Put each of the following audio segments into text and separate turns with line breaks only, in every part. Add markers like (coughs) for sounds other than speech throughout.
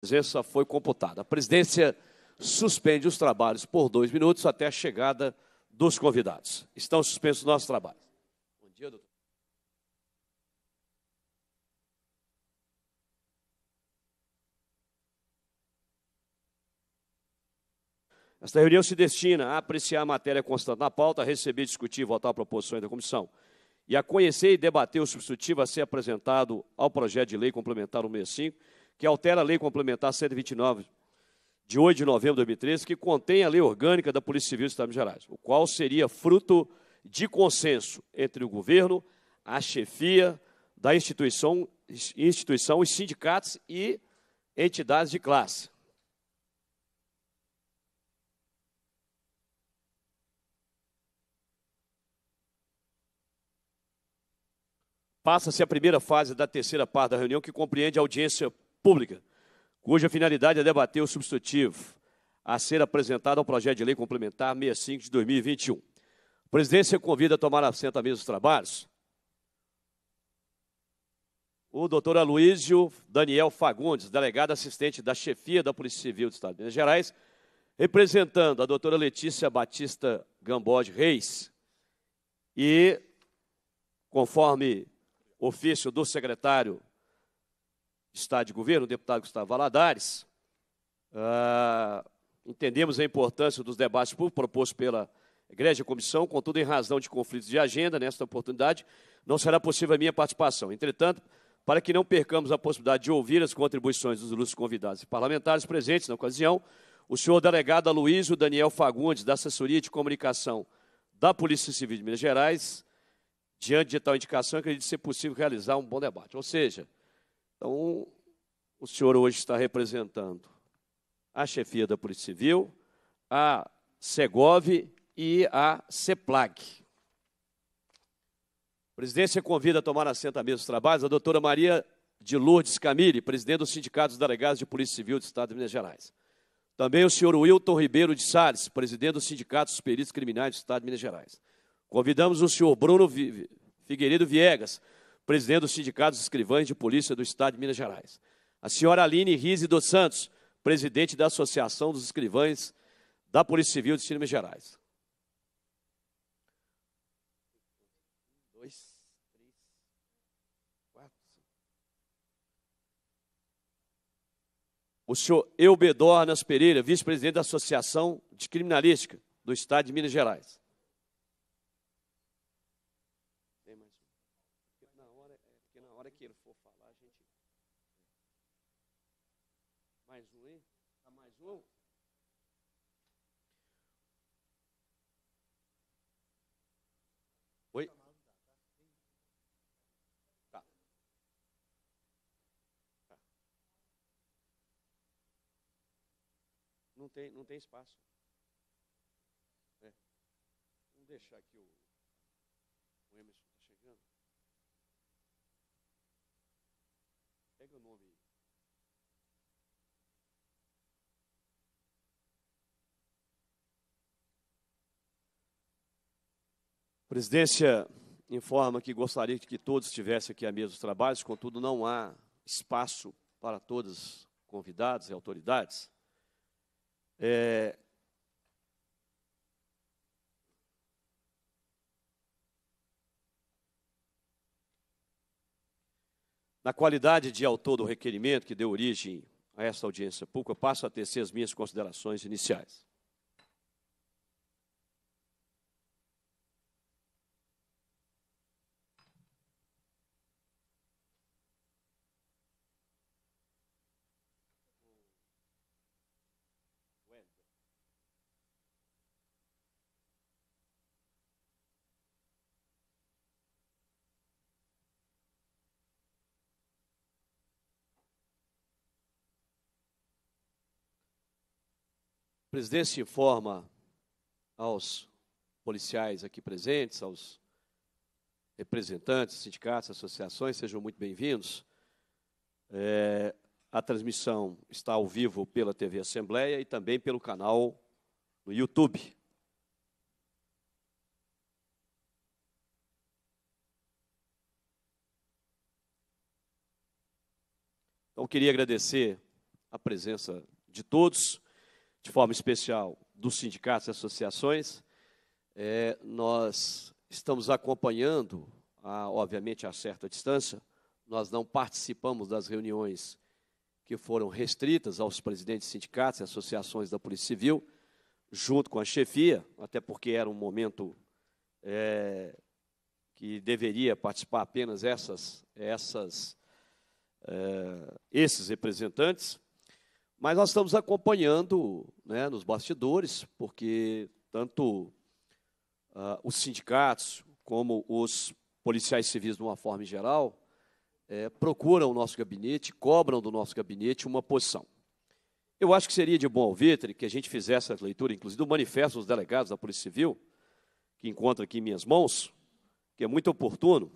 presença foi computada. A presidência suspende os trabalhos por dois minutos até a chegada dos convidados. Estão suspensos nossos trabalhos. Bom dia, doutor. Esta reunião se destina a apreciar a matéria constante na pauta, a receber, discutir e votar proposições da comissão e a conhecer e debater o substitutivo a ser apresentado ao projeto de lei complementar 165, que altera a Lei Complementar 129, de 8 de novembro de 2013, que contém a Lei Orgânica da Polícia Civil do Estado de Minas Gerais, o qual seria fruto de consenso entre o governo, a chefia da instituição, instituição os sindicatos e entidades de classe. Passa-se a primeira fase da terceira parte da reunião, que compreende a audiência Pública, cuja finalidade é debater o substitutivo a ser apresentado ao projeto de lei complementar 65 de 2021. A presidência convida a tomar assento à mesa dos trabalhos o doutor Aloísio Daniel Fagundes, delegado assistente da chefia da Polícia Civil do Estado de Minas Gerais, representando a doutora Letícia Batista Gambode Reis. E, conforme ofício do secretário Estado de governo, o deputado Gustavo Valadares, ah, entendemos a importância dos debates públicos propostos pela Igreja Comissão, contudo, em razão de conflitos de agenda, nesta oportunidade, não será possível a minha participação. Entretanto, para que não percamos a possibilidade de ouvir as contribuições dos ilustres convidados e parlamentares presentes na ocasião, o senhor delegado Aloysio Daniel Fagundes, da Assessoria de Comunicação da Polícia Civil de Minas Gerais, diante de tal indicação, acredito ser possível realizar um bom debate. Ou seja, então, o senhor hoje está representando a chefia da Polícia Civil, a Segov e a CEPLAG. A presidência convida a tomar assento à mesa dos trabalhos a doutora Maria de Lourdes Camille, presidente do Sindicato dos Delegados de Polícia Civil do Estado de Minas Gerais. Também o senhor Wilton Ribeiro de Sales, presidente do Sindicato dos Peritos Criminais do Estado de Minas Gerais. Convidamos o senhor Bruno Figueiredo Viegas, presidente do Sindicato dos Escrivães de Polícia do Estado de Minas Gerais. A senhora Aline Rize dos Santos, presidente da Associação dos Escrivães da Polícia Civil de Minas Gerais. O senhor Eubedor Nas Pereira, vice-presidente da Associação de Criminalística do Estado de Minas Gerais. tem, não tem espaço. Né? Vamos deixar aqui o, o Emerson está chegando. Pega o nome Presidência informa que gostaria que todos estivessem aqui à mesa dos trabalhos, contudo, não há espaço para todos convidados e autoridades. É, na qualidade de autor do requerimento que deu origem a esta audiência pública, passo a tecer as minhas considerações iniciais. O presidente informa aos policiais aqui presentes, aos representantes, sindicatos, associações, sejam muito bem-vindos. É, a transmissão está ao vivo pela TV Assembleia e também pelo canal no YouTube. Então, queria agradecer a presença de todos de forma especial dos sindicatos e associações, é, nós estamos acompanhando, a, obviamente a certa distância, nós não participamos das reuniões que foram restritas aos presidentes de sindicatos e associações da Polícia Civil, junto com a chefia, até porque era um momento é, que deveria participar apenas essas, essas, é, esses representantes. Mas nós estamos acompanhando né, nos bastidores, porque tanto uh, os sindicatos como os policiais civis, de uma forma geral, é, procuram o nosso gabinete, cobram do nosso gabinete uma posição. Eu acho que seria de bom alvitre que a gente fizesse a leitura, inclusive do manifesto dos delegados da Polícia Civil, que encontra aqui em minhas mãos, que é muito oportuno,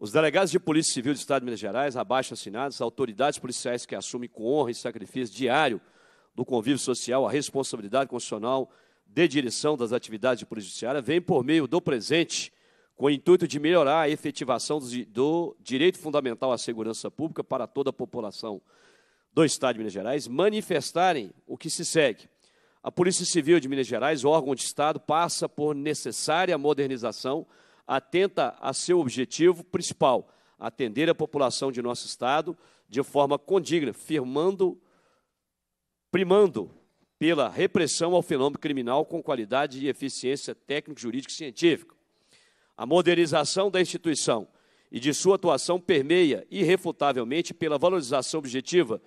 os delegados de Polícia Civil do Estado de Minas Gerais, abaixo assinados, autoridades policiais que assumem com honra e sacrifício diário do convívio social a responsabilidade constitucional de direção das atividades de vêm por meio do presente, com o intuito de melhorar a efetivação do direito fundamental à segurança pública para toda a população do Estado de Minas Gerais, manifestarem o que se segue. A Polícia Civil de Minas Gerais, órgão de Estado, passa por necessária modernização atenta a seu objetivo principal, atender a população de nosso Estado de forma condigna, firmando, primando pela repressão ao fenômeno criminal com qualidade e eficiência técnico, jurídica e científica. A modernização da instituição e de sua atuação permeia irrefutavelmente pela valorização objetiva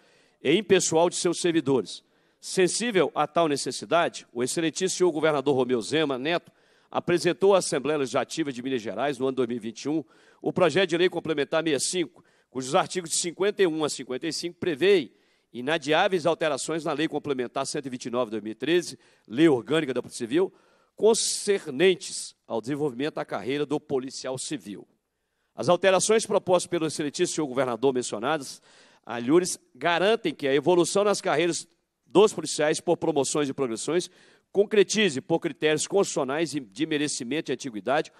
e impessoal de seus servidores. Sensível a tal necessidade, o excelentíssimo governador Romeu Zema Neto apresentou à Assembleia Legislativa de Minas Gerais, no ano 2021, o projeto de lei complementar 65, cujos artigos de 51 a 55 prevêem inadiáveis alterações na lei complementar 129 de 2013, lei orgânica da Polícia Civil, concernentes ao desenvolvimento da carreira do policial civil. As alterações propostas pelo excelentíssimo senhor governador mencionadas, alhures, garantem que a evolução nas carreiras dos policiais por promoções e progressões concretize por critérios constitucionais de merecimento e antiguidade,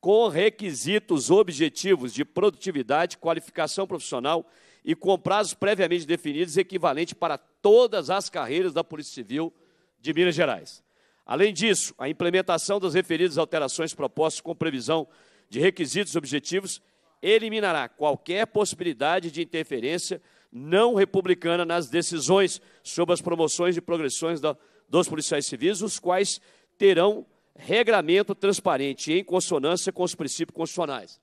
com requisitos objetivos de produtividade, qualificação profissional e com prazos previamente definidos equivalente para todas as carreiras da Polícia Civil de Minas Gerais. Além disso, a implementação das referidas alterações propostas com previsão de requisitos objetivos eliminará qualquer possibilidade de interferência não republicana nas decisões sobre as promoções e progressões da dos policiais civis, os quais terão regramento transparente em consonância com os princípios constitucionais.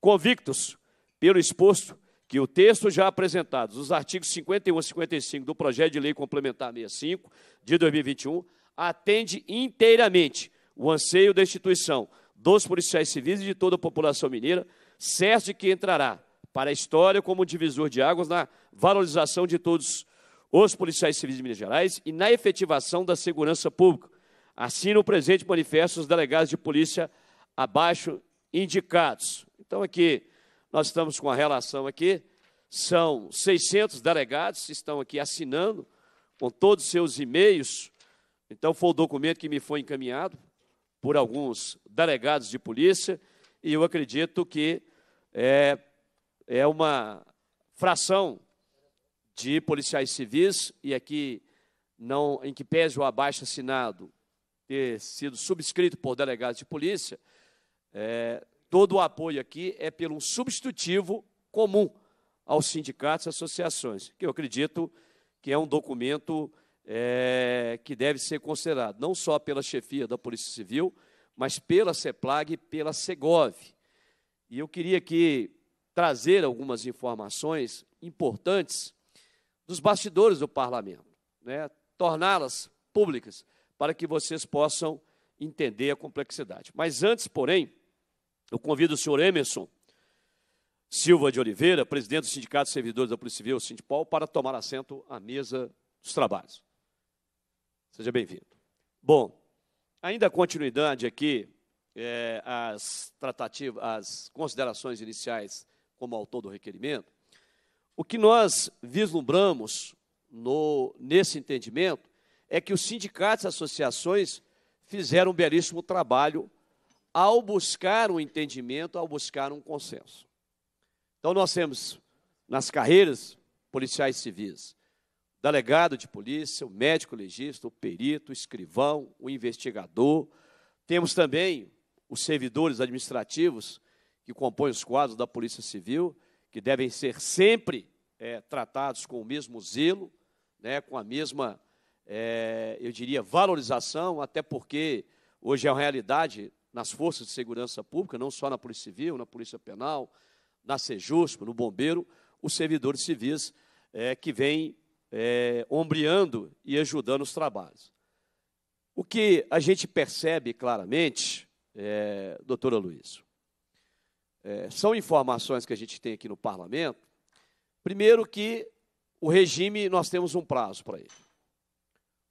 Convictos pelo exposto que o texto já apresentado, os artigos 51 e 55 do projeto de lei complementar 65 de 2021, atende inteiramente o anseio da instituição dos policiais civis e de toda a população mineira, certo de que entrará para a história como divisor de águas na valorização de todos os policiais civis de Minas Gerais e na efetivação da segurança pública. assino o presente manifesto os delegados de polícia abaixo indicados. Então, aqui, nós estamos com a relação aqui, são 600 delegados que estão aqui assinando com todos os seus e-mails. Então, foi o documento que me foi encaminhado por alguns delegados de polícia e eu acredito que é, é uma fração de policiais civis, e aqui, não, em que pese o abaixo assinado ter sido subscrito por delegados de polícia, é, todo o apoio aqui é pelo substitutivo comum aos sindicatos e associações, que eu acredito que é um documento é, que deve ser considerado, não só pela chefia da Polícia Civil, mas pela CEPLAG e pela SEGOV. E eu queria aqui trazer algumas informações importantes dos bastidores do parlamento, né? torná-las públicas, para que vocês possam entender a complexidade. Mas antes, porém, eu convido o senhor Emerson Silva de Oliveira, presidente do Sindicato de Servidores da Polícia Civil, Sindipol, para tomar assento à mesa dos trabalhos. Seja bem-vindo. Bom, ainda continuidade aqui é, as tratativas, as considerações iniciais como autor do requerimento, o que nós vislumbramos no, nesse entendimento é que os sindicatos e associações fizeram um belíssimo trabalho ao buscar um entendimento, ao buscar um consenso. Então, nós temos nas carreiras policiais civis, delegado de polícia, o médico legista, o perito, o escrivão, o investigador. Temos também os servidores administrativos que compõem os quadros da Polícia Civil que devem ser sempre é, tratados com o mesmo zelo, né, com a mesma, é, eu diria, valorização, até porque hoje é uma realidade nas forças de segurança pública, não só na Polícia Civil, na Polícia Penal, na Sejusco, no Bombeiro, os servidores civis é, que vêm é, ombreando e ajudando os trabalhos. O que a gente percebe claramente, é, doutora Luiz, é, são informações que a gente tem aqui no parlamento. Primeiro que o regime, nós temos um prazo para ele.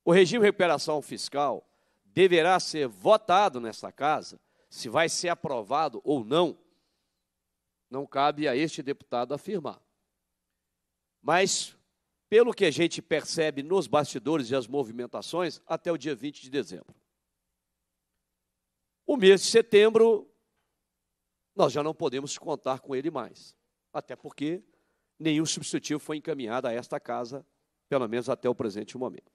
O regime de recuperação fiscal deverá ser votado nesta casa, se vai ser aprovado ou não, não cabe a este deputado afirmar. Mas, pelo que a gente percebe nos bastidores e as movimentações, até o dia 20 de dezembro. O mês de setembro nós já não podemos contar com ele mais. Até porque nenhum substitutivo foi encaminhado a esta casa, pelo menos até o presente momento.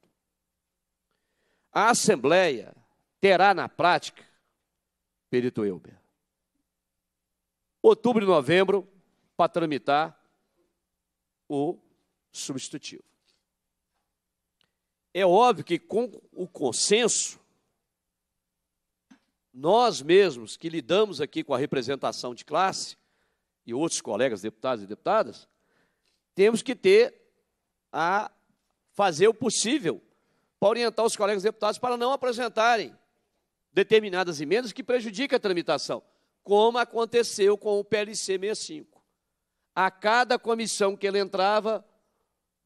A Assembleia terá na prática, perito Elber, outubro e novembro para tramitar o substitutivo. É óbvio que com o consenso nós mesmos que lidamos aqui com a representação de classe, e outros colegas deputados e deputadas, temos que ter a fazer o possível para orientar os colegas deputados para não apresentarem determinadas emendas que prejudiquem a tramitação, como aconteceu com o PLC 65. A cada comissão que ele entrava,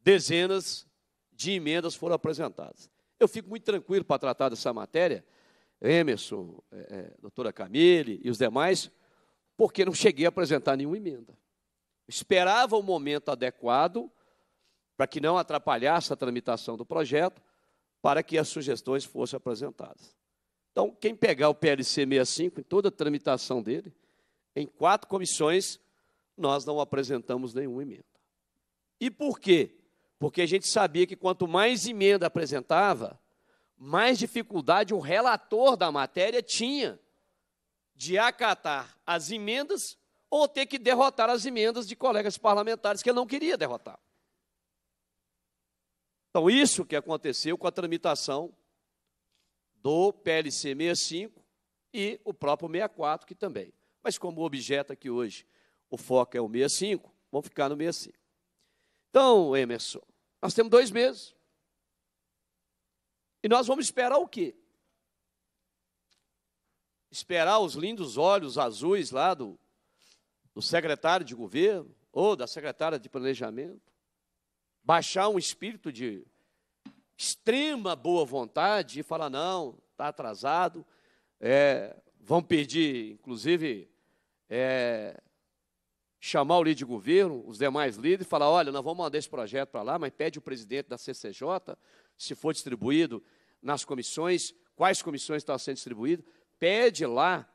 dezenas de emendas foram apresentadas. Eu fico muito tranquilo para tratar dessa matéria, Emerson, é, é, doutora Camille e os demais, porque não cheguei a apresentar nenhuma emenda. Esperava o momento adequado para que não atrapalhasse a tramitação do projeto, para que as sugestões fossem apresentadas. Então, quem pegar o PLC 65, em toda a tramitação dele, em quatro comissões, nós não apresentamos nenhuma emenda. E por quê? Porque a gente sabia que quanto mais emenda apresentava, mais dificuldade o relator da matéria tinha de acatar as emendas ou ter que derrotar as emendas de colegas parlamentares que ele não queria derrotar. Então, isso que aconteceu com a tramitação do PLC 65 e o próprio 64, que também. Mas como o objeto aqui hoje, o foco é o 65, vamos ficar no 65. Então, Emerson, nós temos dois meses. E nós vamos esperar o quê? Esperar os lindos olhos azuis lá do, do secretário de governo ou da secretária de planejamento? Baixar um espírito de extrema boa vontade e falar: não, está atrasado, é, vão pedir, inclusive, é, chamar o líder de governo, os demais líderes, e falar: olha, nós vamos mandar esse projeto para lá, mas pede o presidente da CCJ se for distribuído nas comissões, quais comissões está sendo distribuído, pede lá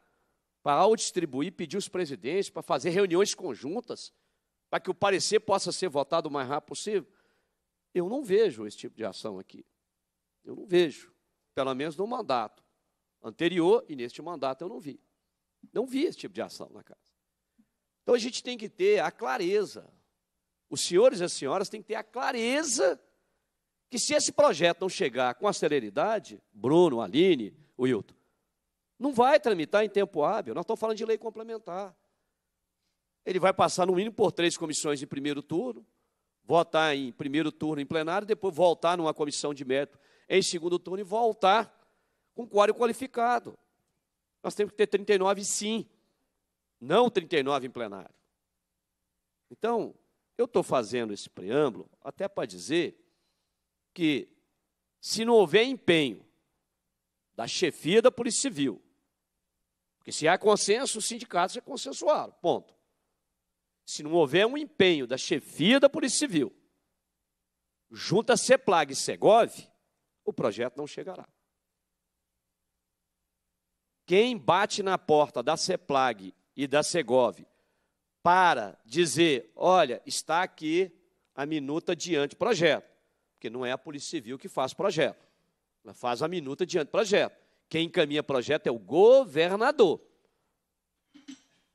para, ao distribuir, pedir os presidentes para fazer reuniões conjuntas, para que o parecer possa ser votado o mais rápido possível. Eu não vejo esse tipo de ação aqui. Eu não vejo, pelo menos no mandato anterior e neste mandato eu não vi. Não vi esse tipo de ação na casa. Então a gente tem que ter a clareza. Os senhores e as senhoras têm que ter a clareza que se esse projeto não chegar com a celeridade, Bruno, Aline, Wilton, não vai tramitar em tempo hábil. Nós estamos falando de lei complementar. Ele vai passar, no mínimo, por três comissões em primeiro turno, votar em primeiro turno em plenário, depois voltar numa comissão de mérito em segundo turno e voltar com quórum qualificado. Nós temos que ter 39 sim, não 39 em plenário. Então, eu estou fazendo esse preâmbulo até para dizer que, se não houver empenho da chefia da Polícia Civil, porque se há consenso, os sindicatos já consensuaram, ponto. Se não houver um empenho da chefia da Polícia Civil, junto a CEPLAG e Segov, o projeto não chegará. Quem bate na porta da CEPLAG e da Segov para dizer, olha, está aqui a minuta diante do projeto porque não é a Polícia Civil que faz projeto. Ela faz a minuta diante do projeto. Quem encaminha projeto é o governador.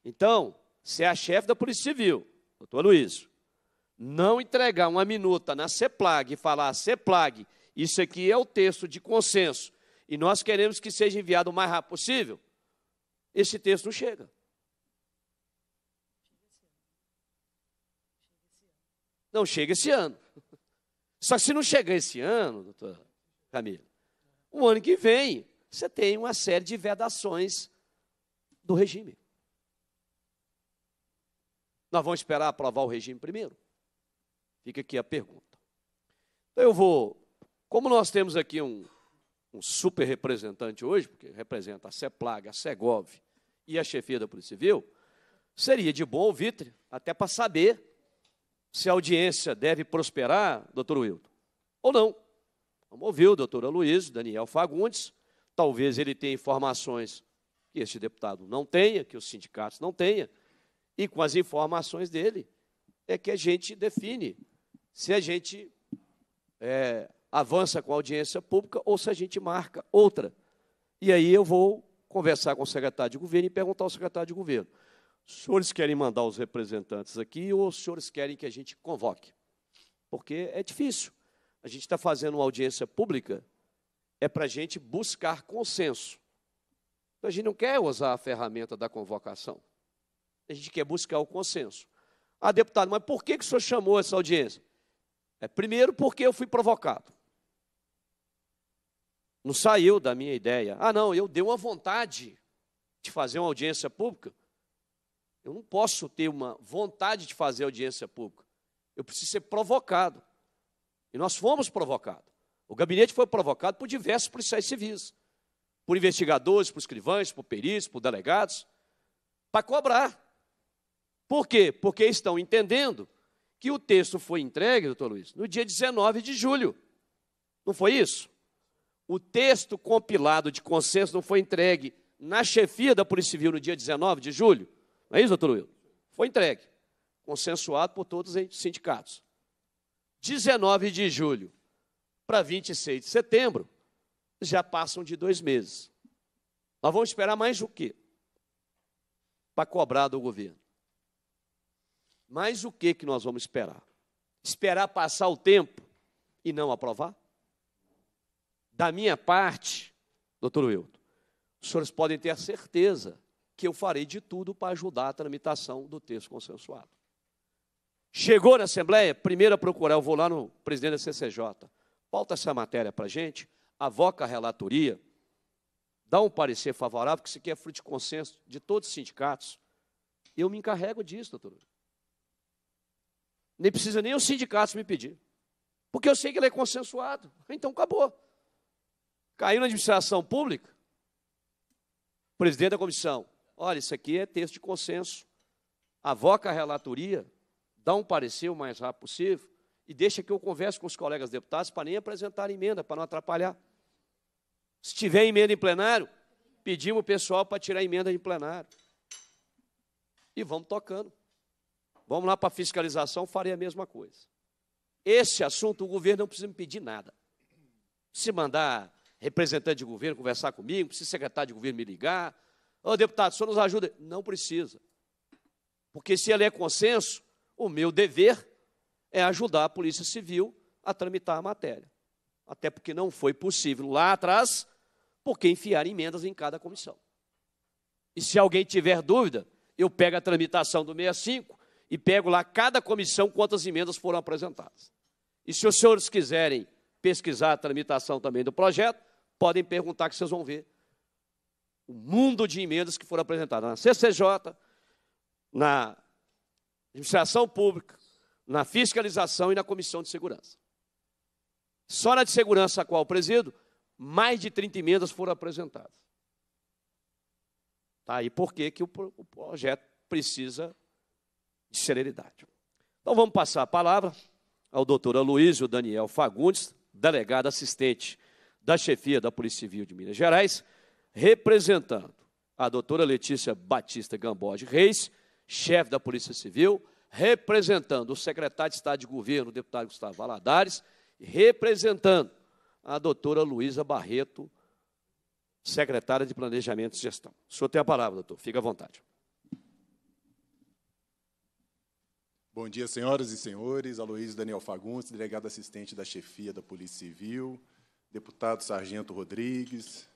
Então, se é a chefe da Polícia Civil, doutor Luiz, não entregar uma minuta na CEPLAG e falar, CEPLAG, isso aqui é o texto de consenso, e nós queremos que seja enviado o mais rápido possível, esse texto não chega. Não chega esse ano. Só que se não chegar esse ano, Doutor Camilo, o ano que vem, você tem uma série de vedações do regime. Nós vamos esperar aprovar o regime primeiro? Fica aqui a pergunta. Então eu vou. Como nós temos aqui um, um super representante hoje, porque representa a CEPLAG, a CEGOV e a chefia da Polícia Civil, seria de bom ouvir, até para saber se a audiência deve prosperar, doutor Wilton, ou não. Vamos ouvir o doutor Aloysio, Daniel Fagundes, talvez ele tenha informações que este deputado não tenha, que os sindicatos não tenha, e com as informações dele é que a gente define se a gente é, avança com a audiência pública ou se a gente marca outra. E aí eu vou conversar com o secretário de governo e perguntar ao secretário de governo. Os senhores querem mandar os representantes aqui ou os senhores querem que a gente convoque? Porque é difícil. A gente está fazendo uma audiência pública, é para a gente buscar consenso. Então, a gente não quer usar a ferramenta da convocação. A gente quer buscar o consenso. Ah, deputado, mas por que, que o senhor chamou essa audiência? É, primeiro, porque eu fui provocado. Não saiu da minha ideia. Ah, não, eu dei uma vontade de fazer uma audiência pública. Eu não posso ter uma vontade de fazer audiência pública. Eu preciso ser provocado. E nós fomos provocados. O gabinete foi provocado por diversos policiais civis, por investigadores, por escrivães, por peritos, por delegados, para cobrar. Por quê? Porque estão entendendo que o texto foi entregue, doutor Luiz, no dia 19 de julho. Não foi isso? O texto compilado de consenso não foi entregue na chefia da Polícia Civil no dia 19 de julho? Não é isso, doutor Will? Foi entregue. Consensuado por todos os sindicatos. 19 de julho para 26 de setembro, já passam de dois meses. Nós vamos esperar mais o quê? Para cobrar do governo. Mais o quê que nós vamos esperar? Esperar passar o tempo e não aprovar? Da minha parte, doutor Wilton, os senhores podem ter a certeza que eu farei de tudo para ajudar a tramitação do texto consensuado. Chegou na Assembleia, primeiro a procurar, eu vou lá no presidente da CCJ, pauta essa matéria para a gente, avoca a relatoria, dá um parecer favorável, que isso aqui é fruto de consenso de todos os sindicatos. Eu me encarrego disso, doutor. Nem precisa nem os sindicatos me pedir. Porque eu sei que ele é consensuado. Então acabou. Caiu na administração pública, presidente da comissão, Olha, isso aqui é texto de consenso. Avoca a relatoria, dá um parecer o mais rápido possível e deixa que eu converse com os colegas deputados para nem apresentar emenda, para não atrapalhar. Se tiver emenda em plenário, pedimos o pessoal para tirar emenda em plenário. E vamos tocando. Vamos lá para a fiscalização, farei a mesma coisa. Esse assunto, o governo não precisa me pedir nada. Se mandar representante de governo conversar comigo, se secretário de governo me ligar, Ô deputado, o senhor nos ajuda? Não precisa. Porque se ele é consenso, o meu dever é ajudar a Polícia Civil a tramitar a matéria. Até porque não foi possível lá atrás, porque enfiar emendas em cada comissão. E se alguém tiver dúvida, eu pego a tramitação do 65 e pego lá cada comissão quantas emendas foram apresentadas. E se os senhores quiserem pesquisar a tramitação também do projeto, podem perguntar que vocês vão ver o mundo de emendas que foram apresentadas na CCJ, na administração pública, na fiscalização e na comissão de segurança. Só na de segurança a qual presido, mais de 30 emendas foram apresentadas. Tá aí por que o projeto precisa de celeridade. Então vamos passar a palavra ao doutor Aloysio Daniel Fagundes, delegado assistente da chefia da Polícia Civil de Minas Gerais, representando a doutora Letícia Batista Gamboge Reis, chefe da Polícia Civil, representando o secretário de Estado de Governo, o deputado Gustavo Valadares, representando a doutora Luísa Barreto, secretária de Planejamento e Gestão. O senhor tem a palavra, doutor. Fica à vontade.
Bom dia, senhoras e senhores. Aloysio Daniel Fagundes, delegado assistente da chefia da Polícia Civil, deputado Sargento Rodrigues,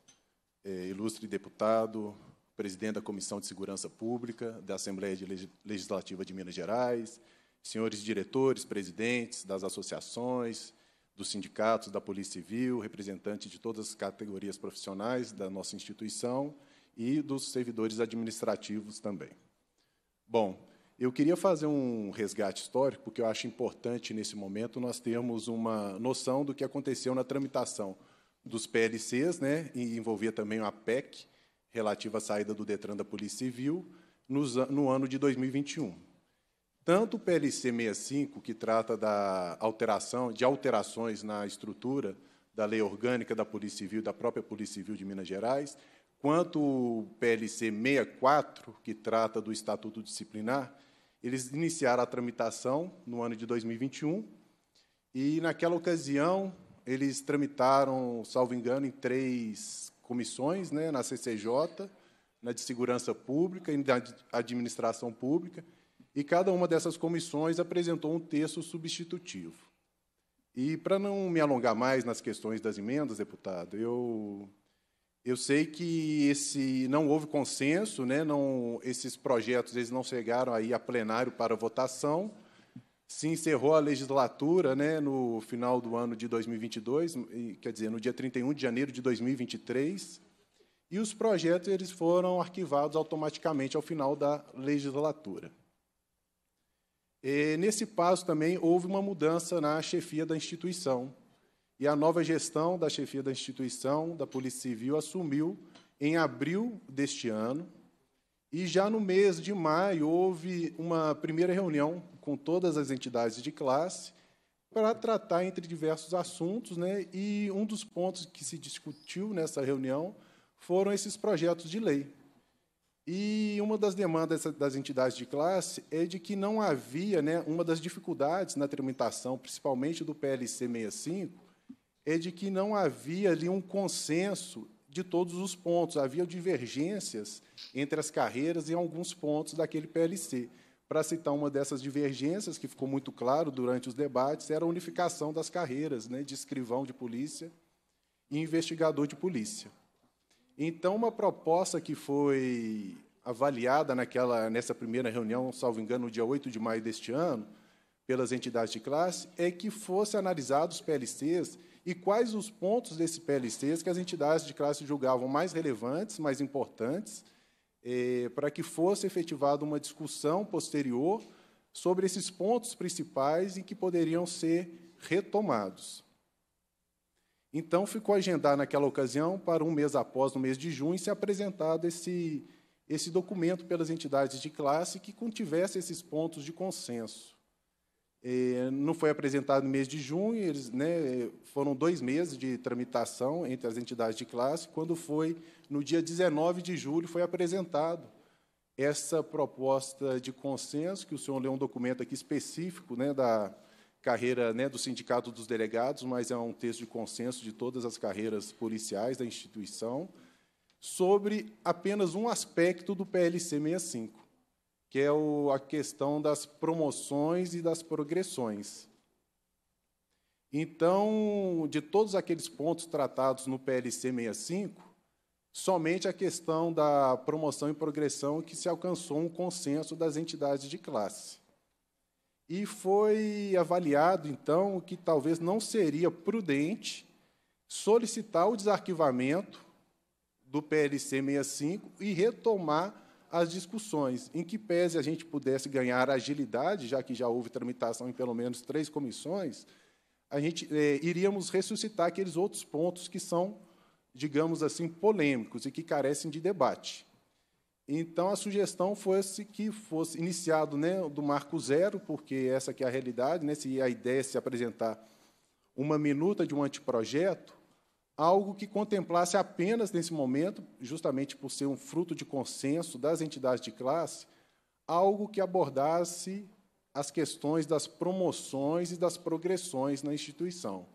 é, ilustre deputado, presidente da Comissão de Segurança Pública da Assembleia Legislativa de Minas Gerais, senhores diretores, presidentes das associações, dos sindicatos, da Polícia Civil, representantes de todas as categorias profissionais da nossa instituição e dos servidores administrativos também. Bom, eu queria fazer um resgate histórico, porque eu acho importante, nesse momento, nós termos uma noção do que aconteceu na tramitação dos PLCs, né, e envolvia também a PEC, relativa à saída do Detran da Polícia Civil, no ano de 2021. Tanto o PLC 65, que trata da alteração, de alterações na estrutura da lei orgânica da Polícia Civil, da própria Polícia Civil de Minas Gerais, quanto o PLC 64, que trata do Estatuto Disciplinar, eles iniciaram a tramitação no ano de 2021, e, naquela ocasião, eles tramitaram, salvo engano, em três comissões, né, na CCJ, na de Segurança Pública e na Administração Pública, e cada uma dessas comissões apresentou um texto substitutivo. E, para não me alongar mais nas questões das emendas, deputado, eu, eu sei que esse não houve consenso, né, não, esses projetos eles não chegaram aí a plenário para votação, se encerrou a legislatura né, no final do ano de 2022, quer dizer, no dia 31 de janeiro de 2023, e os projetos eles foram arquivados automaticamente ao final da legislatura. E, nesse passo também houve uma mudança na chefia da instituição, e a nova gestão da chefia da instituição, da Polícia Civil, assumiu em abril deste ano, e já no mês de maio houve uma primeira reunião com todas as entidades de classe para tratar entre diversos assuntos, né? E um dos pontos que se discutiu nessa reunião foram esses projetos de lei. E uma das demandas das entidades de classe é de que não havia, né, uma das dificuldades na tramitação, principalmente do PLC 65, é de que não havia ali um consenso de todos os pontos, havia divergências entre as carreiras em alguns pontos daquele PLC. Para citar uma dessas divergências, que ficou muito claro durante os debates, era a unificação das carreiras né, de escrivão de polícia e investigador de polícia. Então, uma proposta que foi avaliada naquela, nessa primeira reunião, salvo engano, no dia 8 de maio deste ano, pelas entidades de classe, é que fosse analisados os PLCs e quais os pontos desse PLCs que as entidades de classe julgavam mais relevantes, mais importantes, eh, para que fosse efetivada uma discussão posterior sobre esses pontos principais e que poderiam ser retomados. Então, ficou agendado naquela ocasião para um mês após, no mês de junho, ser apresentado esse, esse documento pelas entidades de classe que contivesse esses pontos de consenso não foi apresentado no mês de junho, eles, né, foram dois meses de tramitação entre as entidades de classe. Quando foi no dia 19 de julho, foi apresentado essa proposta de consenso, que o senhor leu um documento aqui específico né, da carreira né, do Sindicato dos Delegados, mas é um texto de consenso de todas as carreiras policiais da instituição, sobre apenas um aspecto do PLC 65 que é o, a questão das promoções e das progressões. Então, de todos aqueles pontos tratados no PLC 65, somente a questão da promoção e progressão que se alcançou um consenso das entidades de classe. E foi avaliado, então, que talvez não seria prudente solicitar o desarquivamento do PLC 65 e retomar as discussões, em que pese a gente pudesse ganhar agilidade, já que já houve tramitação em pelo menos três comissões, a gente é, iríamos ressuscitar aqueles outros pontos que são, digamos assim, polêmicos e que carecem de debate. Então, a sugestão fosse que fosse iniciado né, do marco zero, porque essa que é a realidade, né, se a ideia é se apresentar uma minuta de um anteprojeto, algo que contemplasse apenas nesse momento, justamente por ser um fruto de consenso das entidades de classe, algo que abordasse as questões das promoções e das progressões na instituição.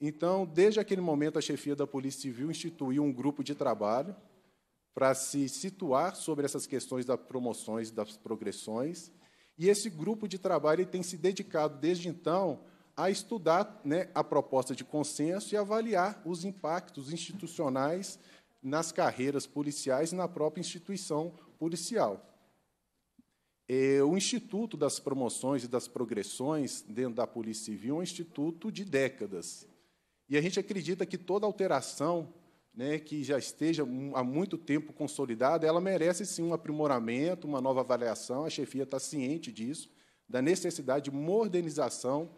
Então, desde aquele momento, a chefia da Polícia Civil instituiu um grupo de trabalho para se situar sobre essas questões das promoções e das progressões, e esse grupo de trabalho tem se dedicado desde então a estudar né, a proposta de consenso e avaliar os impactos institucionais nas carreiras policiais e na própria instituição policial. É, o Instituto das Promoções e das Progressões dentro da Polícia Civil é um instituto de décadas. E a gente acredita que toda alteração né, que já esteja há muito tempo consolidada, ela merece sim um aprimoramento, uma nova avaliação. A chefia está ciente disso, da necessidade de modernização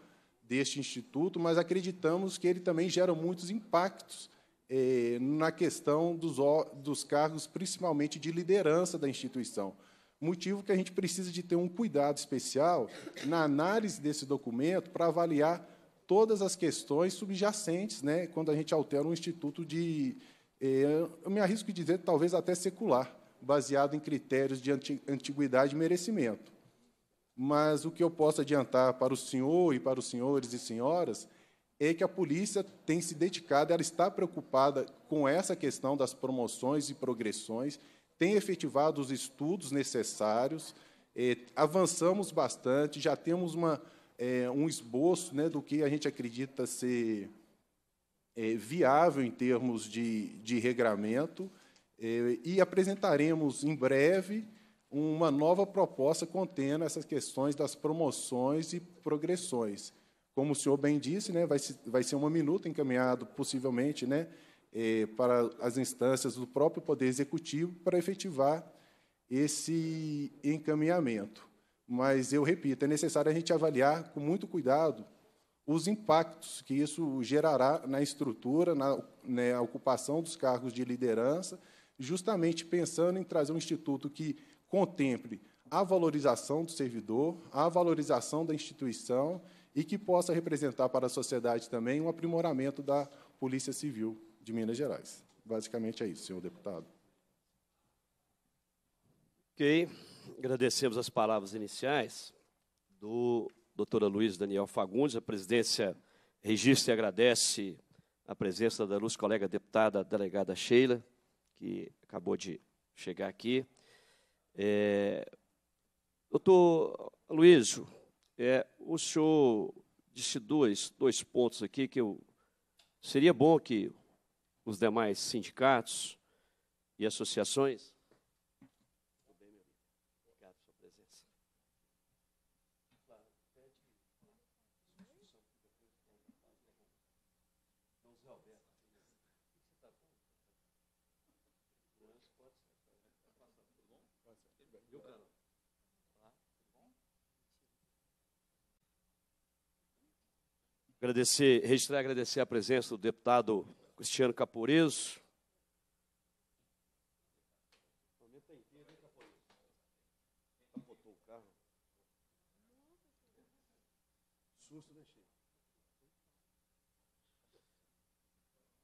deste instituto, mas acreditamos que ele também gera muitos impactos eh, na questão dos, dos cargos, principalmente de liderança da instituição. Motivo que a gente precisa de ter um cuidado especial na análise desse documento para avaliar todas as questões subjacentes, né, quando a gente altera um instituto de, eh, eu me arrisco de dizer, talvez até secular, baseado em critérios de antiguidade e merecimento mas o que eu posso adiantar para o senhor e para os senhores e senhoras é que a polícia tem se dedicado, ela está preocupada com essa questão das promoções e progressões, tem efetivado os estudos necessários, é, avançamos bastante, já temos uma, é, um esboço né, do que a gente acredita ser é, viável em termos de, de regramento, e apresentaremos em breve uma nova proposta contendo essas questões das promoções e progressões. Como o senhor bem disse, né, vai, vai ser uma minuta encaminhado possivelmente né, eh, para as instâncias do próprio Poder Executivo para efetivar esse encaminhamento. Mas, eu repito, é necessário a gente avaliar com muito cuidado os impactos que isso gerará na estrutura, na, na né, ocupação dos cargos de liderança, justamente pensando em trazer um instituto que contemple a valorização do servidor, a valorização da instituição e que possa representar para a sociedade também um aprimoramento da Polícia Civil de Minas Gerais. Basicamente é isso, senhor deputado.
Ok. Agradecemos as palavras iniciais do doutora Luiz Daniel Fagundes. A presidência registra e agradece a presença da luz colega deputada delegada Sheila, que acabou de chegar aqui. É, doutor Luísio, é, o senhor disse dois, dois pontos aqui que eu, seria bom que os demais sindicatos e associações Agradecer, registrar e agradecer a presença do deputado Cristiano Caporeso.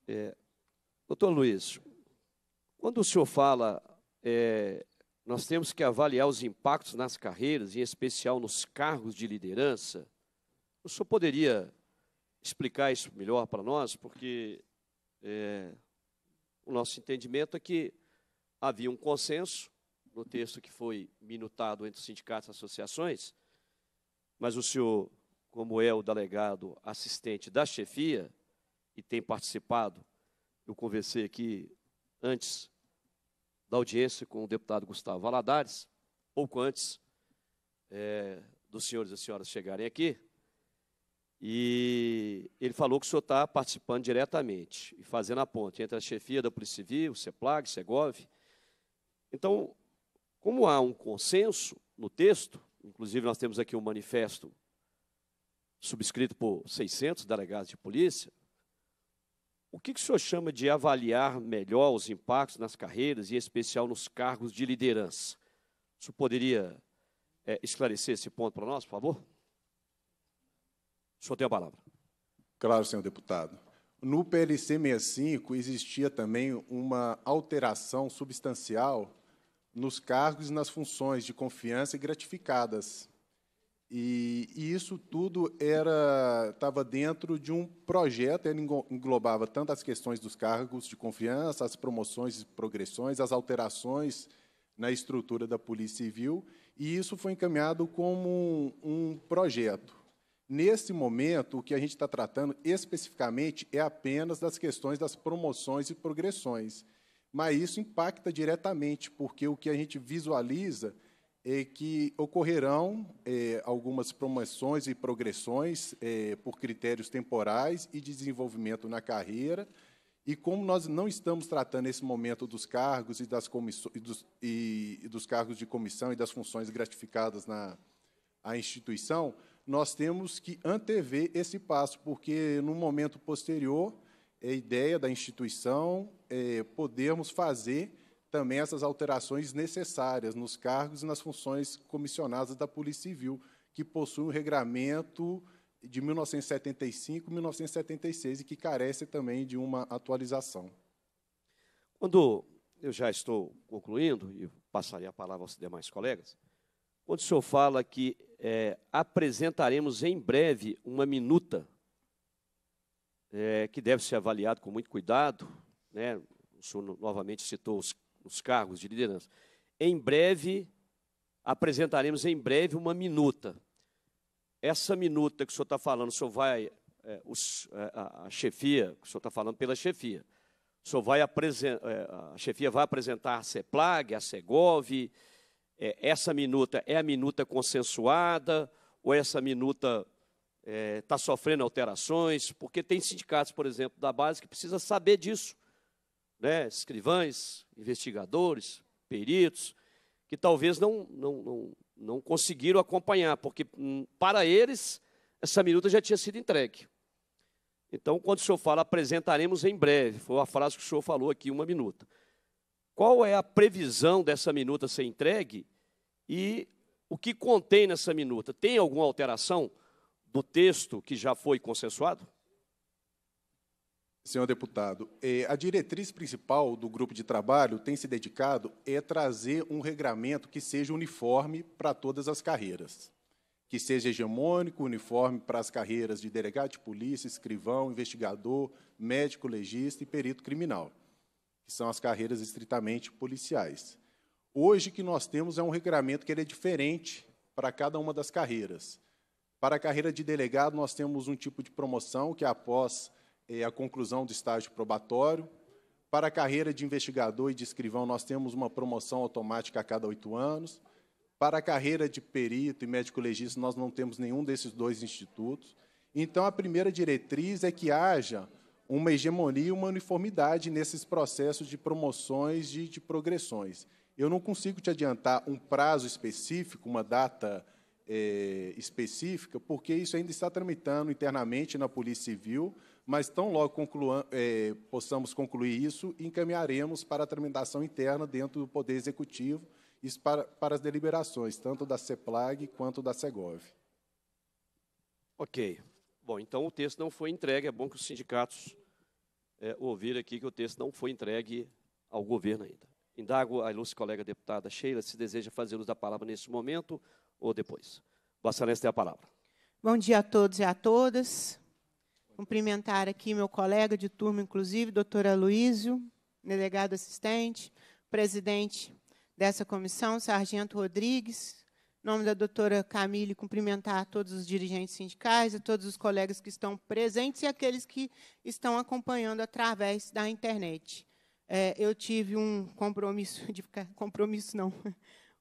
É, doutor Luiz, quando o senhor fala, é, nós temos que avaliar os impactos nas carreiras, em especial nos cargos de liderança, o senhor poderia explicar isso melhor para nós, porque é, o nosso entendimento é que havia um consenso no texto que foi minutado entre os sindicatos e associações, mas o senhor, como é o delegado assistente da chefia e tem participado, eu conversei aqui antes da audiência com o deputado Gustavo Valadares, pouco antes é, dos senhores e senhoras chegarem aqui, e ele falou que o senhor está participando diretamente e fazendo a ponte entre a chefia da Polícia Civil, CEPLAG, CEGOV. Então, como há um consenso no texto, inclusive nós temos aqui um manifesto subscrito por 600 delegados de polícia, o que, que o senhor chama de avaliar melhor os impactos nas carreiras e, em especial, nos cargos de liderança? O senhor poderia é, esclarecer esse ponto para nós,
por favor? O senhor tem a palavra. Claro, senhor deputado. No PLC 65 existia também uma alteração substancial nos cargos e nas funções de confiança e gratificadas. E, e, isso tudo era estava dentro de um projeto, ele englobava tanto as questões dos cargos de confiança, as promoções e progressões, as alterações na estrutura da Polícia Civil, e isso foi encaminhado como um, um projeto. Nesse momento, o que a gente está tratando especificamente é apenas das questões das promoções e progressões. Mas isso impacta diretamente, porque o que a gente visualiza é que ocorrerão é, algumas promoções e progressões é, por critérios temporais e de desenvolvimento na carreira. E como nós não estamos tratando esse momento dos cargos e, das e, dos, e, e dos cargos de comissão e das funções gratificadas na a instituição, nós temos que antever esse passo, porque no momento posterior é ideia da instituição é, podermos fazer também essas alterações necessárias nos cargos e nas funções comissionadas da Polícia Civil, que possuem o regramento de 1975 1976 e que carece também de uma atualização.
Quando eu já estou concluindo e passaria a palavra aos demais colegas, quando o senhor fala que é, apresentaremos em breve uma minuta, é, que deve ser avaliado com muito cuidado, né? o senhor novamente citou os, os cargos de liderança. Em breve, apresentaremos em breve uma minuta. Essa minuta que o senhor está falando, o senhor vai, é, os, é, a, a, chefia, o senhor está falando pela chefia, o senhor vai apresentar, é, a chefia vai apresentar a CEPLAG, a CEGOV, é, essa minuta é a minuta consensuada ou essa minuta está é, tá sofrendo alterações, porque tem sindicatos, por exemplo, da base que precisa saber disso. Né? Escrivães, investigadores, peritos, que talvez não, não, não, não conseguiram acompanhar, porque hum, para eles essa minuta já tinha sido entregue. Então, quando o senhor fala apresentaremos em breve, foi a frase que o senhor falou aqui, uma minuta qual é a previsão dessa minuta ser entregue e o que contém nessa minuta. Tem
alguma alteração do texto que já foi consensuado? Senhor deputado, é, a diretriz principal do grupo de trabalho tem se dedicado é trazer um regramento que seja uniforme para todas as carreiras, que seja hegemônico, uniforme para as carreiras de delegado de polícia, escrivão, investigador, médico legista e perito criminal que são as carreiras estritamente policiais. Hoje, o que nós temos é um regramento que é diferente para cada uma das carreiras. Para a carreira de delegado, nós temos um tipo de promoção, que é após é, a conclusão do estágio probatório. Para a carreira de investigador e de escrivão, nós temos uma promoção automática a cada oito anos. Para a carreira de perito e médico legista, nós não temos nenhum desses dois institutos. Então, a primeira diretriz é que haja uma hegemonia, uma uniformidade nesses processos de promoções e de progressões. Eu não consigo te adiantar um prazo específico, uma data é, específica, porque isso ainda está tramitando internamente na Polícia Civil, mas tão logo conclua, é, possamos concluir isso, encaminharemos para a tramitação interna dentro do Poder Executivo, isso para, para as deliberações, tanto da CEPLAG quanto da SEGOV.
Ok. Bom, então o texto não foi entregue, é bom que os sindicatos é, ouviram aqui que o texto não foi entregue ao governo ainda. Indago a ilustre colega deputada Sheila se deseja fazer uso da palavra nesse momento ou depois. Vossa Excelência tem a palavra.
Bom dia a todos e a todas. Cumprimentar aqui meu colega de turma, inclusive, doutor Aloísio, delegado assistente, presidente dessa comissão, Sargento Rodrigues, nome da doutora Camille, cumprimentar todos os dirigentes sindicais, e todos os colegas que estão presentes e aqueles que estão acompanhando através da internet. É, eu tive um compromisso (laughs) de ficar compromisso não,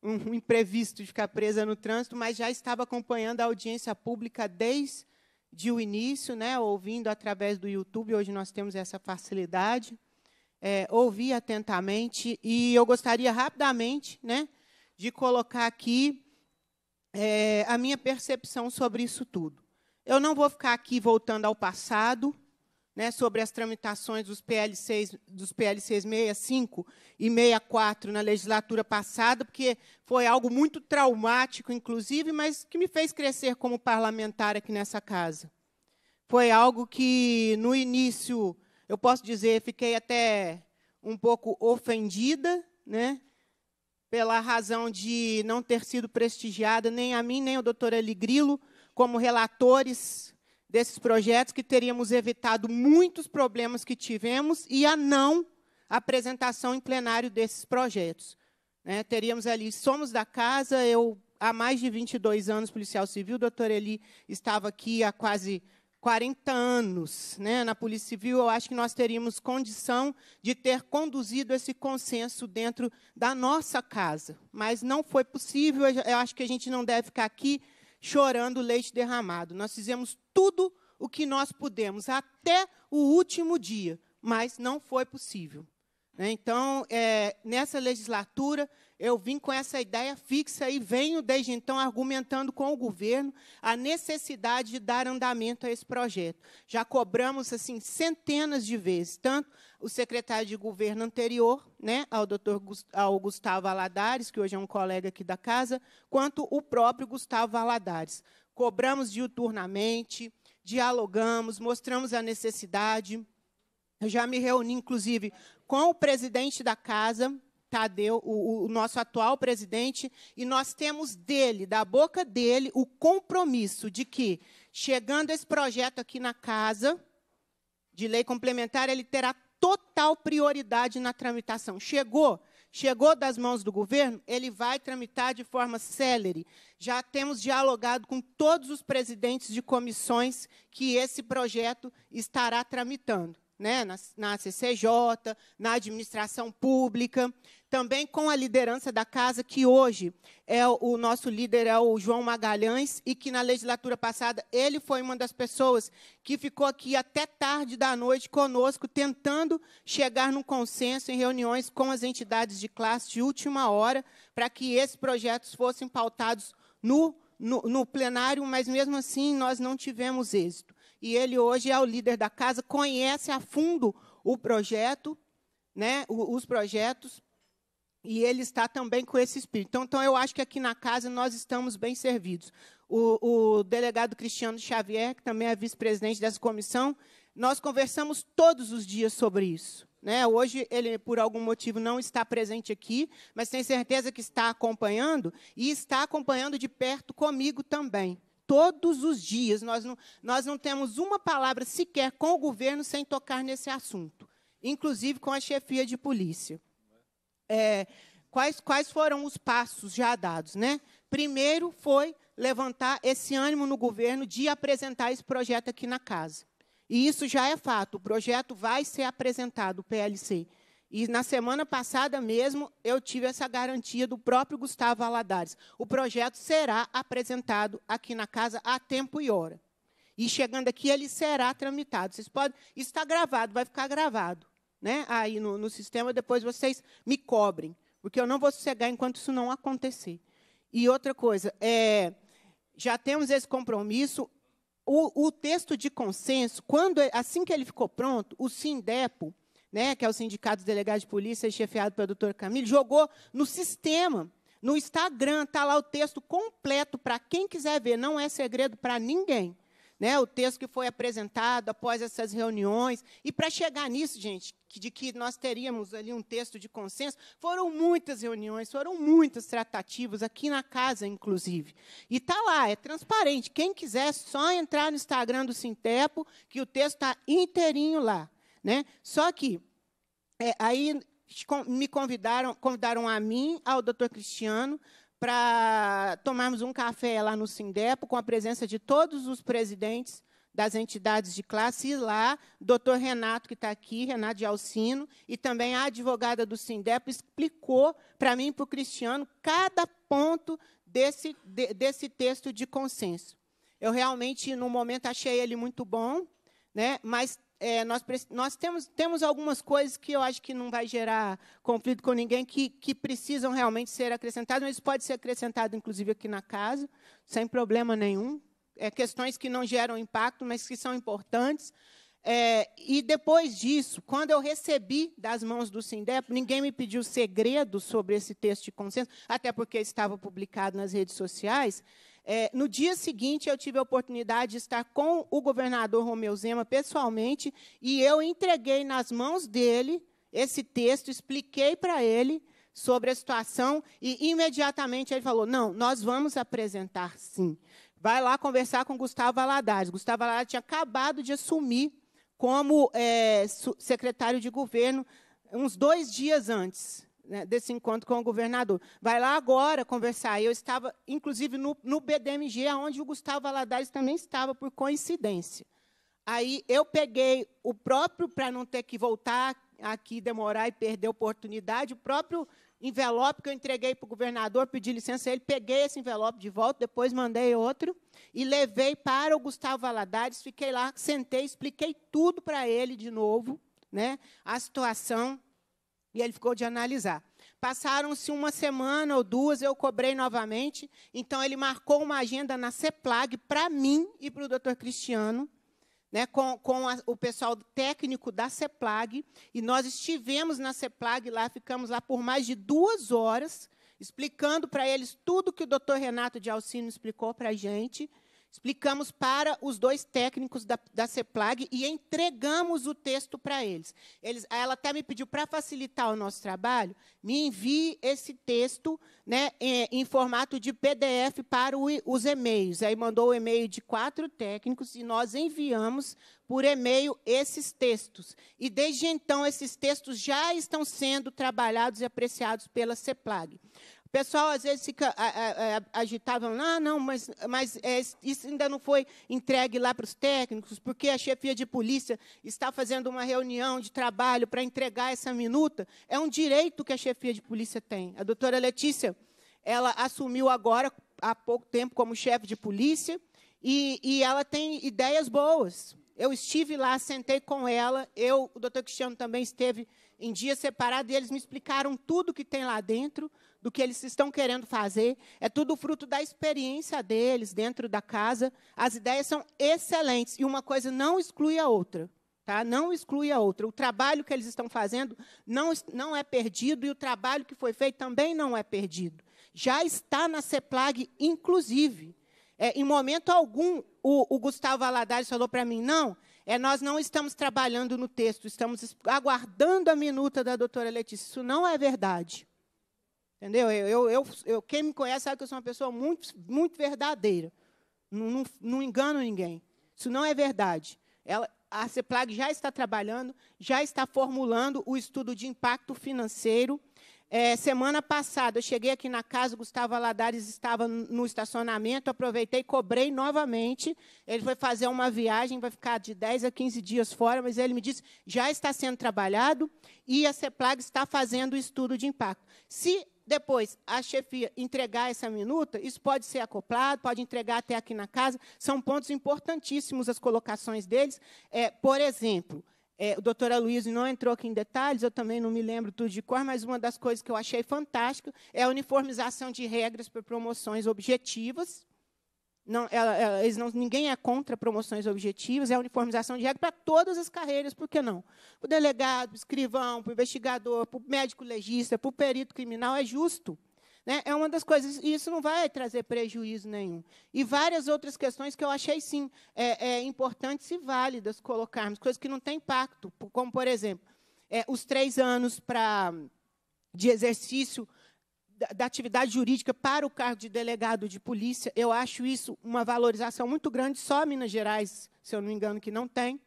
um, (laughs) um imprevisto de ficar presa no trânsito, mas já estava acompanhando a audiência pública desde o início, né, ouvindo através do YouTube. Hoje nós temos essa facilidade. É, ouvi atentamente e eu gostaria rapidamente, né, de colocar aqui é, a minha percepção sobre isso tudo. Eu não vou ficar aqui voltando ao passado, né, sobre as tramitações dos PL6, dos pl 65 e 64 na legislatura passada, porque foi algo muito traumático, inclusive, mas que me fez crescer como parlamentar aqui nessa casa. Foi algo que, no início, eu posso dizer, fiquei até um pouco ofendida, né, pela razão de não ter sido prestigiada nem a mim, nem o doutor Eligrilo, como relatores desses projetos, que teríamos evitado muitos problemas que tivemos e a não apresentação em plenário desses projetos. Né, teríamos ali, somos da casa, eu há mais de 22 anos policial civil, o doutor Eli estava aqui há quase 40 anos né, na Polícia Civil, eu acho que nós teríamos condição de ter conduzido esse consenso dentro da nossa casa. Mas não foi possível, eu acho que a gente não deve ficar aqui chorando leite derramado. Nós fizemos tudo o que nós pudemos, até o último dia, mas não foi possível. Né? Então, é, nessa legislatura, eu vim com essa ideia fixa e venho desde então argumentando com o governo a necessidade de dar andamento a esse projeto. Já cobramos assim centenas de vezes, tanto o secretário de governo anterior, né, ao Dr. ao Gustavo Aladares, que hoje é um colega aqui da casa, quanto o próprio Gustavo Aladares. Cobramos diuturnamente, dialogamos, mostramos a necessidade. Eu já me reuni, inclusive, com o presidente da casa, Tadeu, o, o nosso atual presidente, e nós temos dele, da boca dele, o compromisso de que, chegando esse projeto aqui na casa de lei complementar, ele terá total prioridade na tramitação. Chegou, chegou das mãos do governo, ele vai tramitar de forma célere. Já temos dialogado com todos os presidentes de comissões que esse projeto estará tramitando. Né, na, na CCJ, na administração pública também com a liderança da casa, que hoje é o nosso líder é o João Magalhães e que na legislatura passada ele foi uma das pessoas que ficou aqui até tarde da noite conosco tentando chegar num consenso em reuniões com as entidades de classe de última hora para que esses projetos fossem pautados no, no, no plenário, mas mesmo assim nós não tivemos êxito. E ele hoje é o líder da casa, conhece a fundo o projeto, né, os projetos e ele está também com esse espírito. Então, então, eu acho que aqui na casa nós estamos bem servidos. O, o delegado Cristiano Xavier, que também é vice-presidente dessa comissão, nós conversamos todos os dias sobre isso. Né? Hoje ele, por algum motivo, não está presente aqui, mas tenho certeza que está acompanhando e está acompanhando de perto comigo também. Todos os dias. Nós não, nós não temos uma palavra sequer com o governo sem tocar nesse assunto, inclusive com a chefia de polícia é, quais, quais foram os passos já dados. Né? Primeiro foi levantar esse ânimo no governo de apresentar esse projeto aqui na casa. E isso já é fato, o projeto vai ser apresentado, o PLC. E na semana passada mesmo, eu tive essa garantia do próprio Gustavo Aladares. O projeto será apresentado aqui na casa a tempo e hora. E chegando aqui, ele será tramitado. Vocês podem. Isso está gravado, vai ficar gravado né, aí no, no sistema, depois vocês me cobrem, porque eu não vou sossegar enquanto isso não acontecer. E outra coisa, é, já temos esse compromisso. O, o, texto de consenso, quando é, assim que ele ficou pronto, o Sindepo, né, que é o Sindicato dos Delegados de Polícia, chefiado pelo doutor Camilo, jogou no sistema, no Instagram, está lá o texto completo para quem quiser ver, não é segredo para ninguém né, o texto que foi apresentado após essas reuniões. E para chegar nisso, gente, de que nós teríamos ali um texto de consenso, foram muitas reuniões, foram muitas tratativas, aqui na casa, inclusive. E está lá, é transparente. Quem quiser, só entrar no Instagram do Sintepo, que o texto está inteirinho lá. Né? Só que. É, aí me convidaram, convidaram a mim, ao doutor Cristiano, para tomarmos um café lá no Sindepo, com a presença de todos os presidentes das entidades de classe, e lá, doutor Renato, que está aqui, Renato de Alcino, e também a advogada do Sindepo, explicou para mim e para o Cristiano cada ponto desse, de, desse texto de consenso. Eu realmente, no momento, achei ele muito bom, né? mas é, nós, nós temos, temos algumas coisas que eu acho que não vai gerar conflito com ninguém, que, que precisam realmente ser acrescentadas, mas pode ser acrescentado, inclusive, aqui na casa, sem problema nenhum. É, questões que não geram impacto, mas que são importantes. É, e depois disso, quando eu recebi das mãos do Sindep, ninguém me pediu segredo sobre esse texto de consenso, até porque estava publicado nas redes sociais. É, no dia seguinte, eu tive a oportunidade de estar com o governador Romeu Zema pessoalmente, e eu entreguei nas mãos dele esse texto, expliquei para ele sobre a situação, e imediatamente ele falou: não, nós vamos apresentar sim. Vai lá conversar com Gustavo Aladares. Gustavo Aladares tinha acabado de assumir como é, secretário de governo uns dois dias antes né, desse encontro com o governador. Vai lá agora conversar. Eu estava, inclusive, no, no BDMG, onde o Gustavo Valadares também estava, por coincidência. Aí eu peguei o próprio, para não ter que voltar aqui, demorar e perder a oportunidade, o próprio envelope que eu entreguei para o governador, pedi licença a ele, peguei esse envelope de volta, depois mandei outro e levei para o Gustavo Valadares, fiquei lá, sentei, expliquei tudo para ele de novo, né, a situação, e ele ficou de analisar. Passaram-se uma semana ou duas, eu cobrei novamente, então ele marcou uma agenda na CEPLAG para mim e para o doutor Cristiano, né, com, com a, o pessoal técnico da CEPLAG, e nós estivemos na CEPLAG lá, ficamos lá por mais de duas horas, explicando para eles tudo que o doutor Renato de Alcino explicou para a gente, Explicamos para os dois técnicos da, da CEPLAG e entregamos o texto para eles. eles. Ela até me pediu, para facilitar o nosso trabalho, me envie esse texto né, em, em formato de PDF para o, os e-mails. Aí mandou o e-mail de quatro técnicos e nós enviamos por e-mail esses textos. E desde então, esses textos já estão sendo trabalhados e apreciados pela CEPLAG pessoal às vezes fica a, ah, não, mas, mas é, isso ainda não foi entregue lá para os técnicos, porque a chefia de polícia está fazendo uma reunião de trabalho para entregar essa minuta. É um direito que a chefia de polícia tem. A doutora Letícia, ela assumiu agora, há pouco tempo, como chefe de polícia, e, e ela tem ideias boas. Eu estive lá, sentei com ela, eu, o doutor Cristiano também esteve em dias separados, e eles me explicaram tudo que tem lá dentro, do que eles estão querendo fazer. É tudo fruto da experiência deles dentro da casa. As ideias são excelentes e uma coisa não exclui a outra. Tá? Não exclui a outra. O trabalho que eles estão fazendo não, não é perdido e o trabalho que foi feito também não é perdido. Já está na CEPLAG, inclusive. É, em momento algum, o, o Gustavo Aladares falou para mim: não, é, nós não estamos trabalhando no texto, estamos aguardando a minuta da doutora Letícia. Isso não é verdade. Entendeu? Eu, eu, eu, quem me conhece sabe que eu sou uma pessoa muito, muito verdadeira. Não, não, não engano ninguém. Isso não é verdade. Ela, a CEPLAG já está trabalhando, já está formulando o estudo de impacto financeiro. É, semana passada, eu cheguei aqui na casa, Gustavo Aladares estava no estacionamento, aproveitei, e cobrei novamente. Ele foi fazer uma viagem, vai ficar de 10 a 15 dias fora, mas ele me disse, já está sendo trabalhado e a CEPLAG está fazendo o estudo de impacto. Se depois, a chefia entregar essa minuta, isso pode ser acoplado, pode entregar até aqui na casa, são pontos importantíssimos as colocações deles. É, por exemplo, é, o doutor Aloysio não entrou aqui em detalhes, eu também não me lembro tudo de cor, mas uma das coisas que eu achei fantástica é a uniformização de regras para promoções objetivas. Não, ela, ela, eles não, ninguém é contra promoções objetivas, é a uniformização de regra para todas as carreiras, por que não? Para o delegado, para o escrivão, para o investigador, para o médico legista, para o perito criminal, é justo. Né? É uma das coisas, e isso não vai trazer prejuízo nenhum. E várias outras questões que eu achei, sim, é, é importantes e válidas colocarmos, coisas que não têm impacto, como, por exemplo, é, os três anos para, de exercício da atividade jurídica para o cargo de delegado de polícia. Eu acho isso uma valorização muito grande, só Minas Gerais, se eu não me engano, que não tem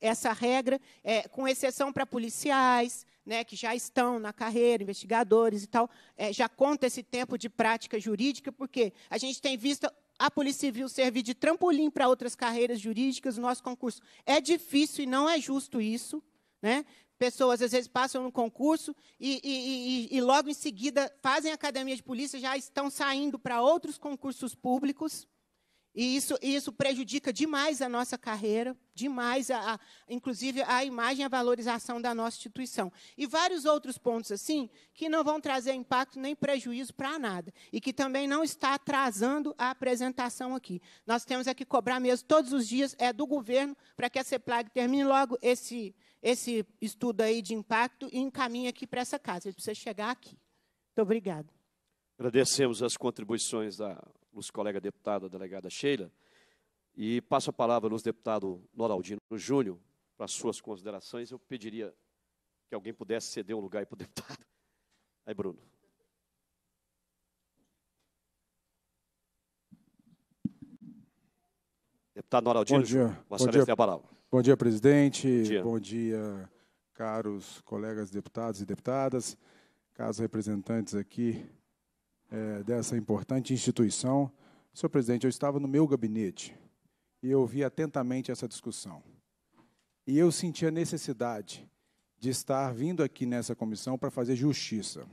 essa regra, é, com exceção para policiais, né, que já estão na carreira, investigadores e tal, é, já conta esse tempo de prática jurídica, porque a gente tem visto a Polícia Civil servir de trampolim para outras carreiras jurídicas, o nosso concurso é difícil e não é justo isso. Né? Pessoas às vezes passam no concurso e, e, e, e logo em seguida fazem academia de polícia, já estão saindo para outros concursos públicos. E isso, isso prejudica demais a nossa carreira, demais, a, a, inclusive, a imagem e a valorização da nossa instituição. E vários outros pontos assim que não vão trazer impacto nem prejuízo para nada. E que também não está atrasando a apresentação aqui. Nós temos é que cobrar mesmo todos os dias, é do governo, para que a CEPLAG termine logo esse, esse estudo aí de impacto e encaminha aqui para essa casa. Ele precisa chegar aqui. Muito obrigado.
Agradecemos as contribuições da nossa colega deputada, delegada Sheila. E passo a palavra ao nosso deputado Noraldino Júnior para suas considerações. Eu pediria que alguém pudesse ceder um lugar para o deputado. Aí, Bruno. Deputado Noraldino, Bom dia. Vossa Excelência a palavra.
Bom dia, presidente. Bom dia. Bom dia, caros colegas deputados e deputadas, caros representantes aqui é, dessa importante instituição. Senhor presidente, eu estava no meu gabinete e eu ouvi atentamente essa discussão. E eu senti a necessidade de estar vindo aqui nessa comissão para fazer justiça.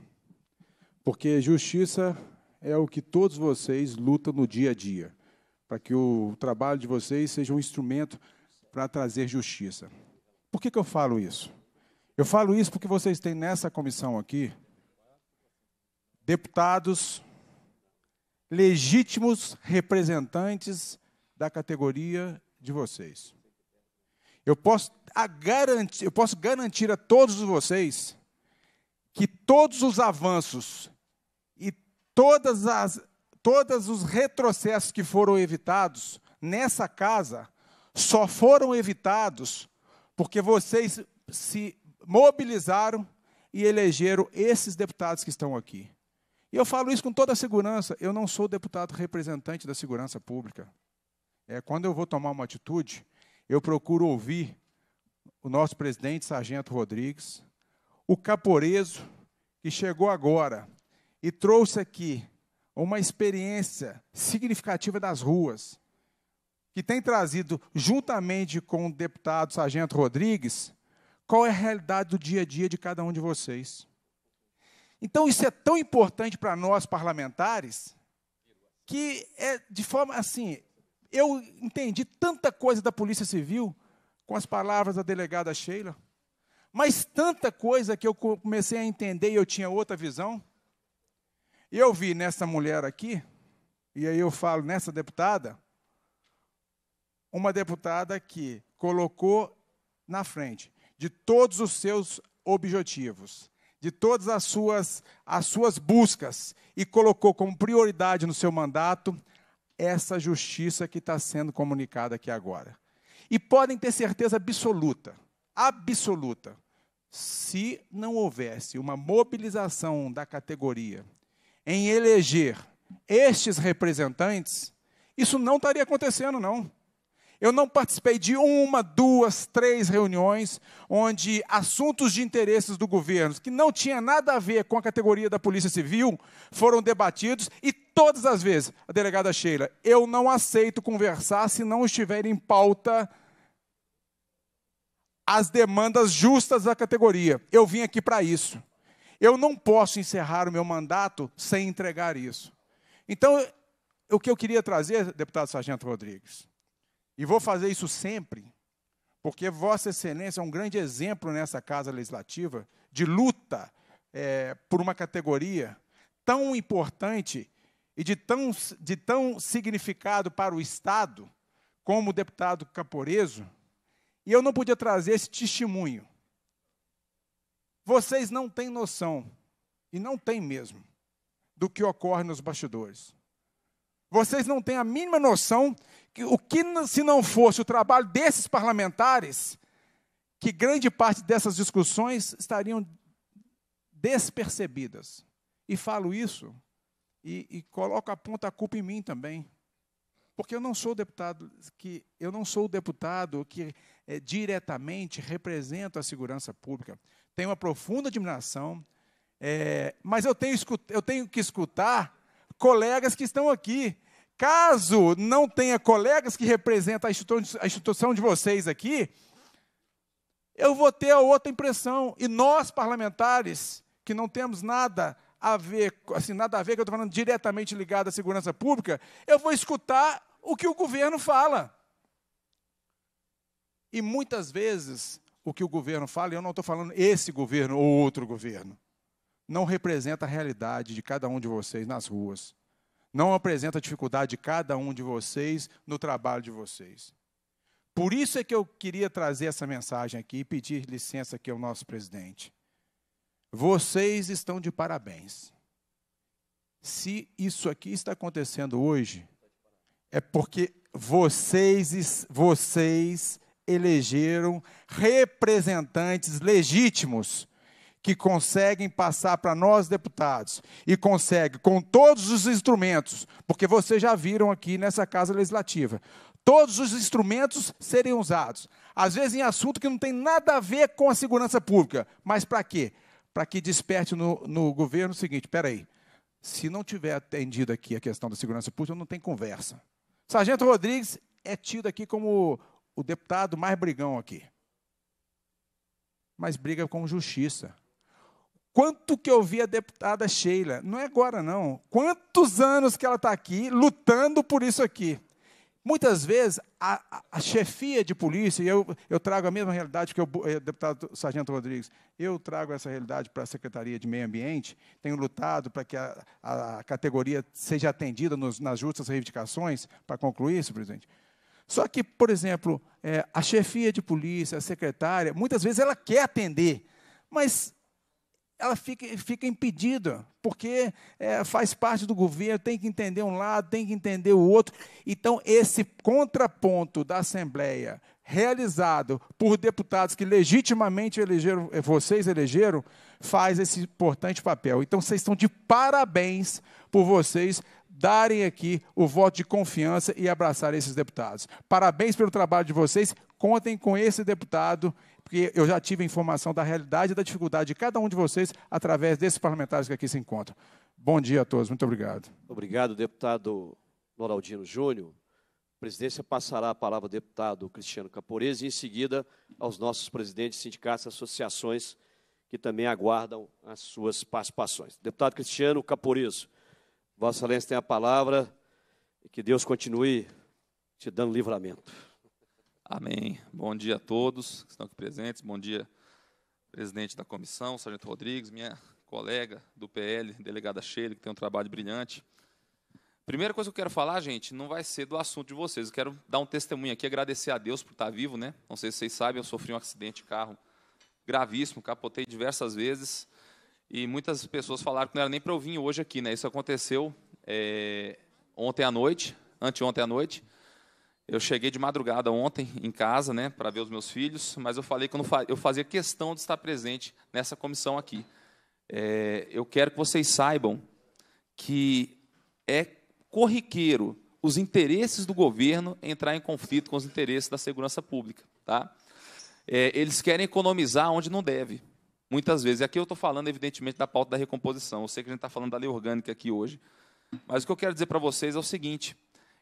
Porque justiça é o que todos vocês lutam no dia a dia, para que o trabalho de vocês seja um instrumento para trazer justiça. Por que, que eu falo isso? Eu falo isso porque vocês têm nessa comissão aqui deputados legítimos representantes da categoria de vocês. Eu posso, a garantir, eu posso garantir a todos vocês que todos os avanços e todas as, todos os retrocessos que foram evitados nessa casa só foram evitados porque vocês se mobilizaram e elegeram esses deputados que estão aqui. E eu falo isso com toda a segurança. Eu não sou deputado representante da segurança pública. É, quando eu vou tomar uma atitude, eu procuro ouvir o nosso presidente, Sargento Rodrigues, o Caporeso, que chegou agora e trouxe aqui uma experiência significativa das ruas que tem trazido, juntamente com o deputado Sargento Rodrigues, qual é a realidade do dia a dia de cada um de vocês. Então, isso é tão importante para nós parlamentares, que é de forma assim. Eu entendi tanta coisa da Polícia Civil com as palavras da delegada Sheila, mas tanta coisa que eu comecei a entender e eu tinha outra visão. Eu vi nessa mulher aqui, e aí eu falo nessa deputada, uma deputada que colocou na frente de todos os seus objetivos, de todas as suas, as suas buscas, e colocou como prioridade no seu mandato essa justiça que está sendo comunicada aqui agora. E podem ter certeza absoluta, absoluta, se não houvesse uma mobilização da categoria em eleger estes representantes, isso não estaria acontecendo, não. Eu não participei de uma, duas, três reuniões onde assuntos de interesses do governo, que não tinha nada a ver com a categoria da Polícia Civil, foram debatidos e todas as vezes, a delegada Sheila, eu não aceito conversar se não estiver em pauta as demandas justas da categoria. Eu vim aqui para isso. Eu não posso encerrar o meu mandato sem entregar isso. Então, o que eu queria trazer, deputado Sargento Rodrigues, e vou fazer isso sempre, porque Vossa Excelência é um grande exemplo nessa Casa Legislativa de luta é, por uma categoria tão importante e de tão, de tão significado para o Estado, como o deputado Caporeso, e eu não podia trazer esse testemunho. Vocês não têm noção, e não têm mesmo, do que ocorre nos bastidores. Vocês não têm a mínima noção o que se não fosse o trabalho desses parlamentares, que grande parte dessas discussões estariam despercebidas. E falo isso e, e coloco a ponta a culpa em mim também, porque eu não sou deputado que eu não sou o deputado que é, diretamente representa a segurança pública. Tenho uma profunda admiração, é, mas eu tenho, eu tenho que escutar colegas que estão aqui Caso não tenha colegas que representam a instituição de vocês aqui, eu vou ter outra impressão. E nós, parlamentares, que não temos nada a ver, assim, nada a ver, que eu estou falando diretamente ligado à segurança pública, eu vou escutar o que o governo fala. E muitas vezes o que o governo fala, e eu não estou falando esse governo ou outro governo, não representa a realidade de cada um de vocês nas ruas não apresenta a dificuldade de cada um de vocês no trabalho de vocês. Por isso é que eu queria trazer essa mensagem aqui e pedir licença aqui ao nosso presidente. Vocês estão de parabéns. Se isso aqui está acontecendo hoje, é porque vocês, vocês elegeram representantes legítimos que conseguem passar para nós deputados e consegue com todos os instrumentos, porque vocês já viram aqui nessa casa legislativa, todos os instrumentos serem usados, às vezes em assunto que não tem nada a ver com a segurança pública, mas para quê? Para que desperte no, no governo o seguinte, espera aí, se não tiver atendido aqui a questão da segurança pública, não tem conversa. Sargento Rodrigues é tido aqui como o deputado mais brigão aqui. Mas briga com justiça, Quanto que eu vi a deputada Sheila, não é agora não, quantos anos que ela está aqui lutando por isso aqui. Muitas vezes, a, a, chefia de polícia, e eu, eu trago a mesma realidade que o eh, deputado Sargento Rodrigues, eu trago essa realidade para a Secretaria de Meio Ambiente, tenho lutado para que a, a categoria seja atendida nos, nas justas reivindicações, para concluir isso, presidente. Só que, por exemplo, é, a chefia de polícia, a secretária, muitas vezes ela quer atender, mas ela fica, fica impedida, porque é, faz parte do governo, tem que entender um lado, tem que entender o outro. Então, esse contraponto da Assembleia, realizado por deputados que legitimamente elegeram, é, vocês elegeram, faz esse importante papel. Então, vocês estão de parabéns por vocês darem aqui o voto de confiança e abraçar esses deputados. Parabéns pelo trabalho de vocês. Contem com esse deputado, porque eu já tive informação da realidade e da dificuldade de cada um de vocês através desses parlamentares que aqui se encontram. Bom dia a todos. Muito obrigado.
Obrigado, deputado Noraldino Júnior. A presidência passará a palavra ao deputado Cristiano Caporese e, em seguida, aos nossos presidentes, sindicatos e associações que também aguardam as suas participações. Deputado Cristiano Caporeso. Vossa Excelência tem a palavra e que Deus continue te
dando livramento. Amém. Bom dia a todos que estão aqui presentes. Bom dia, presidente da comissão, Sargento Rodrigues, minha colega do PL, delegada Sheila, que tem um trabalho brilhante. Primeira coisa que eu quero falar, gente, não vai ser do assunto de vocês. Eu quero dar um testemunho aqui, agradecer a Deus por estar vivo, né? Não sei se vocês sabem, eu sofri um acidente de carro gravíssimo, capotei diversas vezes. E muitas pessoas falaram que não era nem para eu vir hoje aqui, né? Isso aconteceu é, ontem à noite, anteontem à noite. Eu cheguei de madrugada ontem em casa, né, para ver os meus filhos, mas eu falei que eu, fa eu fazia questão de estar presente nessa comissão aqui. É, eu quero que vocês saibam que é corriqueiro os interesses do governo entrar em conflito com os interesses da segurança pública, tá? É, eles querem economizar onde não deve muitas vezes. E aqui eu estou falando, evidentemente, da pauta da recomposição. Eu sei que a gente está falando da lei orgânica aqui hoje. Mas o que eu quero dizer para vocês é o seguinte: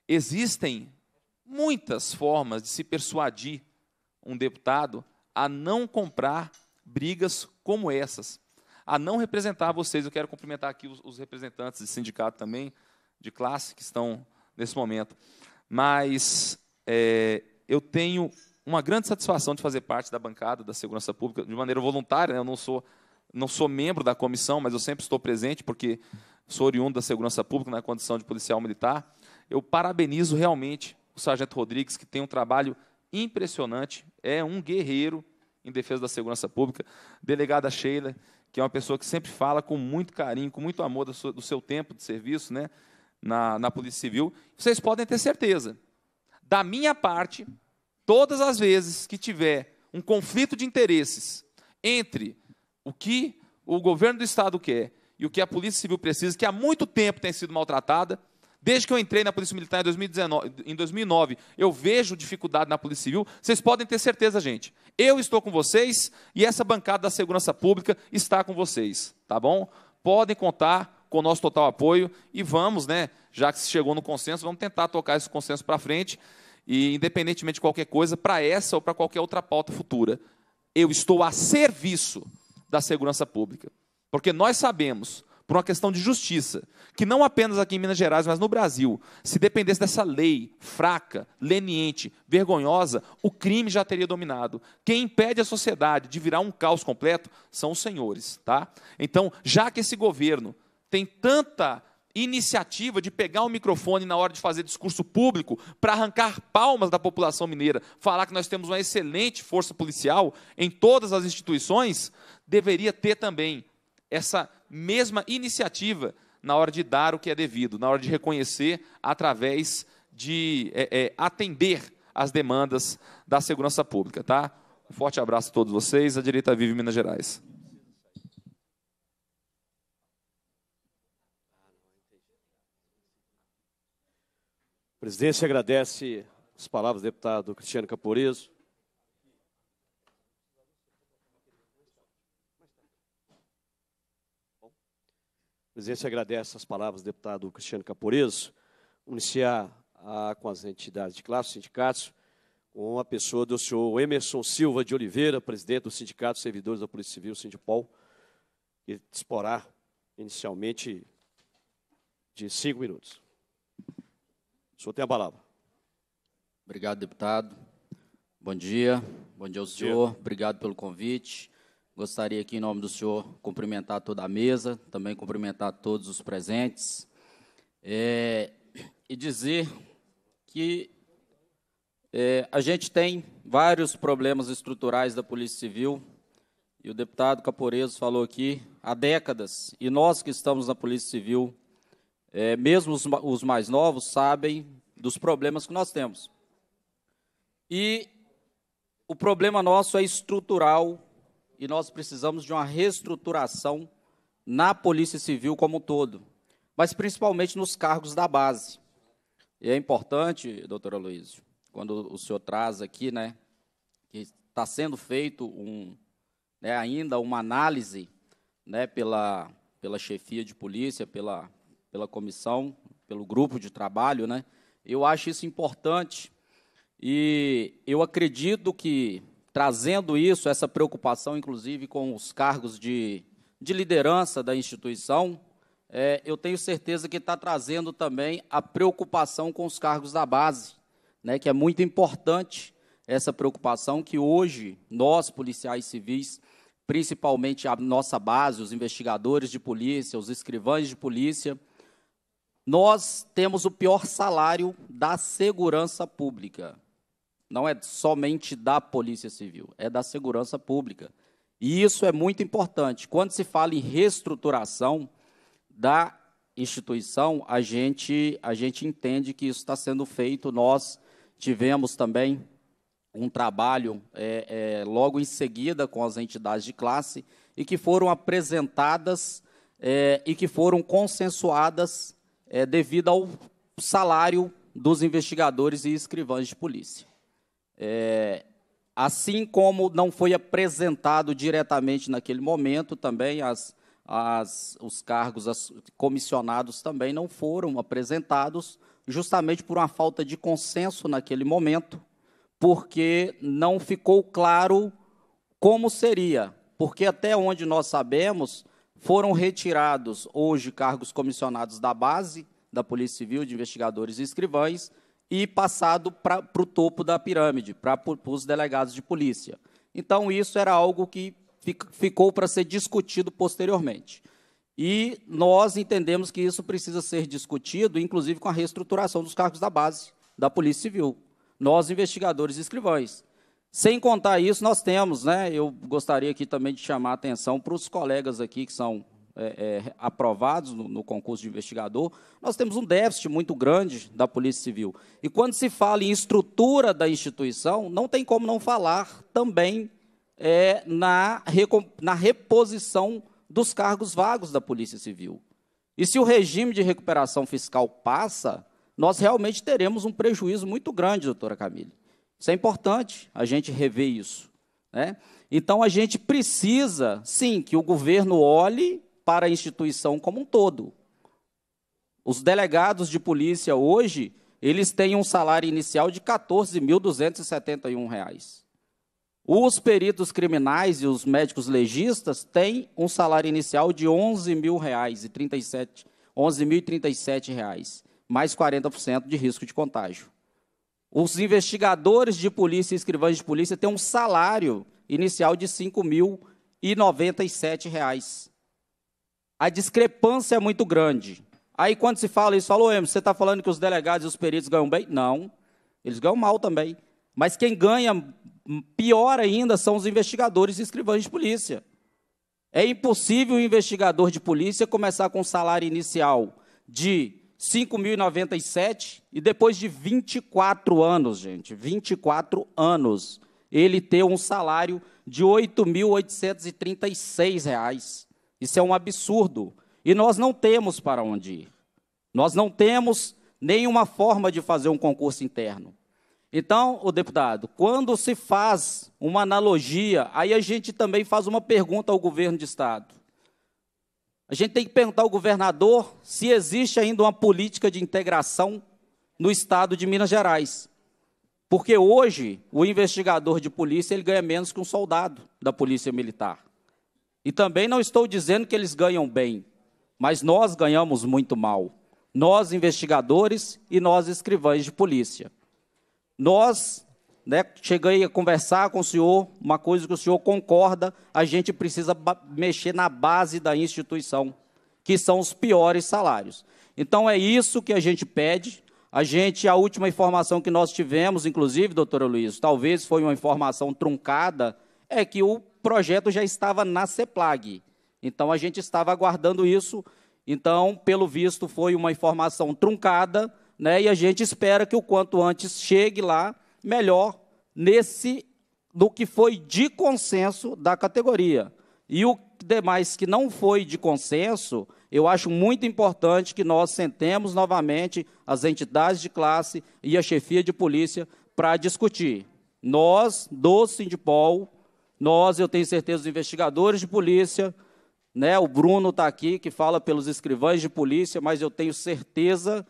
existem muitas formas de se persuadir um deputado a não comprar brigas como essas, a não representar vocês. Eu quero cumprimentar aqui os, os representantes de sindicato também, de classe, que estão nesse momento. Mas é, eu tenho uma grande satisfação de fazer parte da bancada da segurança pública de maneira voluntária. Né? Eu não sou, não sou membro da comissão, mas eu sempre estou presente porque sou oriundo da segurança pública na condição de policial militar. Eu parabenizo realmente o Sargento Rodrigues, que tem um trabalho impressionante, é um guerreiro em defesa da segurança pública. Delegada Sheila, que é uma pessoa que sempre fala com muito carinho, com muito amor do seu, do seu tempo de serviço né, na, na Polícia Civil. Vocês podem ter certeza. Da minha parte, Todas as vezes que tiver um conflito de interesses entre o que o governo do Estado quer e o que a Polícia Civil precisa, que há muito tempo tem sido maltratada, Desde que eu entrei na Polícia Militar em, 2019, em 2009, eu vejo dificuldade na Polícia Civil. Vocês podem ter certeza, gente. Eu estou com vocês e essa bancada da Segurança Pública está com vocês, tá bom? Podem contar com o nosso total apoio e vamos, né? Já que se chegou no consenso, vamos tentar tocar esse consenso para frente e independentemente de qualquer coisa, para essa ou para qualquer outra pauta futura. Eu estou a serviço da segurança pública. Porque nós sabemos, por uma questão de justiça, que não apenas aqui em Minas Gerais, mas no Brasil, se dependesse dessa lei fraca, leniente, vergonhosa, o crime já teria dominado. Quem impede a sociedade de virar um caos completo são os senhores, tá? Então, já que esse governo tem tanta iniciativa de pegar o microfone na hora de fazer discurso público para arrancar palmas da população mineira, falar que nós temos uma excelente força policial em todas as instituições, deveria ter também essa mesma iniciativa na hora de dar o que é devido, na hora de reconhecer através de é, é, atender as demandas da segurança pública, tá? Um forte abraço a todos vocês. A direita vive Minas Gerais.
presidência agradece as palavras do deputado Cristiano Caporizo. A presidência agradece as palavras do deputado Cristiano Caporeso. Iniciar a, com as entidades de classe, sindicatos, com a pessoa do senhor Emerson Silva de Oliveira, presidente do Sindicato de Servidores da Polícia Civil, Sindipol, que disporá inicialmente
de cinco minutos. O senhor tem a palavra. Obrigado, deputado. Bom dia. Bom dia ao Bom senhor. Dia. Obrigado pelo convite. Gostaria aqui, em nome do senhor, cumprimentar toda a mesa, também cumprimentar todos os presentes. É, e dizer que é, a gente tem vários problemas estruturais da Polícia Civil, e o deputado Caporeso falou aqui, há décadas, e nós que estamos na Polícia Civil é, mesmo os, os mais novos, sabem dos problemas que nós temos. E o problema nosso é estrutural e nós precisamos de uma reestruturação na Polícia Civil como um todo, mas principalmente nos cargos da base. E é importante, doutora Luísio, quando o senhor traz aqui, né, que está sendo feito um, né, ainda uma análise né, pela, pela chefia de polícia, pela pela comissão, pelo grupo de trabalho, né? Eu acho isso importante e eu acredito que trazendo isso, essa preocupação, inclusive com os cargos de, de liderança da instituição, é, eu tenho certeza que está trazendo também a preocupação com os cargos da base, né? Que é muito importante essa preocupação que hoje nós policiais civis principalmente a nossa base, os investigadores de polícia, os escrivães de polícia, nós temos o pior salário da segurança pública. Não é somente da Polícia Civil, é da segurança pública. E isso é muito importante. Quando se fala em reestruturação da instituição, a gente, a gente entende que isso está sendo feito. Nós tivemos também um trabalho é, é, logo em seguida com as entidades de classe e que foram apresentadas é, e que foram consensuadas é, devido ao salário dos investigadores e escrivães de polícia. É, assim como não foi apresentado diretamente naquele momento, também as, as, os cargos as, comissionados também não foram apresentados, justamente por uma falta de consenso naquele momento, porque não ficou claro como seria. Porque até onde nós sabemos, foram retirados hoje cargos comissionados da base da Polícia Civil, de investigadores e escrivães, e passado para o topo da pirâmide, para os delegados de polícia. Então, isso era algo que ficou para ser discutido posteriormente. E nós entendemos que isso precisa ser discutido, inclusive com a reestruturação dos cargos da base da Polícia Civil. Nós, investigadores e escrivães. Sem contar isso, nós temos, né? Eu gostaria aqui também de chamar a atenção para os colegas aqui que são é, é, aprovados no, no, concurso de investigador, nós temos um déficit muito grande da Polícia Civil. E quando se fala em estrutura da instituição, não tem como não falar também é, na, na reposição dos cargos vagos da Polícia Civil. E se o regime de recuperação fiscal passa, nós realmente teremos um prejuízo muito grande, doutora Camille. Isso é importante a gente rever isso. Né? Então a gente precisa, sim, que o governo olhe para a instituição como um todo. Os delegados de polícia hoje, eles têm um salário inicial de R$ 14.271. Os peritos criminais e os médicos legistas têm um salário inicial de R$ 11.037, reais, mais 40% de risco de contágio. Os investigadores de polícia e escrivães de polícia têm um salário inicial de R$ 5.097. A discrepância é muito grande. Aí quando se fala isso, falou, Emerson, você está falando que os delegados e os peritos ganham bem? Não, eles ganham mal também. Mas quem ganha pior ainda são os investigadores e escrivães de polícia. É impossível o investigador de polícia começar com um salário inicial de 5.097 e depois de 24 anos, gente, 24 anos, ele ter um salário de R$ 8.836. Isso é um absurdo. E nós não temos para onde ir. Nós não temos nenhuma forma de fazer um concurso interno. Então, o deputado, quando se faz uma analogia, aí a gente também faz uma pergunta ao governo de estado. A gente tem que perguntar ao governador se existe ainda uma política de integração no estado de Minas Gerais. Porque hoje o investigador de polícia ele ganha menos que um soldado da polícia militar. E também não estou dizendo que eles ganham bem, mas nós ganhamos muito mal. Nós investigadores e nós escrivães de polícia. Nós né? Cheguei a conversar com o senhor, uma coisa que o senhor concorda, a gente precisa mexer na base da instituição, que são os piores salários. Então é isso que a gente pede. A gente, a última informação que nós tivemos, inclusive, doutora Luiz, talvez foi uma informação truncada, é que o projeto já estava na CEPLAG. Então a gente estava aguardando isso. Então, pelo visto, foi uma informação truncada, né? E a gente espera que o quanto antes chegue lá melhor nesse do que foi de consenso da categoria. E o demais que não foi de consenso, eu acho muito importante que nós sentemos novamente as entidades de classe e a chefia de polícia para discutir. Nós, do Sindipol, nós, eu tenho certeza, os investigadores de polícia, né, o Bruno está aqui, que fala pelos escrivães de polícia, mas eu tenho certeza,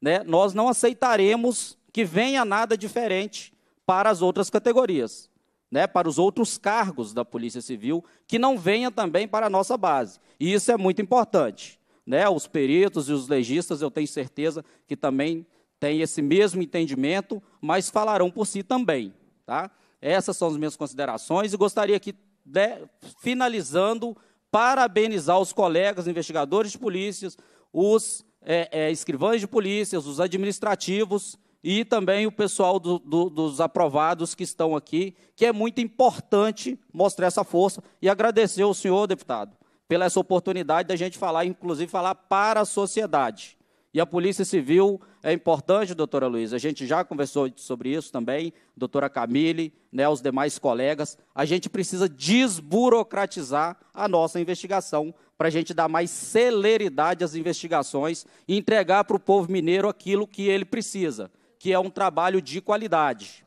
né, nós não aceitaremos que venha nada diferente para as outras categorias, né, para os outros cargos da Polícia Civil, que não venha também para a nossa base. E isso é muito importante. Né? Os peritos e os legistas, eu tenho certeza que também têm esse mesmo entendimento, mas falarão por si também. Tá? Essas são as minhas considerações e gostaria que, de, né, finalizando, parabenizar os colegas investigadores de polícias, os é, é, escrivães de polícias, os administrativos e também o pessoal do, do, dos aprovados que estão aqui, que é muito importante mostrar essa força e agradecer ao senhor, deputado, pela essa oportunidade da gente falar, inclusive falar para a sociedade. E a Polícia Civil é importante, doutora Luísa, a gente já conversou sobre isso também, doutora Camille, né, os demais colegas, a gente precisa desburocratizar a nossa investigação para a gente dar mais celeridade às investigações e entregar para o povo mineiro aquilo que ele precisa que é um trabalho de qualidade.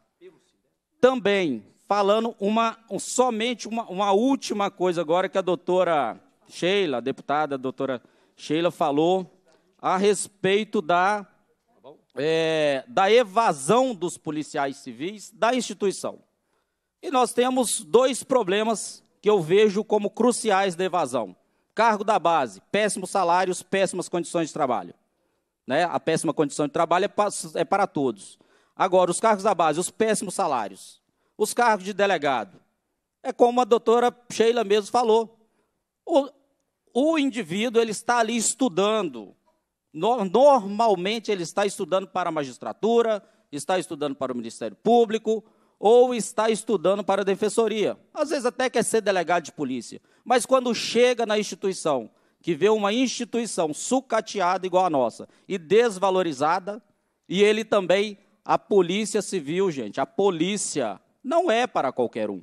Também, falando uma, somente uma, uma última coisa agora que a doutora Sheila, a deputada a doutora Sheila, falou a respeito da, é, da evasão dos policiais civis da instituição. E nós temos dois problemas que eu vejo como cruciais da evasão: cargo da base, péssimos salários, péssimas condições de trabalho. Né? A péssima condição de trabalho é para, é para todos. Agora, os cargos da base, os péssimos salários, os cargos de delegado. É como a doutora Sheila mesmo falou. O, o indivíduo ele está ali estudando. No, normalmente ele está estudando para a magistratura, está estudando para o Ministério Público ou está estudando para a defensoria. Às vezes até quer ser delegado de polícia, mas quando chega na instituição que vê uma instituição sucateada igual a nossa e desvalorizada, e ele também, a polícia civil, gente, a polícia não é para qualquer um.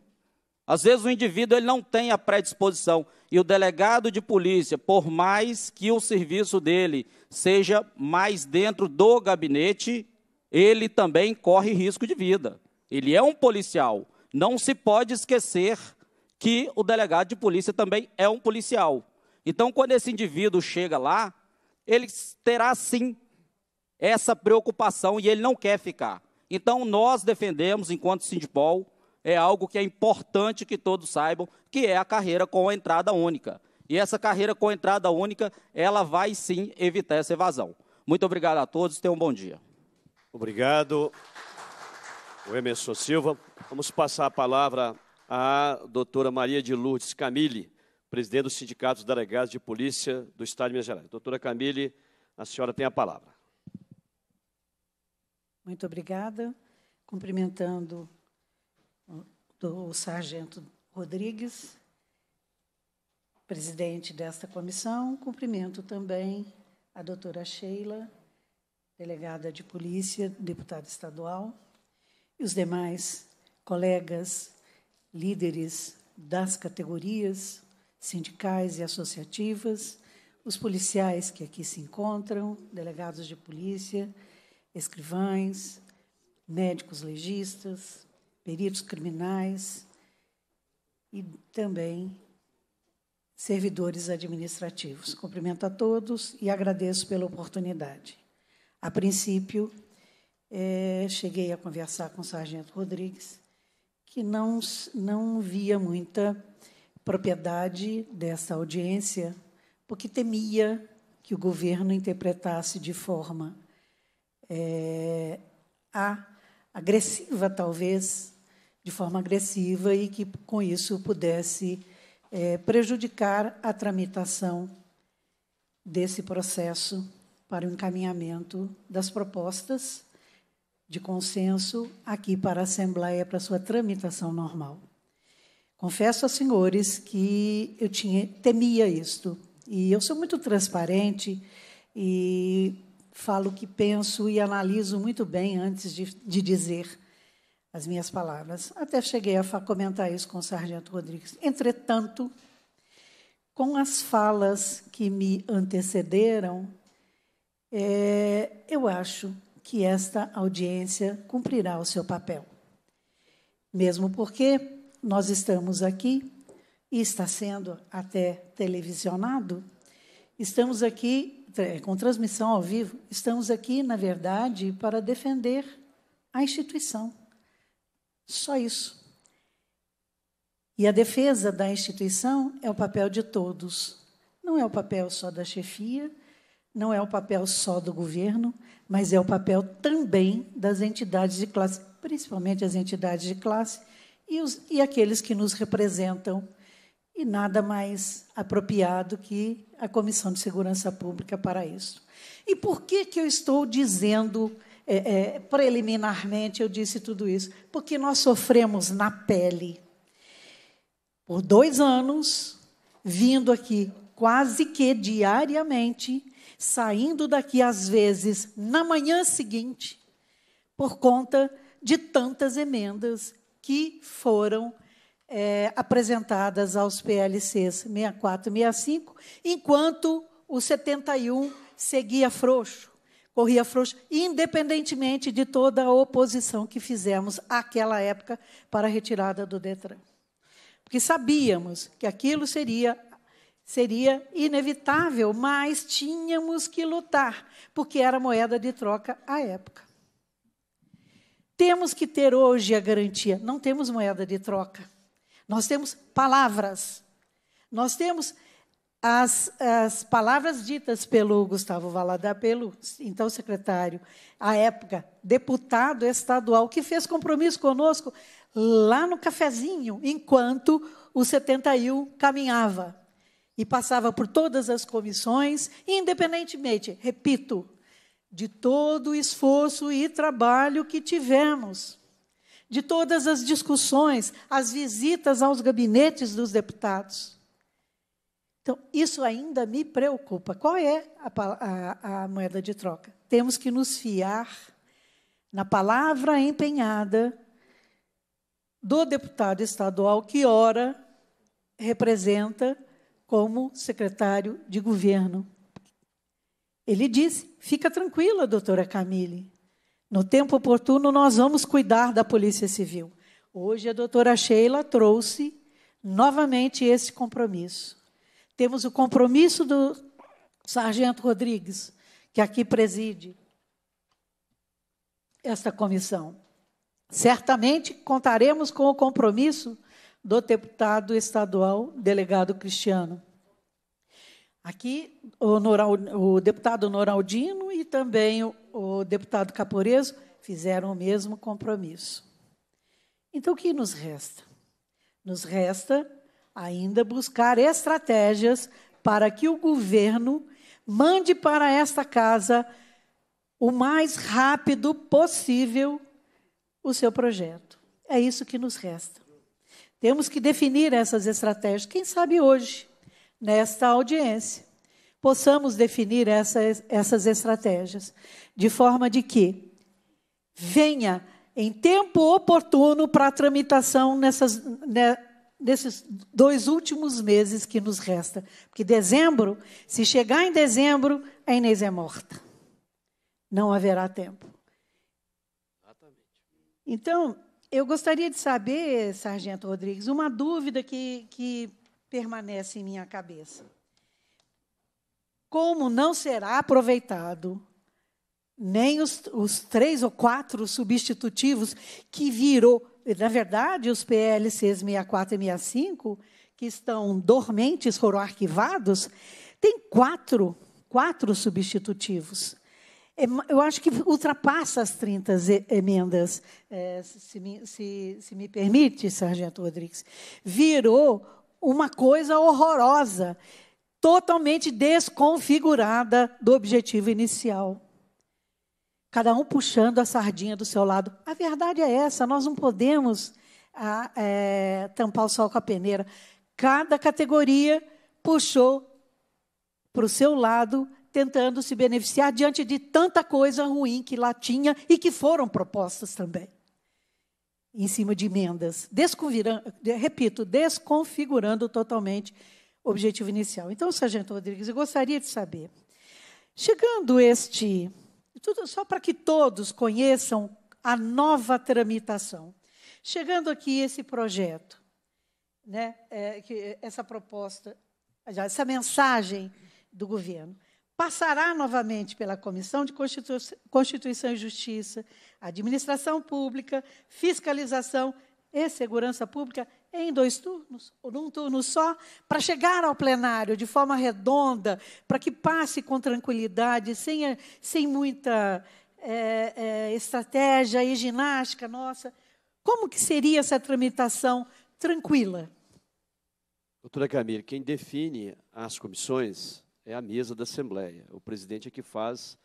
Às vezes o indivíduo ele não tem a predisposição e o delegado de polícia, por mais que o serviço dele seja mais dentro do gabinete, ele também corre risco de vida. Ele é um policial. Não se pode esquecer que o delegado de polícia também é um policial. Então, quando esse indivíduo chega lá, ele terá sim essa preocupação e ele não quer ficar. Então, nós defendemos, enquanto Sindipol, é algo que é importante que todos saibam, que é a carreira com a entrada única. E essa carreira com a entrada única, ela vai sim evitar essa evasão. Muito obrigado a todos, tenham um bom dia. Obrigado,
o Emerson Silva. Vamos passar a palavra à doutora Maria de Lourdes Camille presidente dos sindicatos delegados de polícia do Estado de Minas Gerais. Doutora Camille, a senhora tem a palavra.
Muito obrigada. Cumprimentando o sargento Rodrigues, presidente desta comissão, cumprimento também a doutora Sheila, delegada de polícia, deputada estadual, e os demais colegas, líderes das categorias, sindicais e associativas, os policiais que aqui se encontram, delegados de polícia, escrivães, médicos legistas, peritos criminais e também servidores administrativos. Cumprimento a todos e agradeço pela oportunidade. A princípio, é, cheguei a conversar com o Sargento Rodrigues, que não, não via muita propriedade dessa audiência, porque temia que o governo interpretasse de forma é, a, agressiva, talvez, de forma agressiva, e que com isso pudesse é, prejudicar a tramitação desse processo para o encaminhamento das propostas de consenso aqui para a Assembleia para sua tramitação normal. Confesso a senhores que eu tinha, temia isto. E eu sou muito transparente e falo o que penso e analiso muito bem antes de, de dizer as minhas palavras. Até cheguei a comentar isso com o Sargento Rodrigues. Entretanto, com as falas que me antecederam, é, eu acho que esta audiência cumprirá o seu papel. Mesmo porque nós estamos aqui e está sendo até televisionado. Estamos aqui, é, com transmissão ao vivo, estamos aqui, na verdade, para defender a instituição. Só isso. E a defesa da instituição é o papel de todos. Não é o papel só da chefia, não é o papel só do governo, mas é o papel também das entidades de classe, principalmente as entidades de classe, e, os, e aqueles que nos representam. E nada mais apropriado que a Comissão de Segurança Pública para isso. E por que, que eu estou dizendo é, é, preliminarmente, eu disse tudo isso? Porque nós sofremos na pele. Por dois anos, vindo aqui quase que diariamente, saindo daqui às vezes na manhã seguinte, por conta de tantas emendas que foram é, apresentadas aos PLCs 64 e 65, enquanto o 71 seguia frouxo, corria frouxo, independentemente de toda a oposição que fizemos àquela época para a retirada do Detran. Porque sabíamos que aquilo seria seria inevitável, mas tínhamos que lutar, porque era moeda de troca à época. Temos que ter hoje a garantia. Não temos moeda de troca. Nós temos palavras. Nós temos as, as palavras ditas pelo Gustavo Valadar, pelo então secretário, à época, deputado estadual, que fez compromisso conosco lá no cafezinho, enquanto o 71 caminhava e passava por todas as comissões, independentemente, repito, de todo o esforço e trabalho que tivemos, de todas as discussões, as visitas aos gabinetes dos deputados. Então, isso ainda me preocupa. Qual é a, a, a moeda de troca? Temos que nos fiar na palavra empenhada do deputado estadual que ora representa como secretário de governo ele disse: Fica tranquila, doutora Camille. No tempo oportuno, nós vamos cuidar da Polícia Civil. Hoje, a doutora Sheila trouxe novamente esse compromisso. Temos o compromisso do Sargento Rodrigues, que aqui preside esta comissão. Certamente contaremos com o compromisso do deputado estadual, delegado Cristiano. Aqui, o, Noral, o deputado Noraldino e também o, o deputado Caporeso fizeram o mesmo compromisso. Então, o que nos resta? Nos resta ainda buscar estratégias para que o governo mande para esta casa o mais rápido possível o seu projeto. É isso que nos resta. Temos que definir essas estratégias, quem sabe hoje nesta audiência, possamos definir essas, essas estratégias, de forma de que venha em tempo oportuno para a tramitação nessas, né, nesses dois últimos meses que nos resta. Porque dezembro, se chegar em dezembro, a Inês é morta. Não haverá tempo. Então, eu gostaria de saber, Sargento Rodrigues, uma dúvida que, que permanece em minha cabeça. Como não será aproveitado nem os, os três ou quatro substitutivos que virou, na verdade, os PLCs 64 e 65, que estão dormentes, foram arquivados, tem quatro, quatro substitutivos. É, eu acho que ultrapassa as 30 emendas, é, se me, se, se me permite, Sargento Rodrigues. Virou uma coisa horrorosa, totalmente desconfigurada do objetivo inicial. Cada um puxando a sardinha do seu lado. A verdade é essa: nós não podemos a, ah, é, tampar o sol com a peneira. Cada categoria puxou para o seu lado, tentando se beneficiar diante de tanta coisa ruim que lá tinha e que foram propostas também em cima de emendas, repito, desconfigurando totalmente o objetivo inicial. Então, Sargento Rodrigues, eu gostaria de saber, chegando este, tudo só para que todos conheçam a nova tramitação, chegando aqui esse projeto, né, é, que, essa proposta, essa mensagem do governo, passará novamente pela Comissão de Constituição e Justiça, Administração Pública, Fiscalização e Segurança Pública em dois turnos, ou num turno só, para chegar ao plenário de forma redonda, para que passe com tranquilidade, sem, sem muita é, é, estratégia e ginástica nossa. Como que seria essa tramitação tranquila?
Doutora
Camille, quem define as comissões é a mesa da Assembleia. O presidente é que faz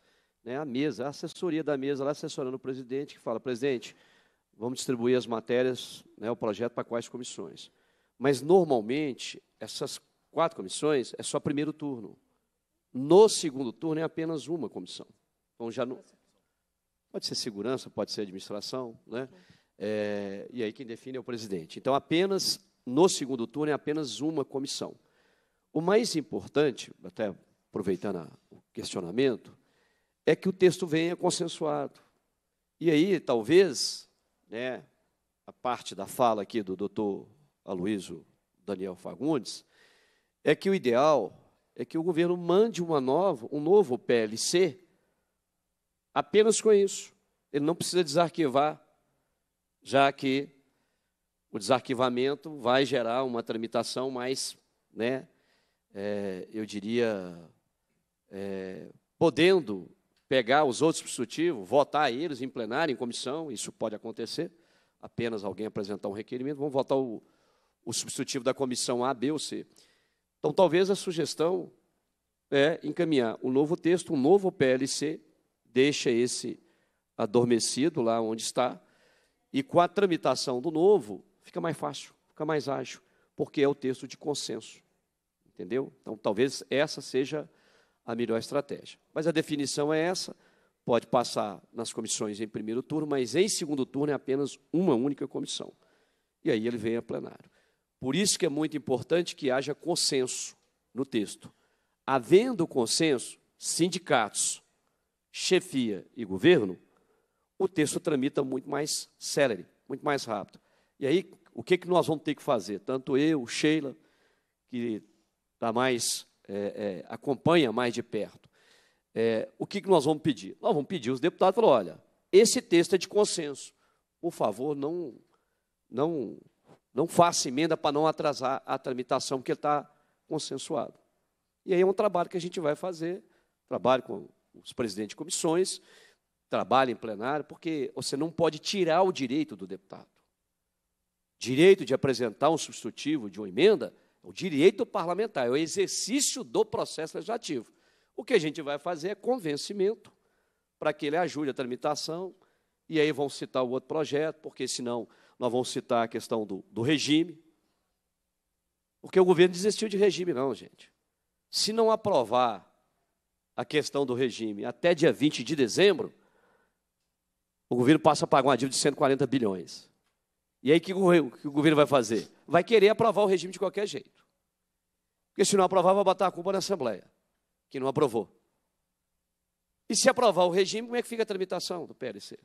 né, a mesa, a assessoria da mesa, lá assessorando o presidente, que fala, presidente, vamos distribuir as matérias, né, o projeto para quais comissões. Mas, normalmente, essas quatro comissões é só primeiro turno. No segundo turno é apenas uma comissão. Então, já não... Pode ser segurança, pode ser administração, né? É, e aí quem define é o presidente. Então, apenas no segundo turno é apenas uma comissão. O mais importante, até aproveitando o questionamento, é que o texto venha consensuado. E aí, talvez, né, a parte da fala aqui do doutor Aloysio Daniel Fagundes, é que o ideal é que o governo mande uma nova, um novo PLC apenas com isso. Ele não precisa desarquivar, já que o desarquivamento vai gerar uma tramitação mais né, é, eu diria, é, podendo pegar os outros substitutivos, votar eles em plenário, em comissão, isso pode acontecer, apenas alguém apresentar um requerimento, vamos votar o, o substitutivo da comissão A, B ou C. Então, talvez a sugestão é encaminhar um novo texto, um novo PLC, deixa esse adormecido lá onde está, e com a tramitação do novo, fica mais fácil, fica mais ágil, porque é o texto de consenso. Entendeu? Então, talvez essa seja a melhor estratégia. Mas a definição é essa. Pode passar nas comissões em primeiro turno, mas em segundo turno é apenas uma única comissão. E aí ele vem a plenário. Por isso que é muito importante que haja consenso no texto. Havendo consenso, sindicatos, chefia e governo, o texto tramita muito mais célere, muito mais rápido. E aí, o que, que nós vamos ter que fazer? Tanto eu, Sheila, que tá mais, é, é, acompanha mais de perto. É, o que, que nós vamos pedir? Nós vamos pedir os deputados, falou, olha, esse texto é de consenso. Por favor, não, não, não faça emenda para não atrasar a tramitação, porque ele está consensuado. E aí é um trabalho que a gente vai fazer, trabalho com os presidentes de comissões, trabalho em plenário, porque você não pode tirar o direito do deputado. Direito de apresentar um substitutivo de uma emenda o direito parlamentar, é o exercício do processo legislativo. O que a gente vai fazer é convencimento para que ele ajude a tramitação, e aí vão citar o outro projeto, porque senão nós vamos citar a questão do, do regime. Porque o governo desistiu de regime, não, gente. Se não aprovar a questão do regime até dia 20 de dezembro, o governo passa a pagar uma dívida de 140 bilhões. E aí o que o governo vai fazer? Vai querer aprovar o regime de qualquer jeito. Porque se não aprovar, vai botar a culpa na Assembleia, que não aprovou. E se aprovar o regime, como é que fica a tramitação do PLC?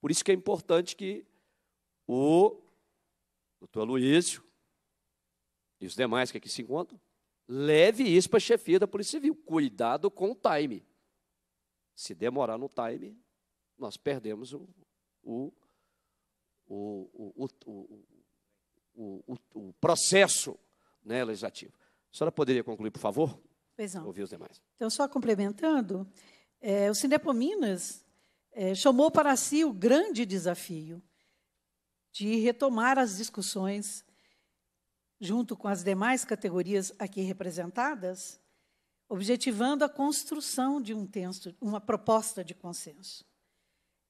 Por isso que é importante que o doutor Aloysio e os demais que aqui se encontram leve isso para a chefia da Polícia Civil. Cuidado com o time. Se demorar no time, nós perdemos o, o o, o, o processo né, legislativo. A senhora poderia concluir, por favor? Pois não. Ouvir os demais.
Então, só complementando, é, o Cinepominas é, chamou para si o grande desafio de retomar as discussões junto com as demais categorias aqui representadas, objetivando a construção de um texto, uma proposta de consenso.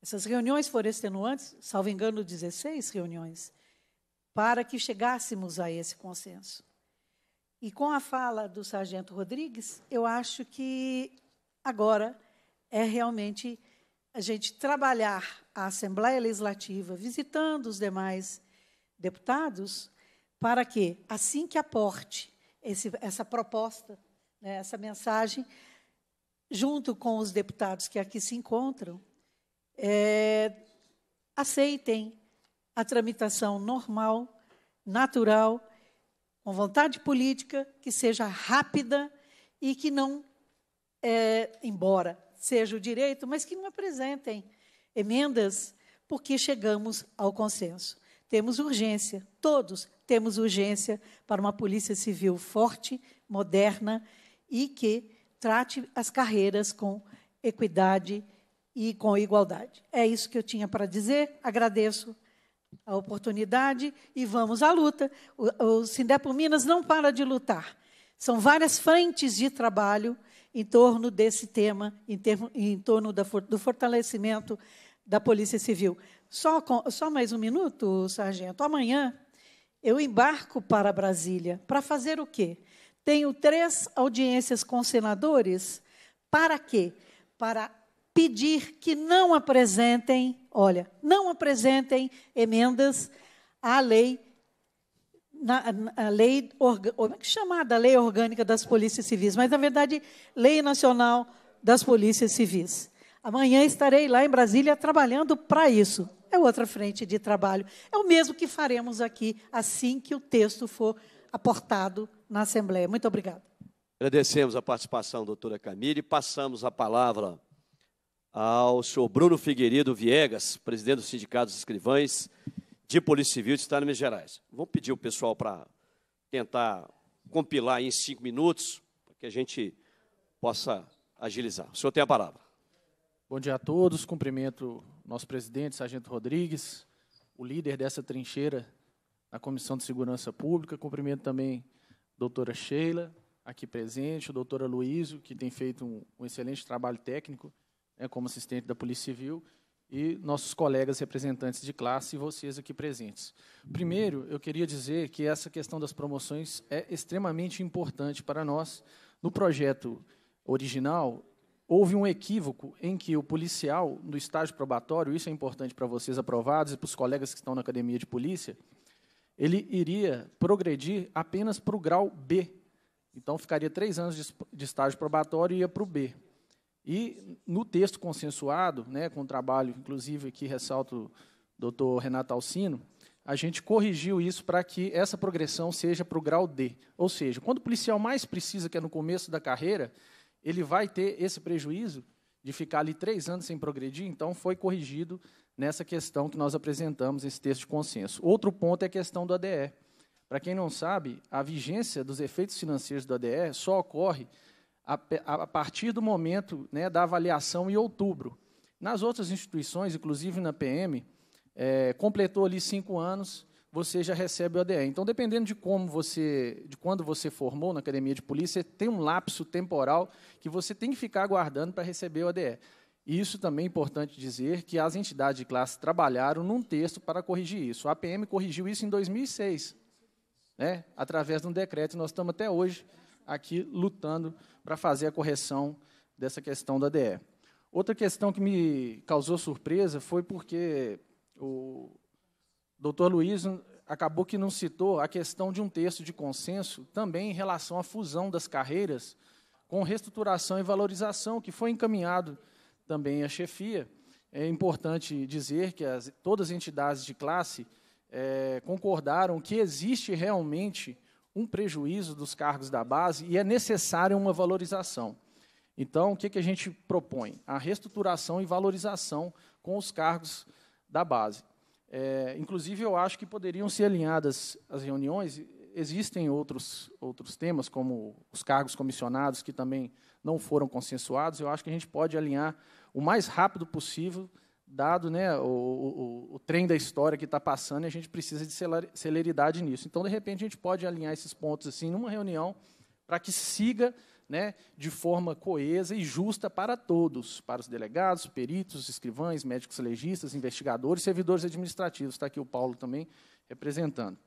Essas reuniões foram extenuantes, salvo engano, 16 reuniões, para que chegássemos a esse consenso. E com a fala do sargento Rodrigues, eu acho que agora é realmente a gente trabalhar a Assembleia Legislativa, visitando os demais deputados, para que, assim que aporte esse, essa proposta, né, essa mensagem, junto com os deputados que aqui se encontram, é, aceitem a tramitação normal, natural, com vontade política, que seja rápida e que não, é, embora seja o direito, mas que não apresentem emendas, porque chegamos ao consenso. Temos urgência, todos temos urgência para uma polícia civil forte, moderna e que trate as carreiras com equidade e com igualdade. É isso que eu tinha para dizer. Agradeço a oportunidade e vamos à luta. O, o Sindepo Minas não para de lutar. São várias frentes de trabalho em torno desse tema, em, termo, em torno da, do fortalecimento da Polícia Civil. Só, com, só mais um minuto, sargento. Amanhã eu embarco para Brasília para fazer o quê? Tenho três audiências com senadores. Para quê? Para pedir que não apresentem, olha, não apresentem emendas à lei na, na lei como é que chamada lei orgânica das polícias civis, mas na verdade lei nacional das polícias civis. Amanhã estarei lá em Brasília trabalhando para isso. É outra frente de trabalho. É o mesmo que faremos aqui assim que o texto for aportado na Assembleia. Muito obrigada.
Agradecemos a participação, doutora Camille. Passamos a palavra ao senhor Bruno Figueiredo Viegas, presidente do Sindicato dos Escrivães de Polícia Civil de Estado de Minas Gerais. Vamos pedir o pessoal para tentar compilar em cinco minutos, para que a gente possa agilizar. O senhor tem a palavra.
Bom dia a todos. Cumprimento nosso presidente, Sargento Rodrigues, o líder dessa trincheira na Comissão de Segurança Pública. Cumprimento também a doutora Sheila, aqui presente, o doutor Luísio, que tem feito um, um excelente trabalho técnico né, como assistente da Polícia Civil, e nossos colegas representantes de classe e vocês aqui presentes. Primeiro, eu queria dizer que essa questão das promoções é extremamente importante para nós. No projeto original, houve um equívoco em que o policial, no estágio probatório, isso é importante para vocês aprovados e para os colegas que estão na academia de polícia, ele iria progredir apenas para o grau B. Então, ficaria três anos de estágio probatório e ia para o B. E no texto consensuado, né, com o trabalho, inclusive, que ressalto o Dr. Renato Alcino, a gente corrigiu isso para que essa progressão seja para o grau D. Ou seja, quando o policial mais precisa, que é no começo da carreira, ele vai ter esse prejuízo de ficar ali três anos sem progredir, então foi corrigido nessa questão que nós apresentamos, esse texto de consenso. Outro ponto é a questão do ADE. Para quem não sabe, a vigência dos efeitos financeiros do ADE só ocorre a, a partir do momento né, da avaliação em outubro. Nas outras instituições, inclusive na PM, é, completou ali cinco anos, você já recebe o ADE. Então, dependendo de como você, de quando você formou na academia de polícia, tem um lapso temporal que você tem que ficar aguardando para receber o ADE. E isso também é importante dizer que as entidades de classe trabalharam num texto para corrigir isso. A PM corrigiu isso em 2006, né? através de um decreto, nós estamos até hoje aqui lutando para fazer a correção dessa questão da DE. Outra questão que me causou surpresa foi porque o doutor Luiz acabou que não citou a questão de um texto de consenso também em relação à fusão das carreiras com reestruturação e valorização, que foi encaminhado também à chefia. É importante dizer que as, todas as entidades de classe é, concordaram que existe realmente um prejuízo dos cargos da base e é necessária uma valorização. Então, o que, que a gente propõe? A reestruturação e valorização com os cargos da base. É, inclusive, eu acho que poderiam ser alinhadas as reuniões. Existem outros, outros temas, como os cargos comissionados, que também não foram consensuados. Eu acho que a gente pode alinhar o mais rápido possível dado né, o, o, o trem da história que está passando e a gente precisa de celeridade nisso. Então, de repente, a gente pode alinhar esses pontos assim numa reunião para que siga né, de forma coesa e justa para todos, para os delegados, peritos, escrivães, médicos legistas, investigadores, servidores administrativos. Está aqui o Paulo também representando.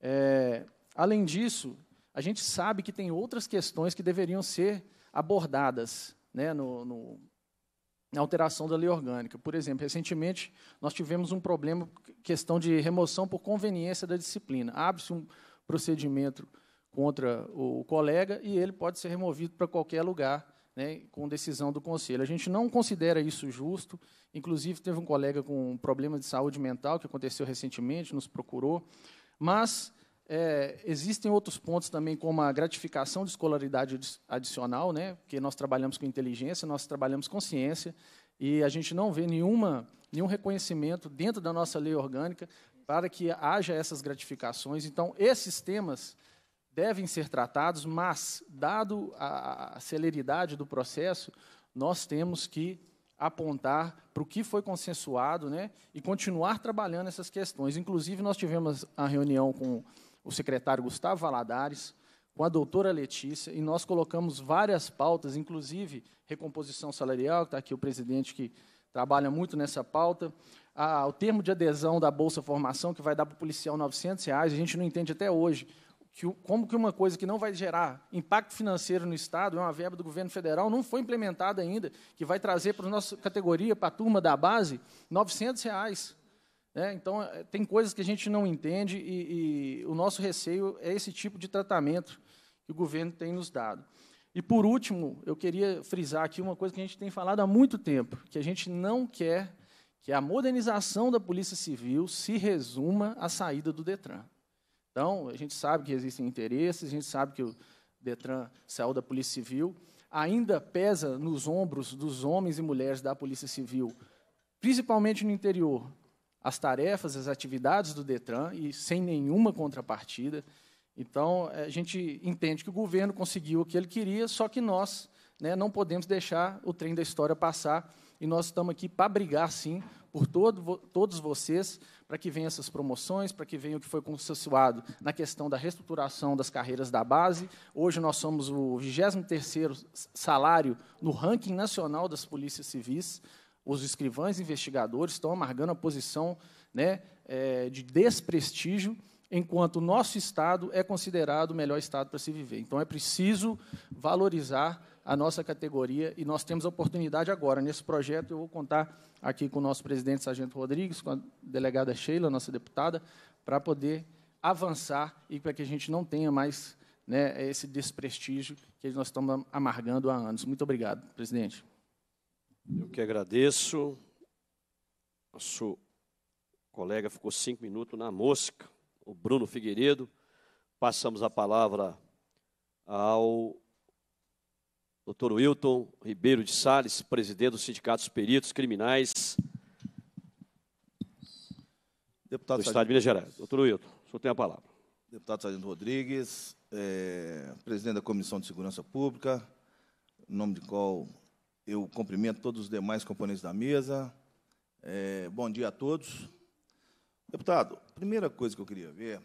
É, além disso, a gente sabe que tem outras questões que deveriam ser abordadas né, no, no, na alteração da lei orgânica. Por exemplo, recentemente nós tivemos um problema, questão de remoção por conveniência da disciplina. Abre-se um procedimento contra o colega e ele pode ser removido para qualquer lugar, né, com decisão do conselho. A gente não considera isso justo. Inclusive, teve um colega com um problema de saúde mental que aconteceu recentemente, nos procurou, mas é, existem outros pontos também, como a gratificação de escolaridade adicional, né? porque nós trabalhamos com inteligência, nós trabalhamos com ciência, e a gente não vê nenhuma, nenhum reconhecimento dentro da nossa lei orgânica para que haja essas gratificações. Então, esses temas devem ser tratados, mas, dado a, a celeridade do processo, nós temos que apontar para o que foi consensuado né, e continuar trabalhando essas questões. Inclusive, nós tivemos a reunião com o secretário Gustavo Valadares, com a doutora Letícia, e nós colocamos várias pautas, inclusive recomposição salarial, que está aqui o presidente que trabalha muito nessa pauta, a, o termo de adesão da Bolsa Formação, que vai dar para o policial R$ 900, reais, a gente não entende até hoje que, como que uma coisa que não vai gerar impacto financeiro no Estado, é uma verba do governo federal, não foi implementada ainda, que vai trazer para a nossa categoria, para a turma da base, R$ 900. Reais. Né? então, é, tem coisas que a gente não entende e, e, o nosso receio é esse tipo de tratamento que o governo tem nos dado. E, por último, eu queria frisar aqui uma coisa que a gente tem falado há muito tempo, que a gente não quer que a modernização da Polícia Civil se resuma à saída do DETRAN. Então, a gente sabe que existem interesses, a gente sabe que o DETRAN saiu da Polícia Civil, ainda pesa nos ombros dos homens e mulheres da Polícia Civil, principalmente no interior, as tarefas, as atividades do Detran e sem nenhuma contrapartida. Então, eh, a gente entende que o governo conseguiu o que ele queria, só que nós né, não podemos deixar o trem da história passar e nós estamos aqui para brigar, sim, por todo, todos vocês, para que venham essas promoções, para que venha o que foi consensuado na questão da reestruturação das carreiras da base. Hoje nós somos o 23º salário no ranking nacional das polícias civis. Os escrivães investigadores estão amargando a posição né, é, de desprestígio, enquanto o nosso Estado é considerado o melhor Estado para se viver. Então, é preciso valorizar a nossa categoria e nós temos a oportunidade agora. Nesse projeto, eu vou contar aqui com o nosso presidente, Sargento Rodrigues, com a delegada Sheila, nossa deputada, para poder avançar e para que a gente não tenha mais né, esse desprestígio que nós estamos amargando há anos. Muito obrigado, presidente.
Eu que agradeço. Nosso colega ficou cinco minutos na mosca, o Bruno Figueiredo. Passamos a palavra ao doutor Wilton Ribeiro de Sales, presidente do Sindicato dos Peritos Criminais Deputado do Sargento... Estado de Minas Gerais.
Doutor Wilton, o senhor tem a palavra. Deputado Sargento Rodrigues, é, presidente da Comissão de Segurança Pública, em nome de qual eu cumprimento todos os demais componentes da mesa. É, bom dia a todos. Deputado, primeira coisa que eu queria ver,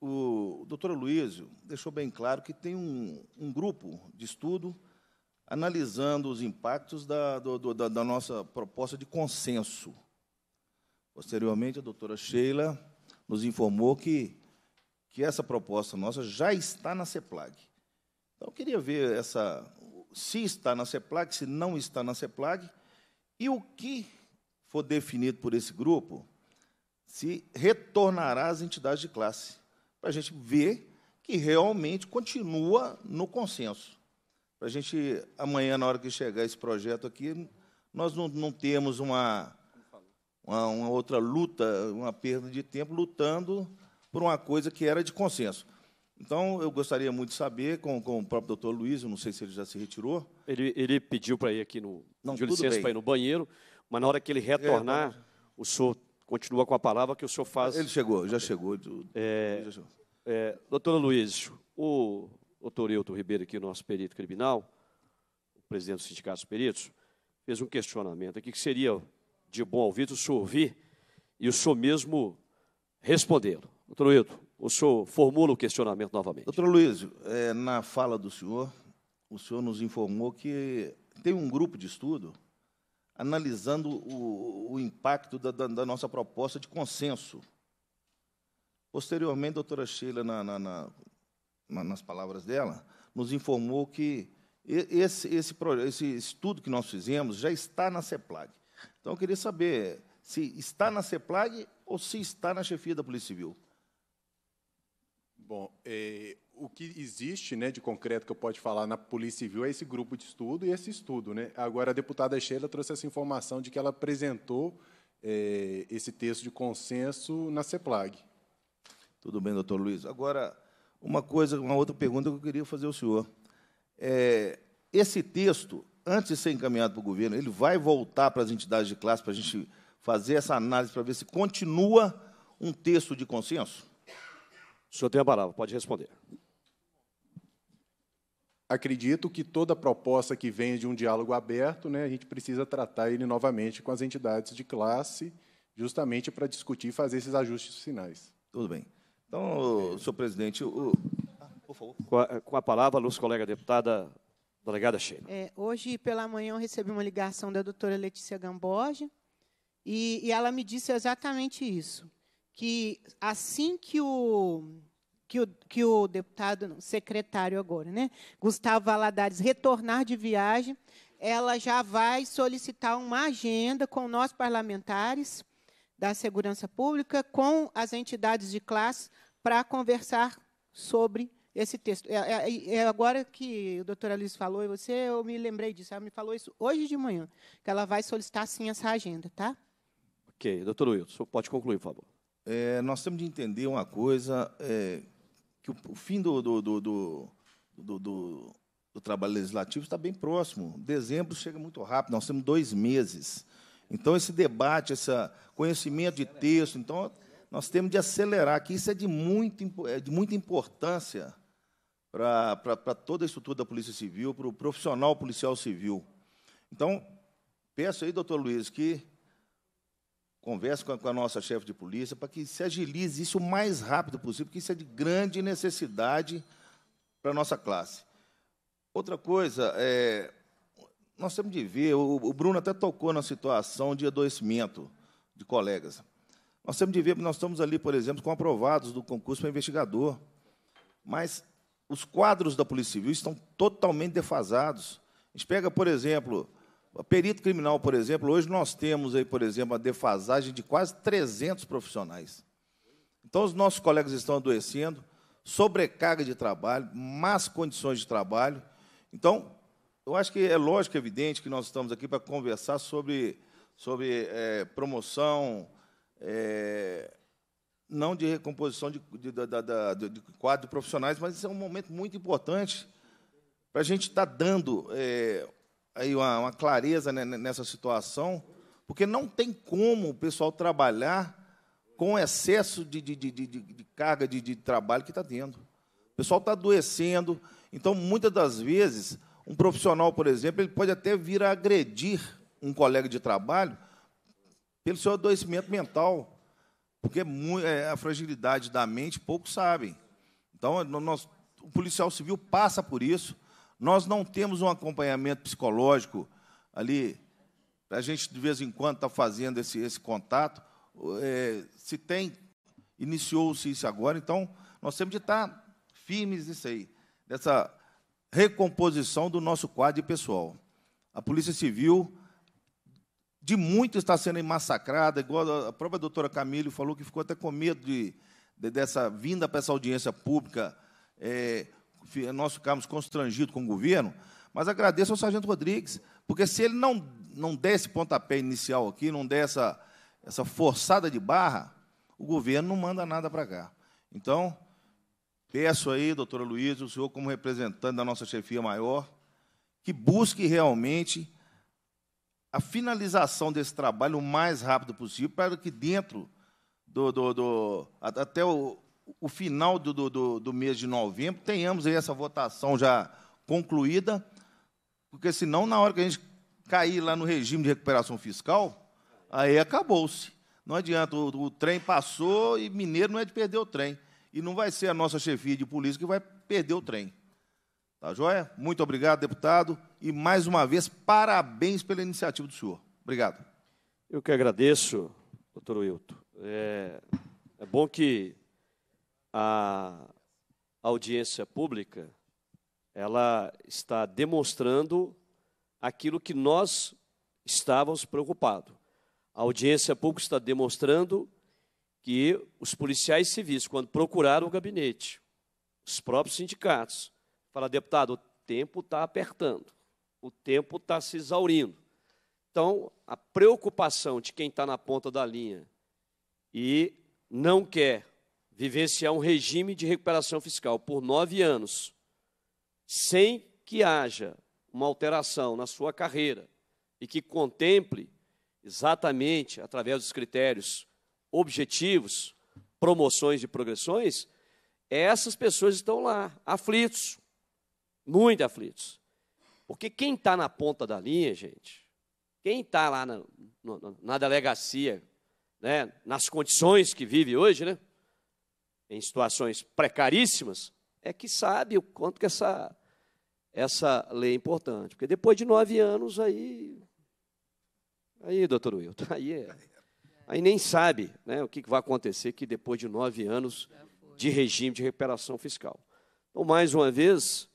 o doutor Luísio deixou bem claro que tem um, um grupo de estudo analisando os impactos da, do, do, da, da, nossa proposta de consenso. Posteriormente, a doutora Sheila nos informou que, que essa proposta nossa já está na CEPLAG. Então, eu queria ver essa, se está na CEPLAG, se não está na CEPLAG, e o que for definido por esse grupo se retornará às entidades de classe, para a gente ver que realmente continua no consenso. Para a gente, amanhã, na hora que chegar esse projeto aqui, nós não, não temos uma, uma, uma outra luta, uma perda de tempo lutando por uma coisa que era de consenso. Então, eu gostaria muito de saber com, com o próprio doutor Luiz, eu não sei se ele já se retirou.
Ele, ele pediu para ir aqui no. Não, de licença para ir no banheiro, mas na hora que ele é, retornar, é, o senhor continua com a palavra que o senhor faz. Ele chegou, já chegou. É, É, Luiz, o doutor Hilton Ribeiro, aqui, nosso perito criminal, o presidente do Sindicato dos Peritos, fez um questionamento aqui que seria de bom ouvido o senhor ouvir e o senhor mesmo respondê-lo. Doutor Hilton, o senhor formula o questionamento novamente. Doutor Luiz,
é, na fala do senhor, o senhor nos informou que tem um grupo de estudo analisando o, o impacto da, da, da, nossa proposta de consenso. Posteriormente, a doutora Sheila, na, na, na, nas palavras dela, nos informou que esse, esse, esse estudo que nós fizemos já está na CEPLAG. Então, eu queria saber se está na CEPLAG ou se está na chefia
da Polícia Civil. Bom, é, o que existe né, de concreto que eu posso falar na Polícia Civil é esse grupo de estudo e esse estudo. Né? Agora, a deputada Sheila trouxe essa informação de que ela apresentou é, esse texto de consenso na CEPLAG.
Tudo bem, doutor Luiz.
Agora, uma coisa, uma outra pergunta que eu queria
fazer ao senhor. É, esse texto, antes de ser encaminhado para o governo, ele vai voltar para as entidades de classe para a gente fazer essa análise para ver se continua um
texto de consenso? O senhor tem a palavra, pode responder. Acredito que toda proposta que venha de um diálogo aberto, né, a gente precisa tratar ele novamente com as entidades de classe, justamente para discutir e fazer esses ajustes finais.
Tudo bem. Então, senhor presidente, o... ah, por favor. Com a, com a
palavra, a luz colega deputada Delegada Sheila.
É, hoje pela manhã eu recebi uma ligação da doutora Letícia Gamboge e, e, ela me disse exatamente isso que assim que o que o, que o deputado, não, secretário agora, né, Gustavo Valadares, retornar de viagem, ela já vai solicitar uma agenda com nós parlamentares da segurança pública, com as entidades de classe, para conversar sobre esse texto. É, é, é, é agora que o doutor Alice falou e você, eu me lembrei disso. Ela me falou isso hoje de manhã, que ela vai solicitar sim essa agenda, tá?
Ok, doutor Wilson, pode concluir, por favor é, nós temos de entender uma coisa, é, que o, o fim do do do, do, do, do, trabalho legislativo está bem próximo. Dezembro chega muito rápido, nós temos dois meses. Então, esse debate, esse conhecimento de texto, então, nós temos de acelerar, que isso é de, muito, é de muita importância para toda a estrutura da Polícia Civil, para o profissional policial civil. Então, peço aí, doutor Luiz, que converse com a, com a nossa chefe de polícia para que se agilize isso o mais rápido possível, porque isso é de grande necessidade para a nossa classe. Outra coisa, é, nós temos de ver, o, o Bruno até tocou na situação de adoecimento de colegas. Nós temos de ver, nós estamos ali, por exemplo, com aprovados do concurso para investigador, mas os quadros da Polícia Civil estão totalmente defasados. A gente pega, por exemplo, perito criminal, por exemplo, hoje nós temos aí, por exemplo, a defasagem de quase 300 profissionais. Então, os nossos colegas estão adoecendo, sobrecarga de trabalho, más condições de trabalho. Então, eu acho que é lógico, evidente, que nós estamos aqui para conversar sobre, sobre é, promoção, é, não de recomposição de, de, de, quadro de profissionais, mas é um momento muito importante para a gente estar tá dando é, aí uma, uma clareza né, nessa situação, porque não tem como o pessoal trabalhar com excesso de, de, de, de carga de, trabalho que está tendo. O pessoal está adoecendo, então muitas das vezes um profissional, por exemplo, ele pode até vir a agredir um colega de trabalho pelo seu adoecimento mental, porque é é, a fragilidade da mente poucos sabem. Então, nós, o policial civil passa por isso nós não temos um acompanhamento psicológico ali, a gente de vez em quando está fazendo esse, esse contato. É, se tem, iniciou-se isso agora, então nós temos de estar tá firmes nisso aí, dessa recomposição do nosso quadro pessoal. A Polícia Civil, de muito, está sendo massacrada, igual a própria doutora Camilo falou que ficou até com medo de, de dessa vinda para essa audiência pública. É, nós ficarmos constrangidos com o governo, mas agradeço ao Sargento Rodrigues, porque se ele não, não der esse pontapé inicial aqui, não der essa, essa forçada de barra, o governo não manda nada para cá. Então, peço aí, doutora Luiz, o senhor, como representante da nossa chefia maior, que busque realmente a finalização desse trabalho o mais rápido possível, para que dentro do. do, do até o, o final do, do, do mês de novembro, tenhamos aí essa votação já concluída, porque senão, na hora que a gente cair lá no regime de recuperação fiscal, aí acabou-se. Não adianta, o, o, trem passou e mineiro não é de perder o trem. E não vai ser a nossa chefia de polícia que vai perder o trem. Tá joia? Muito obrigado, deputado. E mais uma vez, parabéns pela iniciativa do senhor. Obrigado. Eu que agradeço, doutor Wilton.
É, é bom que a audiência pública, ela está demonstrando aquilo que nós estávamos preocupados. A audiência pública está demonstrando que os policiais civis, quando procuraram o gabinete, os próprios sindicatos, falaram, deputado, o tempo está apertando, o tempo está se exaurindo. Então, a preocupação de quem está na ponta da linha e não quer vivenciar um regime de recuperação fiscal por nove anos, sem que haja uma alteração na sua carreira e que contemple exatamente através dos critérios objetivos, promoções e progressões, essas pessoas estão lá, aflitos, muito aflitos. Porque quem está na ponta da linha, gente, quem está lá na, na, na delegacia, né, nas condições que vive hoje, né, em situações precaríssimas, é que sabe o quanto que essa, essa lei é importante. Porque depois de nove anos, aí. Aí, doutor Wilton, (laughs) aí é, Aí nem sabe né, o que vai acontecer que depois de nove anos de regime de recuperação fiscal. Então, mais uma vez,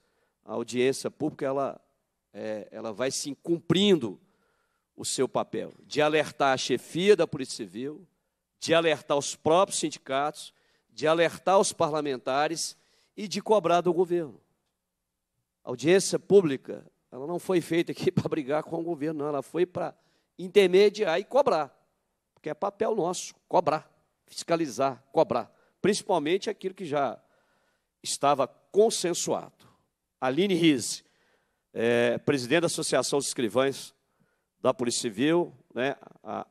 a audiência pública ela, é, ela vai se cumprindo o seu papel de alertar a chefia da Polícia Civil, de alertar os próprios sindicatos de alertar os parlamentares e de cobrar do governo. A audiência pública, ela não foi feita aqui (laughs) para brigar com o governo, não, ela foi para intermediar e cobrar, porque é papel nosso cobrar, fiscalizar, cobrar, principalmente aquilo que já estava consensuado. Aline Riz, é, presidente da Associação dos Escrivães da Polícia Civil, né, a,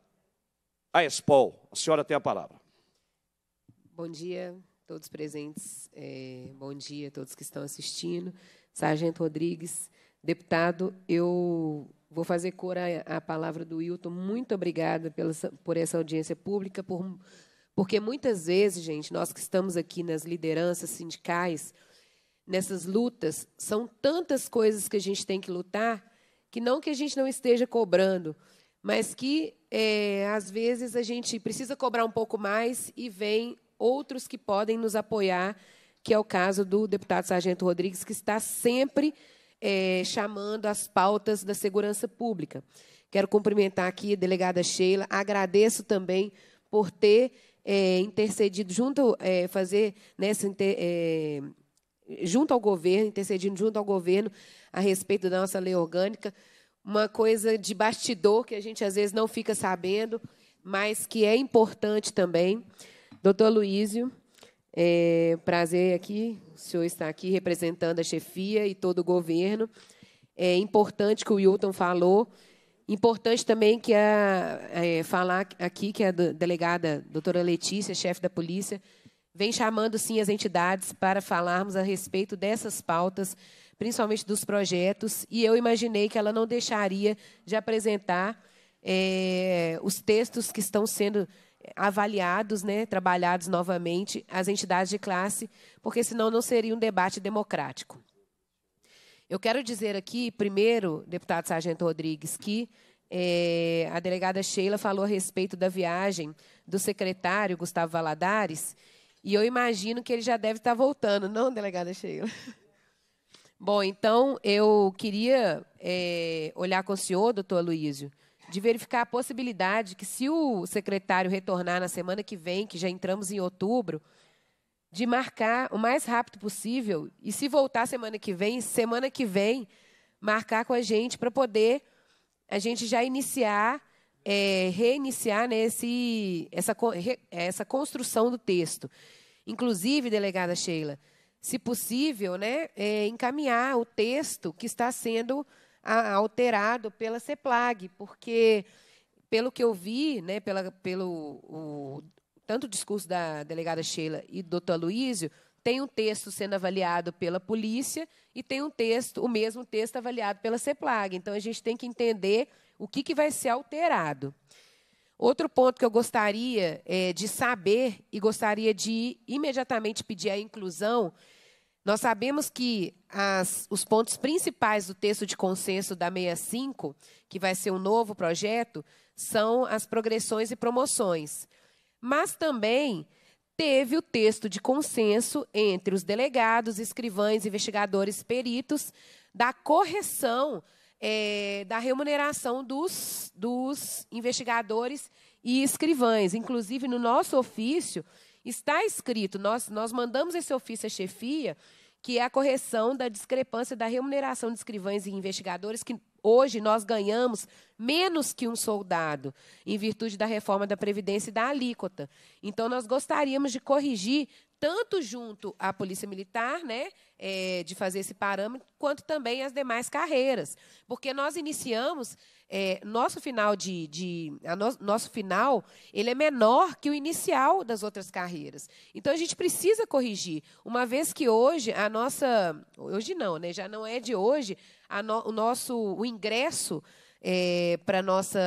a ESPOL. A senhora tem a palavra.
Bom dia todos presentes, é, bom dia a todos que estão assistindo. Sargento Rodrigues, deputado, eu vou fazer cor à, palavra do Wilton. Muito obrigada pela, por essa audiência pública, por, porque muitas vezes, gente, nós que estamos aqui nas lideranças sindicais, nessas lutas, são tantas coisas que a gente tem que lutar, que não que a gente não esteja cobrando, mas que é, às vezes a gente precisa cobrar um pouco mais e vem outros que podem nos apoiar, que é o caso do deputado Sargento Rodrigues, que está sempre é, chamando as pautas da segurança pública. Quero cumprimentar aqui a delegada Sheila, agradeço também por ter é, intercedido junto, é, fazer nessa é, junto ao governo, intercedindo junto ao governo a respeito da nossa lei orgânica, uma coisa de bastidor que a gente às vezes não fica sabendo, mas que é importante também. Doutor Luísio, é prazer aqui, o senhor está aqui representando a chefia e todo o governo. É importante que o Wilton falou, importante também que a, é, falar aqui que a delegada doutora Letícia, chefe da polícia, vem chamando sim as entidades para falarmos a respeito dessas pautas, principalmente dos projetos, e eu imaginei que ela não deixaria de apresentar é, os textos que estão sendo avaliados, né, trabalhados novamente as entidades de classe, porque senão não seria um debate democrático. Eu quero dizer aqui, primeiro, deputado Sargento Rodrigues, que é, a delegada Sheila falou a respeito da viagem do secretário Gustavo Valadares, e eu imagino que ele já deve estar voltando, não, delegada Sheila? (laughs) Bom, então eu queria é, olhar com o senhor, doutor Luísio, de verificar a possibilidade que, se o secretário retornar na semana que vem, que já entramos em outubro, de marcar o mais rápido possível e, se voltar semana que vem, semana que vem, marcar com a gente para poder a gente já iniciar, é, reiniciar né, esse, essa, essa construção do texto. Inclusive, delegada Sheila, se possível, né, é, encaminhar o texto que está sendo alterado pela CEPLAG, porque, pelo que eu vi, né, pela, pelo o, tanto o discurso da delegada Sheila e do doutor Luísio, tem um texto sendo avaliado pela polícia e tem um texto, o mesmo texto avaliado pela CEPLAG. Então, a gente tem que entender o que, que vai ser alterado. Outro ponto que eu gostaria é, de saber e gostaria de imediatamente pedir a inclusão nós sabemos que as, os pontos principais do texto de consenso da 65, que vai ser um novo projeto, são as progressões e promoções. Mas também teve o texto de consenso entre os delegados, escrivães, investigadores, peritos, da correção é, da remuneração dos, dos investigadores e escrivães. Inclusive, no nosso ofício, Está escrito, nós, nós mandamos esse ofício à chefia, que é a correção da discrepância da remuneração de escrivães e investigadores, que hoje nós ganhamos menos que um soldado, em virtude da reforma da Previdência e da alíquota. Então, nós gostaríamos de corrigir tanto junto à Polícia Militar, né, é, de fazer esse parâmetro, quanto também as demais carreiras. Porque nós iniciamos, é, nosso final de. de no, nosso final ele é menor que o inicial das outras carreiras. Então a gente precisa corrigir. Uma vez que hoje a nossa. Hoje não, né, já não é de hoje, no, o nosso o ingresso. É, para nossa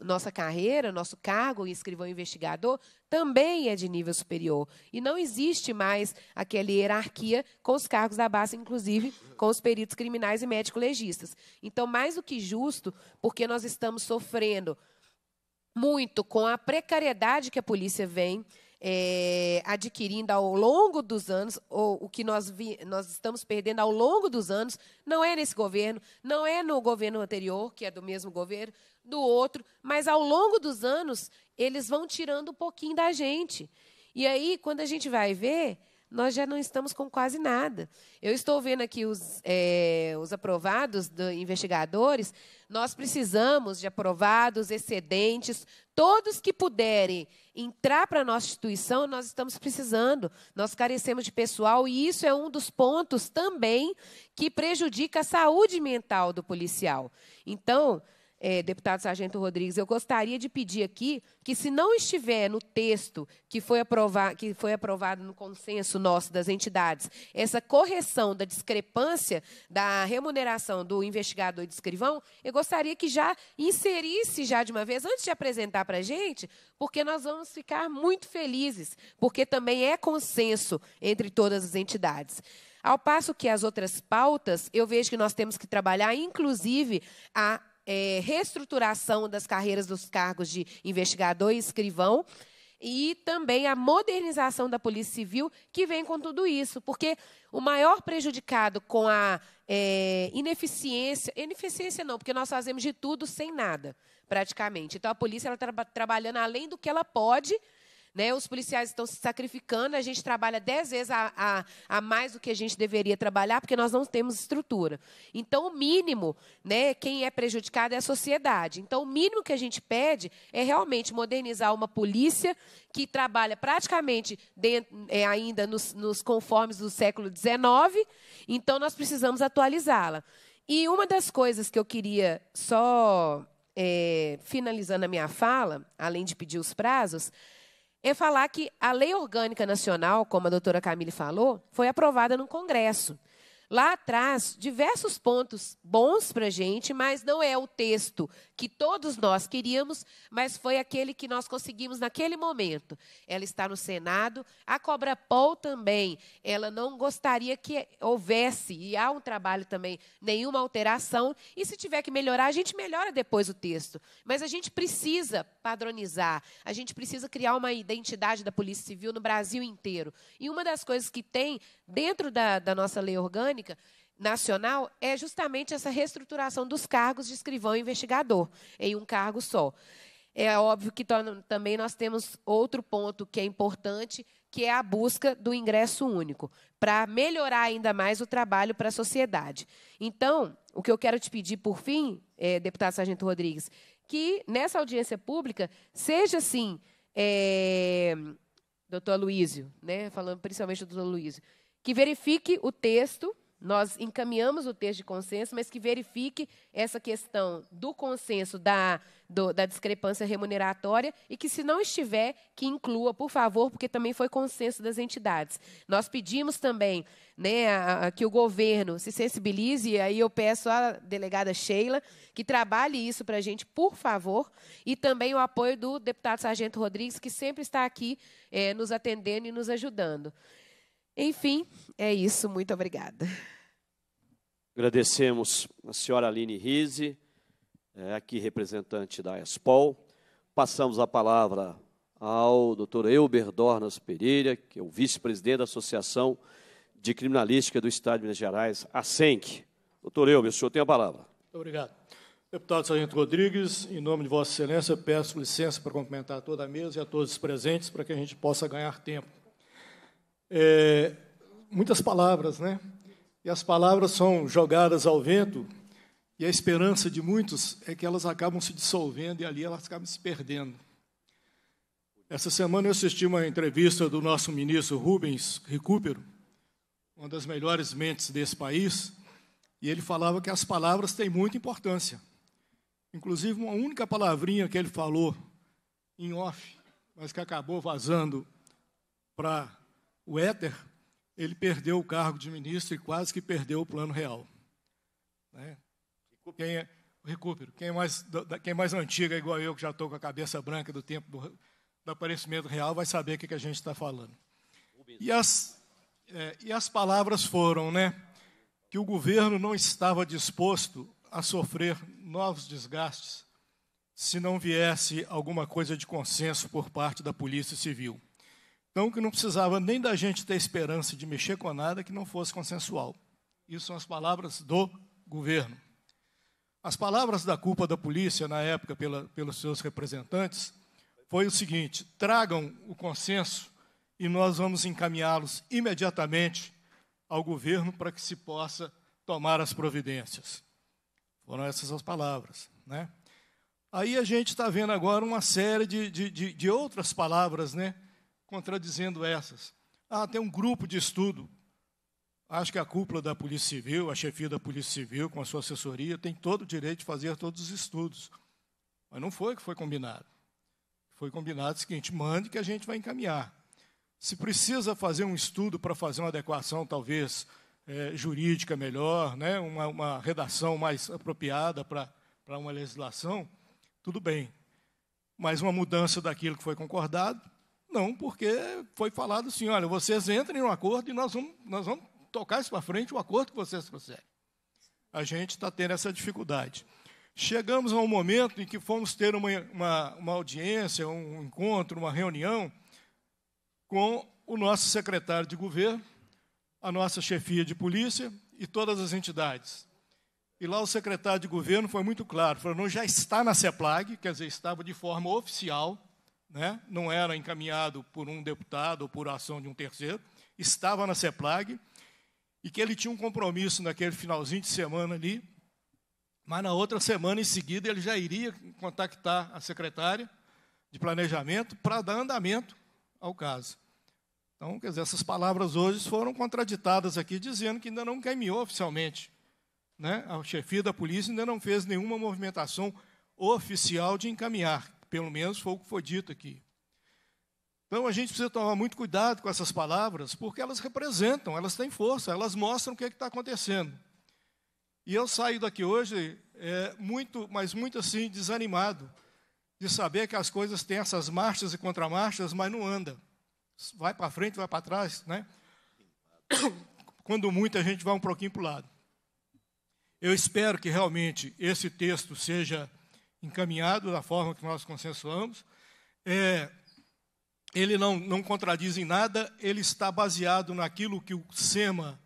nossa carreira, nosso cargo, escrivão investigador, também é de nível superior. E não existe mais aquela hierarquia com os cargos da base, inclusive com os peritos criminais e médico-legistas. Então, mais do que justo, porque nós estamos sofrendo muito com a precariedade que a polícia vem é, adquirindo ao longo dos anos, ou o que nós, vi, nós estamos perdendo ao longo dos anos, não é nesse governo, não é no governo anterior, que é do mesmo governo, do outro, mas ao longo dos anos, eles vão tirando um pouquinho da gente. E aí, quando a gente vai ver, nós já não estamos com quase nada. Eu estou vendo aqui os, é, os aprovados, do, investigadores, nós precisamos de aprovados, excedentes, todos que puderem entrar para a nossa instituição, nós estamos precisando. Nós carecemos de pessoal e isso é um dos pontos também que prejudica a saúde mental do policial. Então, é, deputado Sargento Rodrigues, eu gostaria de pedir aqui que, se não estiver no texto que foi, aprovado, que foi aprovado no consenso nosso das entidades, essa correção da discrepância da remuneração do investigador e do escrivão, eu gostaria que já inserisse já de uma vez, antes de apresentar para a gente, porque nós vamos ficar muito felizes, porque também é consenso entre todas as entidades. Ao passo que as outras pautas, eu vejo que nós temos que trabalhar, inclusive, a é, reestruturação das carreiras dos cargos de investigador e escrivão e também a modernização da Polícia Civil que vem com tudo isso, porque o maior prejudicado com a é, ineficiência, ineficiência não, porque nós fazemos de tudo sem nada, praticamente. Então a polícia ela está trabalhando além do que ela pode né? Os policiais estão se sacrificando, a gente trabalha dez vezes a, a, a, mais do que a gente deveria trabalhar, porque nós não temos estrutura. Então, o mínimo, né, quem é prejudicado é a sociedade. Então, o mínimo que a gente pede é realmente modernizar uma polícia que trabalha praticamente dentro, é, ainda nos, nos conformes do século XIX. Então, nós precisamos atualizá-la. E uma das coisas que eu queria só. É, finalizando a minha fala, além de pedir os prazos, é falar que a Lei Orgânica Nacional, como a doutora Camille falou, foi aprovada no Congresso. Lá atrás, diversos pontos bons para a gente, mas não é o texto que todos nós queríamos, mas foi aquele que nós conseguimos naquele momento. Ela está no Senado. A Cobra Paul também, ela não gostaria que houvesse, e há um trabalho também, nenhuma alteração. E se tiver que melhorar, a gente melhora depois o texto. Mas a gente precisa padronizar, a gente precisa criar uma identidade da Polícia Civil no Brasil inteiro. E uma das coisas que tem dentro da, da nossa lei orgânica nacional é justamente essa reestruturação dos cargos de escrivão e investigador em um cargo só. É óbvio que também nós temos outro ponto que é importante, que é a busca do ingresso único, para melhorar ainda mais o trabalho para a sociedade. Então, o que eu quero te pedir, por fim, é, deputado Sargento Rodrigues, que nessa audiência pública seja, assim, é, doutor Luísio, né, falando principalmente do doutor Luísio, que verifique o texto nós encaminhamos o texto de consenso, mas que verifique essa questão do consenso da, do, da discrepância remuneratória e que, se não estiver, que inclua, por favor, porque também foi consenso das entidades. Nós pedimos também né, a, a, que o governo se sensibilize, e aí eu peço à delegada Sheila que trabalhe isso para a gente, por favor, e também o apoio do deputado Sargento Rodrigues, que sempre está aqui é, nos atendendo e nos ajudando. Enfim, é isso. Muito obrigada.
Agradecemos a senhora Aline Rize, é, aqui representante da ESPOL. Passamos a palavra ao doutor Elber Dornas Pereira, que é o vice-presidente da Associação de Criminalística do Estado de Minas Gerais, a SENC. Doutor Elber, o senhor tem a palavra.
Muito obrigado. Deputado Sargento Rodrigues, em nome de Vossa Excelência, peço licença para cumprimentar toda a mesa e a todos os presentes para que a gente possa ganhar tempo é, muitas palavras, né? E as palavras são jogadas ao vento, e a esperança de muitos é que elas acabam se dissolvendo e ali elas acabam se perdendo. Essa semana eu assisti uma entrevista do nosso ministro Rubens Recupero, uma das melhores mentes desse país, e ele falava que as palavras têm muita importância. Inclusive, uma única palavrinha que ele falou em off, mas que acabou vazando para o Éder, ele perdeu o cargo de ministro e quase que perdeu o plano real. Né? Quem é, recupero. Quem é, mais, quem é mais antiga, é igual eu, que já estou com a cabeça branca do tempo do, do aparecimento real, vai saber o que, que a gente está falando. E as, é, e as palavras foram, né? Que o governo não estava disposto a sofrer novos desgastes se não viesse alguma coisa de consenso por parte da Polícia Civil. Então, que não precisava nem da gente ter esperança de mexer com nada que não fosse consensual. Isso são as palavras do governo. As palavras da culpa da polícia, na época, pela, pelos seus representantes, foi o seguinte: tragam o consenso e nós vamos encaminhá-los imediatamente ao governo para que se possa tomar as providências. Foram essas as palavras. Né? Aí a gente está vendo agora uma série de, de, de, de outras palavras, né? contradizendo essas. Há ah, até um grupo de estudo. Acho que a cúpula da Polícia Civil, a chefia da Polícia Civil, com a sua assessoria, tem todo o direito de fazer todos os estudos. Mas não foi o que foi combinado. Foi combinado o seguinte: mande que a gente vai encaminhar. Se precisa fazer um estudo para fazer uma adequação, talvez é, jurídica melhor, né, uma, uma redação mais apropriada para uma legislação, tudo bem. Mas uma mudança daquilo que foi concordado, não, porque foi falado assim: olha, vocês entrem no acordo e nós vamos, nós vamos tocar isso para frente, o acordo que vocês trouxerem. A gente está tendo essa dificuldade. Chegamos a um momento em que fomos ter uma, uma, uma audiência, um encontro, uma reunião com o nosso secretário de governo, a nossa chefia de polícia e todas as entidades. E lá o secretário de governo foi muito claro, falou, não já está na CEPLAG, quer dizer, estava de forma oficial, né? não era encaminhado por um deputado ou por ação de um terceiro, estava na CEPLAG, e que ele tinha um compromisso naquele finalzinho de semana ali, mas na outra semana em seguida ele já iria contactar a secretária de planejamento para dar andamento ao caso. Então, quer dizer, essas palavras hoje foram contraditadas aqui, dizendo que ainda não encaminhou oficialmente. Né? A chefia da polícia ainda não fez nenhuma movimentação oficial de encaminhar. Pelo menos foi o que foi dito aqui. Então a gente precisa tomar muito cuidado com essas palavras, porque elas representam, elas têm força, elas mostram o que é está acontecendo. E eu saio daqui hoje é, muito, mas muito assim, desanimado, de saber que as coisas têm essas marchas e contramarchas, mas não anda. Vai para frente, vai para trás, né? (coughs) Quando muita gente vai um pouquinho para o lado. Eu espero que realmente esse texto seja encaminhado da forma que nós consensuamos. É, ele não, não contradiz em nada, ele está baseado naquilo que o SEMA,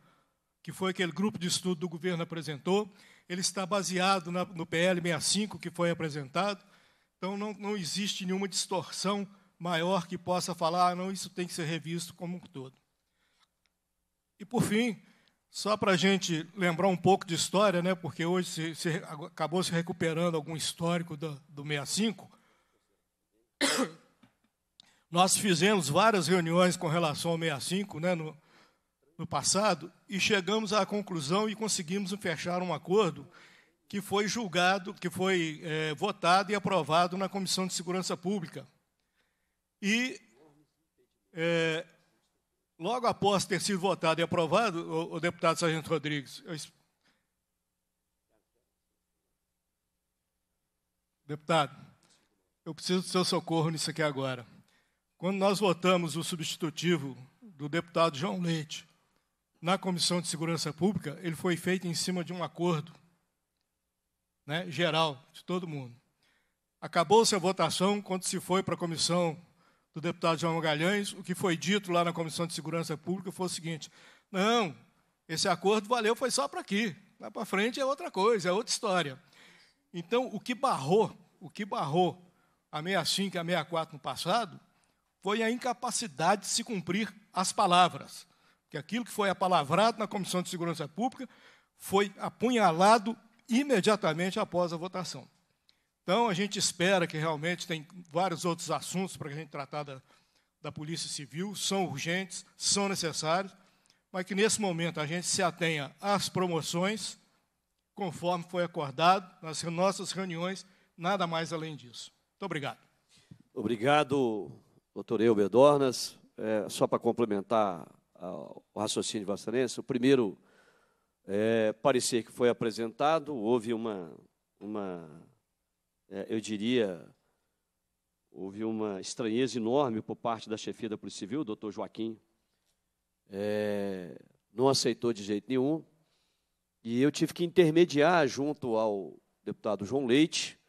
que foi aquele grupo de estudo do governo, apresentou, ele está baseado na, no PL 65, que foi apresentado, então não, não existe nenhuma distorção maior que possa falar, ah, não, isso tem que ser revisto como um todo. E, por fim, só para a gente lembrar um pouco de história, né, porque hoje se, se acabou se recuperando algum histórico do, do 65. (coughs) Nós fizemos várias reuniões com relação ao 65 né, no, no passado e chegamos à conclusão e conseguimos fechar um acordo que foi julgado, que foi é, votado e aprovado na Comissão de Segurança Pública. E é, Logo após ter sido votado e aprovado, o, o deputado Sargento Rodrigues. Eu... Deputado, eu preciso do seu socorro nisso aqui agora. Quando nós votamos o substitutivo do deputado João Leite na Comissão de Segurança Pública, ele foi feito em cima de um acordo né, geral de todo mundo. Acabou-se a votação quando se foi para a Comissão do deputado João Magalhães, o que foi dito lá na Comissão de Segurança Pública foi o seguinte: não, esse acordo valeu foi só para aqui, lá para frente é outra coisa, é outra história. Então, o que barrou, o que barrou a 65 e a 64 no passado foi a incapacidade de se cumprir as palavras. Que aquilo que foi apalavrado na Comissão de Segurança Pública foi apunhalado imediatamente após a votação. Então, a gente espera que realmente tem vários outros assuntos para a gente tratar da, da Polícia Civil, são urgentes, são necessários, mas que nesse momento a gente se atenha às promoções, conforme foi acordado nas nossas reuniões, nada mais além disso. Muito obrigado.
Obrigado, doutor Elber Dornas. É, só para complementar o raciocínio de Vossa Excelência, o primeiro é, parecer que foi apresentado, houve uma, uma é, eu diria, houve uma estranheza enorme por parte da chefia da Polícia Civil, o doutor Joaquim, é, não aceitou de jeito nenhum, e eu tive que intermediar junto ao deputado João Leite.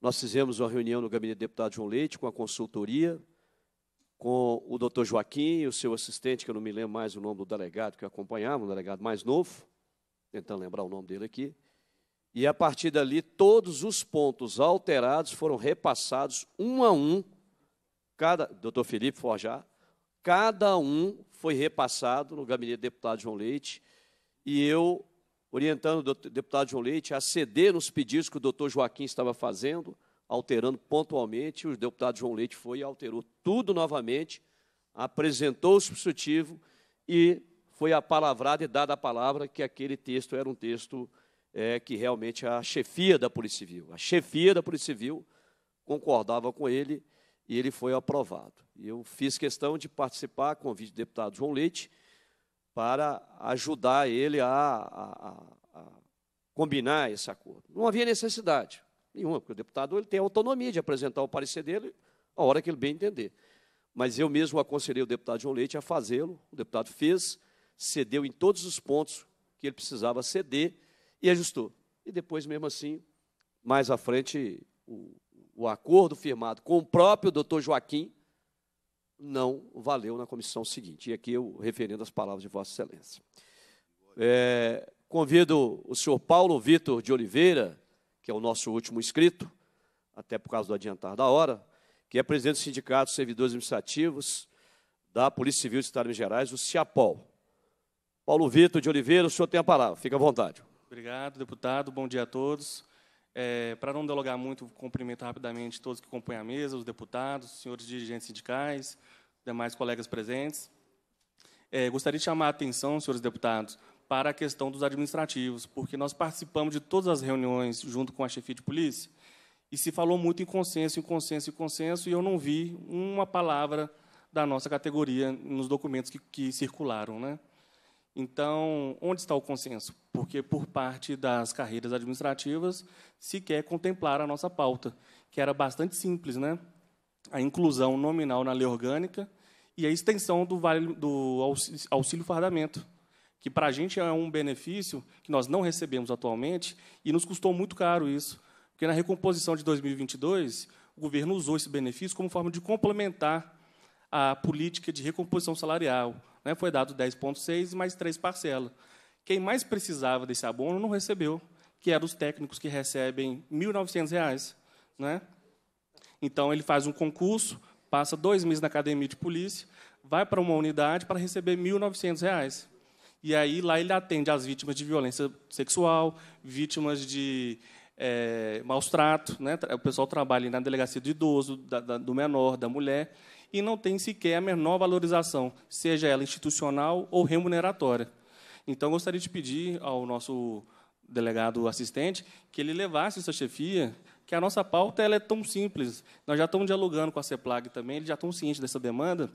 Nós fizemos uma reunião no gabinete do deputado João Leite com a consultoria, com o doutor Joaquim e o seu assistente, que eu não me lembro mais o nome do delegado que acompanhava, um delegado mais novo, tentando lembrar o nome dele aqui, e a partir dali, todos os pontos alterados foram repassados um a um, cada, doutor Felipe Forjar, cada um foi repassado no gabinete do deputado João Leite, e eu, orientando o deputado João Leite a ceder nos pedidos que o doutor Joaquim estava fazendo, alterando pontualmente, o deputado João Leite foi e alterou tudo novamente, apresentou o substitutivo e foi apalavrado e dada a palavra que aquele texto era um texto é que realmente a chefia da Polícia Civil, a chefia da Polícia Civil concordava com ele e ele foi aprovado. Eu fiz questão de participar, convite do deputado João Leite, para ajudar ele a, a, a combinar esse acordo. Não havia necessidade nenhuma, porque o deputado ele tem autonomia de apresentar o parecer dele a hora que ele bem entender. Mas eu mesmo aconselhei o deputado João Leite a fazê-lo, o deputado fez, cedeu em todos os pontos que ele precisava ceder, e ajustou. E depois, mesmo assim, mais à frente, o, o acordo firmado com o próprio doutor Joaquim não valeu na comissão seguinte. E aqui eu referendo as palavras de Vossa Excelência. É, convido o senhor Paulo Vitor de Oliveira, que é o nosso último inscrito, até por causa do adiantar da hora, que é presidente do Sindicato Servidores Administrativos da Polícia Civil do Estado de Minas Gerais, o CIAPOL. Paulo Vitor de Oliveira, o senhor tem a palavra, fica à vontade.
Obrigado, deputado. Bom dia a todos. É, para não delogar muito, cumprimento rapidamente todos que compõem a mesa, os deputados, os senhores dirigentes sindicais, demais colegas presentes. É, gostaria de chamar a atenção, senhores deputados, para a questão dos administrativos, porque nós participamos de todas as reuniões junto com a chefia de polícia e se falou muito em consenso, em consenso, em consenso, e eu não vi uma palavra da nossa categoria nos documentos que, que circularam. Né? Então, onde está o consenso? Porque, por parte das carreiras administrativas, se quer contemplar a nossa pauta, que era bastante simples, né? A inclusão nominal na lei orgânica e a extensão do, vale, do auxílio fardamento, que para a gente é um benefício que nós não recebemos atualmente e nos custou muito caro isso, porque na recomposição de 2022 o governo usou esse benefício como forma de complementar a política de recomposição salarial, né? Foi dado 10,6 mais três parcelas. Quem mais precisava desse abono não recebeu, que eram os técnicos que recebem R$ 1.900. Né? Então, ele faz um concurso, passa dois meses na academia de polícia, vai para uma unidade para receber R$ 1.900. E aí, lá, ele atende as vítimas de violência sexual, vítimas de é, maus trato Né? O pessoal trabalha na delegacia do idoso, da, da, do menor, da mulher e não tem sequer a menor valorização, seja ela institucional ou remuneratória. Então, gostaria de pedir ao nosso delegado assistente que ele levasse essa chefia, que a nossa pauta ela é tão simples. Nós já estamos dialogando com a CEPLAG também, eles já estão cientes dessa demanda.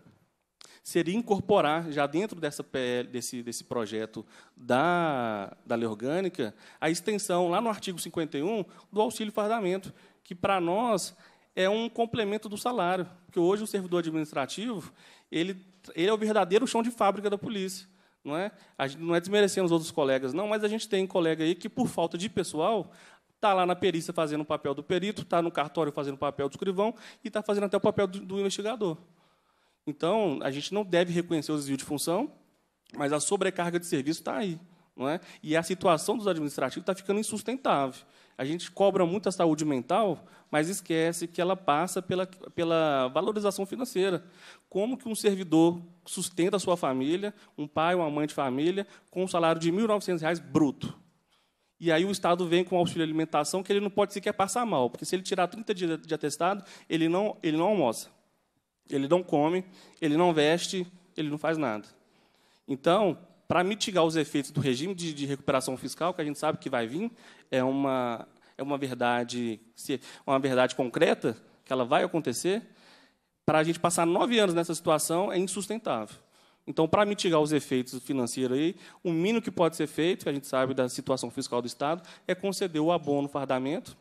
Seria incorporar, já dentro dessa PL, desse, desse projeto da, da lei orgânica, a extensão, lá no artigo 51, do auxílio fardamento, que para nós é um complemento do salário, porque hoje o servidor administrativo ele, ele é o verdadeiro chão de fábrica da polícia. Não é? A gente não é desmerecendo os outros colegas, não, mas a gente tem um colega aí que, por falta de pessoal, está lá na perícia fazendo o papel do perito, está no cartório fazendo o papel do escrivão e está fazendo até o papel do, do investigador. Então, a gente não deve reconhecer o desvio de função, mas a sobrecarga de serviço está aí. Não é? E a situação dos administrativos está ficando insustentável. A gente cobra muito a saúde mental, mas esquece que ela passa pela, pela valorização financeira. Como que um servidor sustenta a sua família, um pai, uma mãe de família, com um salário de R$ 1.900 bruto? E aí o Estado vem com auxílio alimentação que ele não pode sequer passar mal, porque se ele tirar 30 dias de atestado, ele não, ele não almoça, ele não come, ele não veste, ele não faz nada. Então, para mitigar os efeitos do regime de, de, recuperação fiscal, que a gente sabe que vai vir, é uma, é uma verdade uma verdade concreta, que ela vai acontecer, para a gente passar nove anos nessa situação é insustentável. Então, para mitigar os efeitos financeiros, aí, o mínimo que pode ser feito, que a gente sabe da situação fiscal do Estado, é conceder o abono fardamento,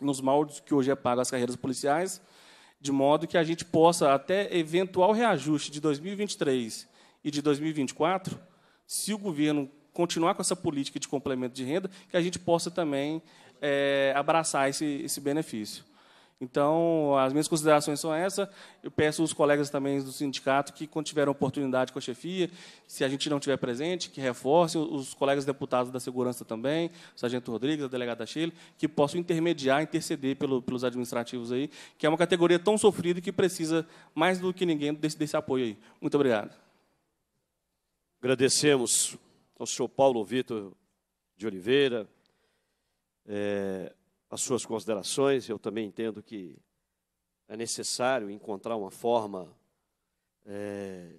nos moldes que hoje é pago às carreiras policiais, de modo que a gente possa, até eventual reajuste de 2023 e de 2024, se o governo continuar com essa política de complemento de renda, que a gente possa também é, abraçar esse, esse benefício. Então, as minhas considerações são essas. Eu peço aos colegas também do sindicato que, quando tiveram oportunidade com a chefia, se a gente não tiver presente, que reforcem os colegas deputados da segurança também, o sargento Rodrigues, a delegada Sheila, que possam intermediar, interceder pelo, pelos administrativos aí, que é uma categoria tão sofrida que precisa, mais do que ninguém, desse, desse apoio aí. Muito obrigado.
Agradecemos ao senhor Paulo Vitor de Oliveira é, as suas considerações. Eu também entendo que é necessário encontrar uma forma é,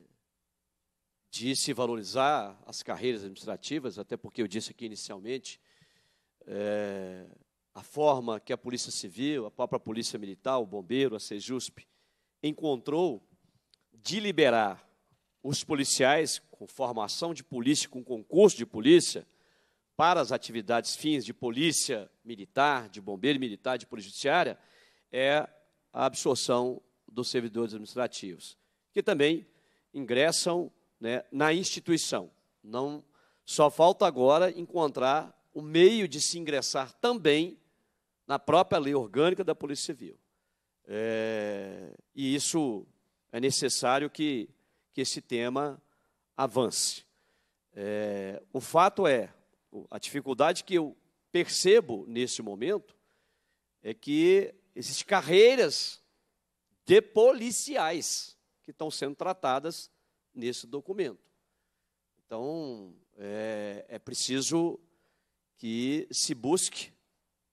de se valorizar as carreiras administrativas, até porque eu disse aqui inicialmente é, a forma que a Polícia Civil, a própria Polícia Militar, o Bombeiro, a Sejusp encontrou de liberar os policiais, com formação de polícia, com concurso de polícia, para as atividades fins de polícia militar, de bombeiro militar, de polícia judiciária, é a absorção dos servidores administrativos, que também ingressam né, na instituição. Não Só falta agora encontrar o meio de se ingressar também na própria lei orgânica da Polícia Civil. É, e isso é necessário que que esse tema avance. É, o fato é, a dificuldade que eu percebo nesse momento é que existem carreiras de policiais que estão sendo tratadas nesse documento. Então, é, é preciso que se busque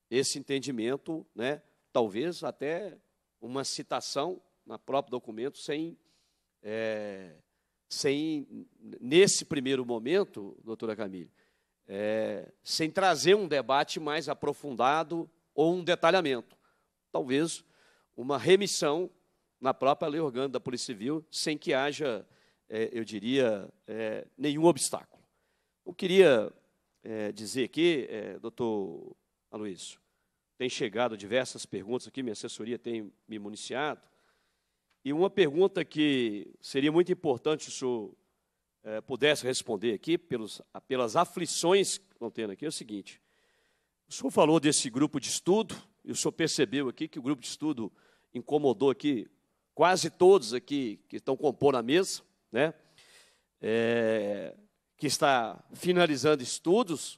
esse entendimento, né? talvez até uma citação no próprio documento, sem é, sem, nesse primeiro momento, doutora Camille, é, sem trazer um debate mais aprofundado ou um detalhamento. Talvez uma remissão na própria lei orgânica da Polícia Civil, sem que haja, é, eu diria, é, nenhum obstáculo. Eu queria é, dizer aqui, é, doutor Aloysio, tem chegado diversas perguntas aqui, minha assessoria tem me municiado, e uma pergunta que seria muito importante se o senhor é, pudesse responder aqui, pelos, pelas aflições que estão tendo aqui, é o seguinte: o senhor falou desse grupo de estudo, e o senhor percebeu aqui que o grupo de estudo incomodou aqui quase todos aqui que estão compondo a mesa, né? É, que está finalizando estudos,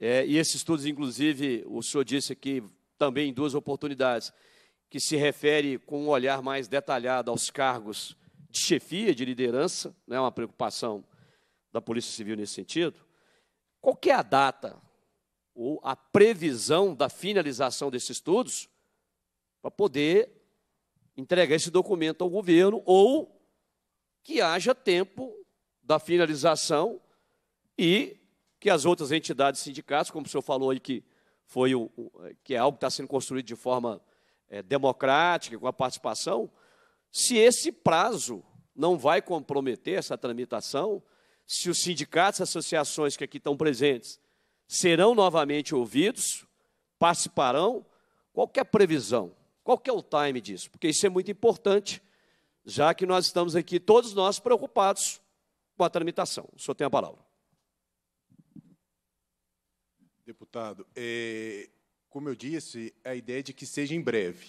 é, e esses estudos, inclusive, o senhor disse aqui também em duas oportunidades, que se refere com um olhar mais detalhado aos cargos de chefia, de liderança, é uma preocupação da Polícia Civil nesse sentido. Qual que é a data ou a previsão da finalização desses estudos para poder entregar esse documento ao governo ou que haja tempo da finalização e que as outras entidades sindicais, como o senhor falou aí, que, foi o, que é algo que está sendo construído de forma é, democrática, com a participação, se esse prazo não vai comprometer essa tramitação, se os sindicatos e associações que aqui estão presentes serão novamente ouvidos, participarão, qual é a previsão? Qual é o time disso? Porque isso é muito importante, já que nós estamos aqui, todos nós, preocupados com a tramitação. O senhor tem a palavra.
Deputado, é, como eu disse, é a ideia é de que seja em breve.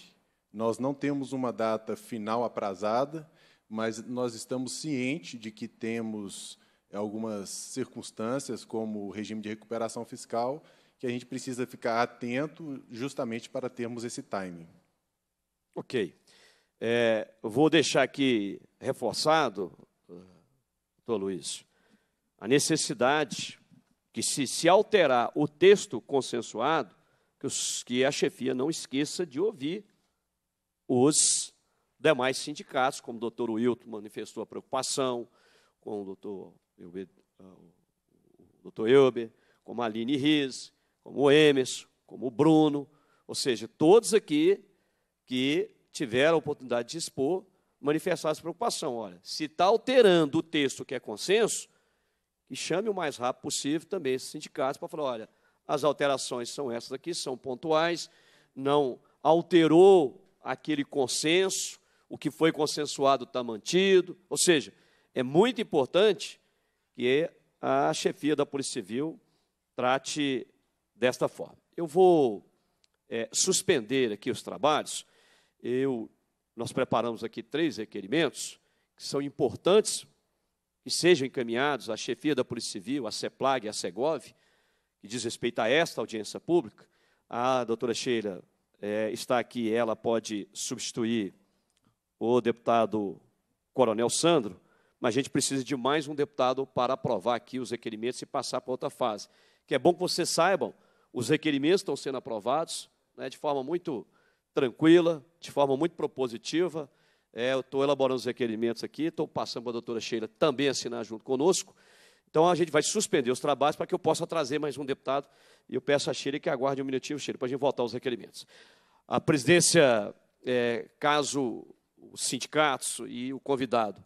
Nós não temos uma data final aprazada, mas nós estamos cientes de que temos eh, algumas circunstâncias, como o regime de recuperação fiscal, que a gente precisa ficar atento justamente para termos esse timing. Ok. É, vou deixar aqui reforçado, eh,
doutor Luiz, a necessidade que, se, se alterar o texto consensuado, que, os, que a chefia não esqueça de ouvir os demais sindicatos, como o doutor Wilton manifestou a preocupação, com o doutor Euber, ah, doutor como a Aline Riz, como o Emerson, como o Bruno, ou seja, todos aqui que tiveram a oportunidade de expor, manifestar essa preocupação. Olha, se está alterando o texto que é consenso, que chame o mais rápido possível também esses sindicatos para falar, olha, as alterações são essas aqui, são pontuais, não alterou aquele consenso, o que foi consensuado está mantido. Ou seja, é muito importante que a chefia da Polícia Civil trate desta forma. Eu vou é, suspender aqui os trabalhos. Eu, nós preparamos aqui três requerimentos que são importantes que sejam encaminhados à chefia da Polícia Civil, à CEPLAG e à SEGOV, que diz respeito a esta audiência pública, a doutora Sheila é, está aqui, ela pode substituir o deputado Coronel Sandro, mas a gente precisa de mais um deputado para aprovar aqui os requerimentos e passar para outra fase. Que é bom que vocês saibam, os requerimentos estão sendo aprovados né, de forma muito tranquila, de forma muito propositiva. É, eu estou elaborando os requerimentos aqui, estou passando para a doutora Sheila também assinar junto conosco. Então a gente vai suspender os trabalhos para que eu possa trazer mais um deputado. E eu peço a Sheila que aguarde um minutinho, Sheila, para a gente voltar aos requerimentos. A presidência, é, caso os sindicatos e o convidado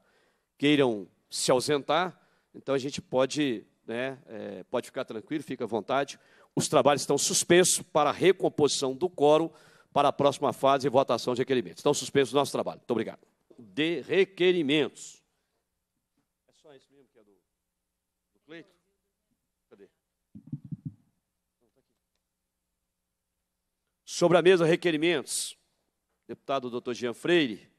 queiram se ausentar, então a gente pode, né, é, pode ficar tranquilo, fica à vontade. Os trabalhos estão suspensos para a recomposição do quórum para a próxima fase e votação de requerimentos. Estão suspensos o nosso trabalho. Muito obrigado. De requerimentos. Sobre a mesa, requerimentos. Deputado doutor Jean Freire,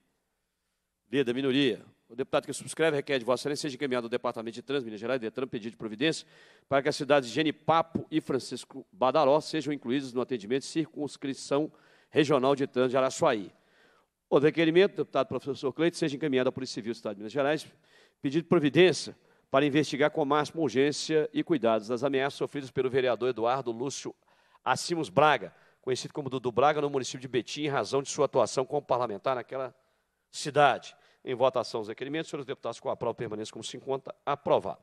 líder da minoria. O deputado que subscreve requer de Vossa Excelência seja encaminhado ao Departamento de Trans, Minas Gerais, DETRAN, pedido de providência para que as cidades de Genipapo e Francisco Badaró sejam incluídas no atendimento de circunscrição regional de trânsito de Araçuaí. O requerimento, deputado professor Cleite, seja encaminhado à Polícia Civil do Estado de Minas Gerais, pedido de providência para investigar com a máxima urgência e cuidados as ameaças sofridas pelo vereador Eduardo Lúcio Acimos Braga, conhecido como Dudu Braga, no município de Betim, em razão de sua atuação como parlamentar naquela cidade. Em votação os requerimentos, senhores deputados, com a prova permanência como se encontra, aprovado.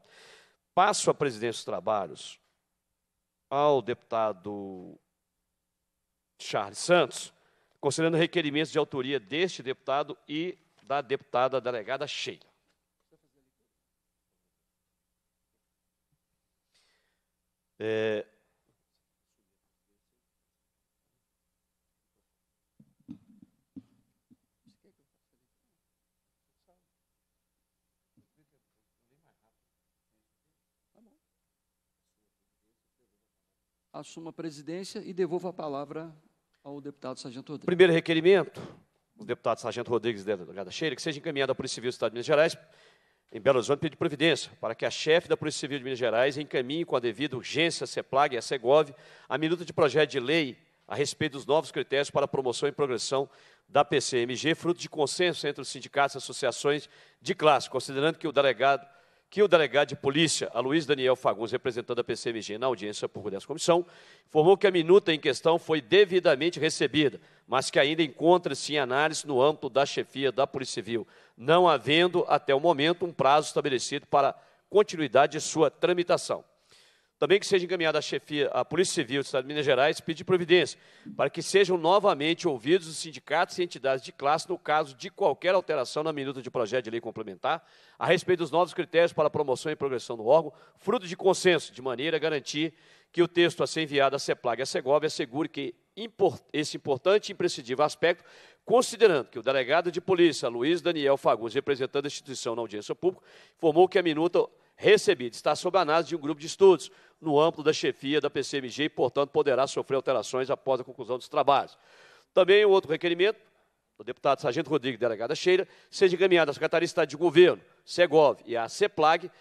Passo a presidência dos trabalhos ao deputado Charles Santos, considerando requerimentos de autoria deste deputado e da deputada delegada Sheila. É, assuma a presidência e devolva a palavra ao deputado Sargento Rodrigues. Primeiro requerimento, o deputado Sargento Rodrigues da Gada Cheira, que seja encaminhado à Polícia Civil do Estado de Minas Gerais, em Belo Horizonte, pedir providência para que a chefe da Polícia Civil de Minas Gerais encaminhe com a devida urgência a CEPLAG e a CEGOV a minuta de projeto de lei a respeito dos novos critérios para promoção e progressão da PCMG, fruto de consenso entre os sindicatos e associações de classe, considerando que o delegado que o delegado de polícia, a Luiz Daniel Fagundes, representando a PCMG na audiência pública dessa comissão, informou que a minuta em questão foi devidamente recebida, mas que ainda encontra-se em análise no âmbito da chefia da Polícia Civil, não havendo, até o momento, um prazo estabelecido para continuidade de sua tramitação. Também que seja encaminhada à, chefia, à Polícia Civil do Estado de Minas Gerais pedir providência para que sejam novamente ouvidos os sindicatos e entidades de classe no caso de qualquer alteração na minuta de projeto de lei complementar a respeito dos novos critérios para a promoção e progressão do órgão, fruto de consenso, de maneira a garantir que o texto a ser enviado à CEPLAG e à CEGOV assegure que esse importante e imprescindível aspecto, considerando que o delegado de polícia, Luiz Daniel Fagundes, representando a instituição na audiência pública, informou que a minuta recebida está sob a análise de um grupo de estudos, no âmbito da chefia da PCMG e, portanto, poderá sofrer alterações após a conclusão dos trabalhos. Também o um outro requerimento, do deputado Sargento Rodrigues, delegada Cheira, seja encaminhado à Secretaria de Estado de Governo, SEGOV e à CEPLAG,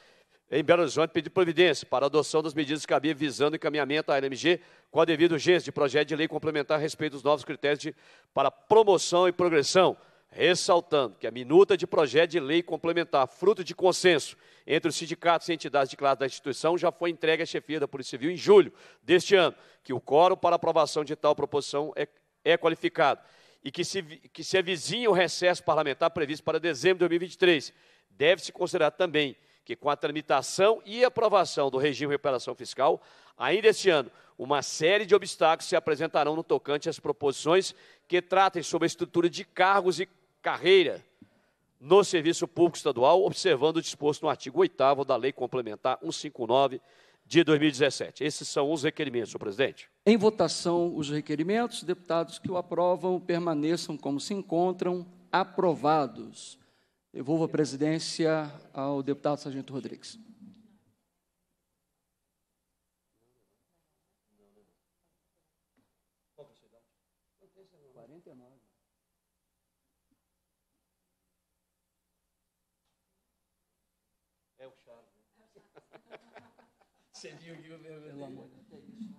em Belo Horizonte, pedir providência para a adoção das medidas cabíveis visando encaminhamento à LMG com a devida urgência de projeto de lei complementar a respeito dos novos critérios de, para promoção e progressão ressaltando que a minuta de projeto de lei complementar, fruto de consenso entre os sindicatos e entidades de classe da instituição, já foi entregue à chefia da Polícia Civil em julho deste ano, que o quórum para aprovação de tal proposição é, é qualificado e que se, que se avizinha o recesso parlamentar previsto para dezembro de 2023. Deve-se considerar também que, com a tramitação e aprovação do regime de recuperação fiscal, ainda este ano, uma série de obstáculos se apresentarão no tocante às proposições que tratem sobre a estrutura de cargos e carreira no serviço público estadual, observando o disposto no artigo 8 da Lei Complementar 159 de 2017. Esses são os requerimentos, senhor presidente. Em votação, os requerimentos, deputados que o aprovam permaneçam como se encontram, aprovados. Devolvo a presidência ao deputado Sargento Rodrigues. de Yu-Gi-Oh! Pelo amor de Deus.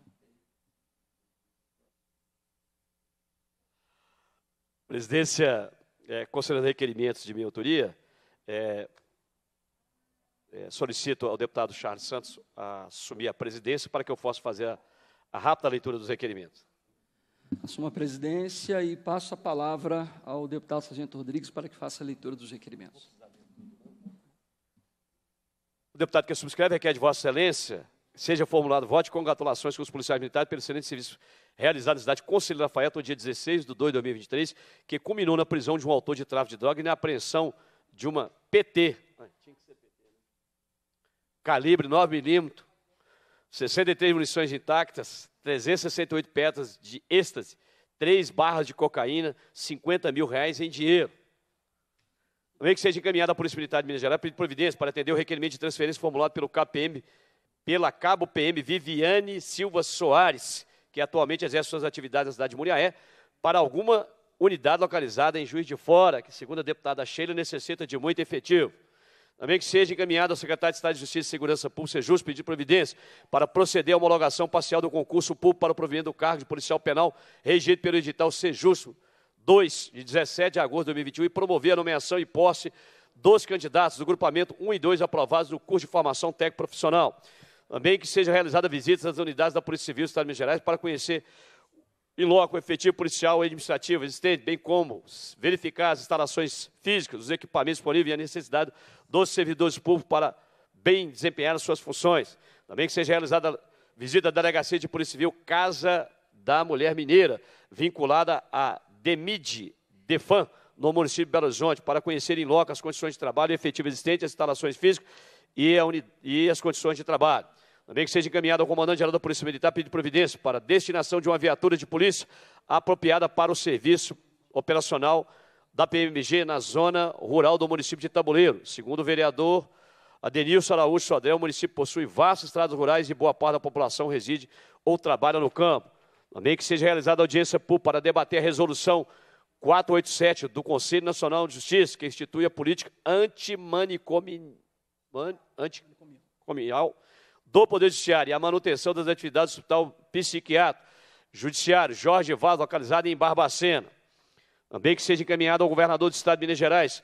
Presidência, é, considerando requerimentos de minha autoria, é, é, solicito ao deputado Charles Santos a assumir a presidência para que eu possa fazer a, a rápida leitura dos requerimentos. Assumo a presidência e passo a palavra ao deputado Sargento Rodrigues para que faça a leitura dos requerimentos. O deputado que subscreve requer de Vossa Excelência seja formulado voto de congratulações com os policiais militares pelo excelente serviço realizado na cidade de Conselho Rafael, no dia 16 de 2 de 2023, que culminou na prisão de um autor de tráfico de droga e na apreensão de uma PT, né? calibre 9mm, 63 munições intactas, 368 pedras de êxtase, 3 barras de cocaína, 50 mil reais em dinheiro. Também que seja encaminhada à Polícia Militar de Minas Gerais pedido providência para atender o requerimento de transferência formulado pelo KPM pela Cabo PM Viviane Silva Soares, que atualmente exerce suas atividades na cidade de Muriaé, para alguma unidade localizada em Juiz de Fora, que, segundo a deputada Sheila, necessita de muito efetivo. Também que seja encaminhado ao secretário de Estado de Justiça e Segurança Pública, SEJUS, pedir providência para proceder à homologação parcial do concurso público para o provimento do cargo de policial penal regido pelo edital CEJUS 2, de 17 de agosto de 2021, e promover a nomeação e posse dos candidatos do grupamento 1 e 2 aprovados no curso de formação técnico profissional. Também que seja realizada visitas às unidades da Polícia Civil do Estado de Minas Gerais para conhecer em loco o efetivo policial e administrativo existente, bem como verificar as instalações físicas, os equipamentos disponíveis e a necessidade dos servidores públicos para bem desempenhar suas funções. Também que seja realizada visita à Delegacia de Polícia Civil Casa da Mulher Mineira, vinculada à DEMID, DEFAM, no município de Belo Horizonte, para conhecer em loco as condições de trabalho efetivo existentes, as instalações físicas e, e as condições de trabalho. Também que seja encaminhado ao comandante-geral da Polícia Militar pedido providência para destinação de uma viatura de polícia apropriada para o serviço operacional da PMG na zona rural do município de Tabuleiro. Segundo o vereador Adenilson Araújo Sodré, o município possui vastas estradas rurais e boa parte da população reside ou trabalha no campo. Também que seja realizada audiência pública para debater a resolução 487 do Conselho Nacional de Justiça, que institui a política antimanicomial anti do Poder Judiciário e a manutenção das atividades do Hospital Psiquiátrico Judiciário Jorge Vaz, localizado em Barbacena. Também que seja encaminhado ao governador do Estado de Minas Gerais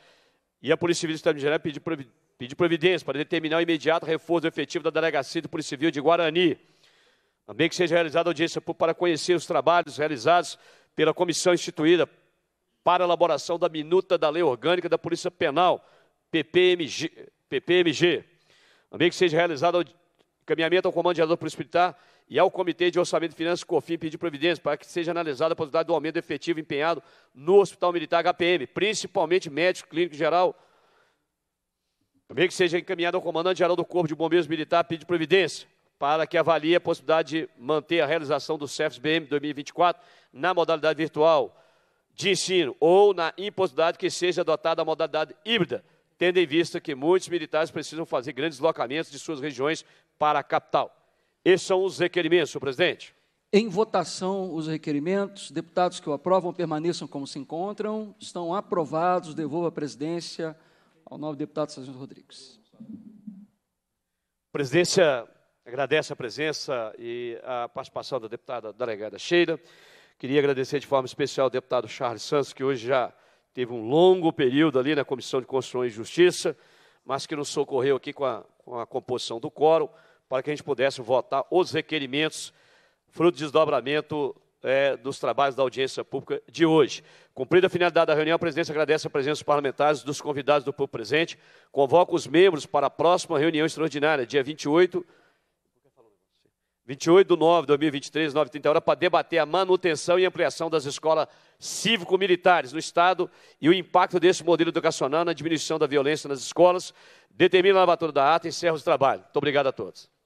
e à Polícia Civil do Estado de Minas Gerais pedir providência para determinar o imediato reforço efetivo da Delegacia de Polícia Civil de Guarani. Também que seja realizada audiência para conhecer os trabalhos realizados pela comissão instituída para elaboração da minuta da Lei Orgânica da Polícia Penal, PPMG. PPMG. Também que seja realizada encaminhamento ao Comando Gerador para o Espiritar e ao Comitê de Orçamento e Finanças, COFIM, pedir providências para que seja analisada a possibilidade do aumento efetivo empenhado no Hospital Militar HPM, principalmente médico, clínico geral. Também que seja encaminhado ao Comandante Geral do Corpo de Bombeiros Militar, pedir providência para que avalie a possibilidade de manter a realização do CEFS BM 2024 na modalidade virtual de ensino ou na impossibilidade que seja adotada a modalidade híbrida tendo em vista que muitos militares precisam fazer grandes locamentos de suas regiões para a capital. Esses são os requerimentos, senhor presidente. Em votação, os requerimentos. Deputados que o aprovam permaneçam como se encontram. Estão aprovados. Devolvo a presidência ao novo deputado Sargento Rodrigues. A presidência agradece a presença e a participação da deputada delegada Sheila. Queria agradecer de forma especial ao deputado Charles Santos, que hoje já teve um longo período ali na Comissão de Constituição e Justiça, mas que nos socorreu aqui com a, com a composição do quórum, para que a gente pudesse votar os requerimentos, fruto do desdobramento é, dos trabalhos da audiência pública de hoje. Cumprida a finalidade da reunião, a presidência agradece a presença dos parlamentares dos convidados do público presente, convoca os membros para a próxima reunião extraordinária, dia 28 28 de 9 de 2023, 9h30 horas, para debater a manutenção e ampliação das escolas cívico-militares no Estado e o impacto desse modelo educacional na diminuição da violência nas escolas. Determina a lavatura da ata e encerra os trabalhos. Muito obrigado a todos.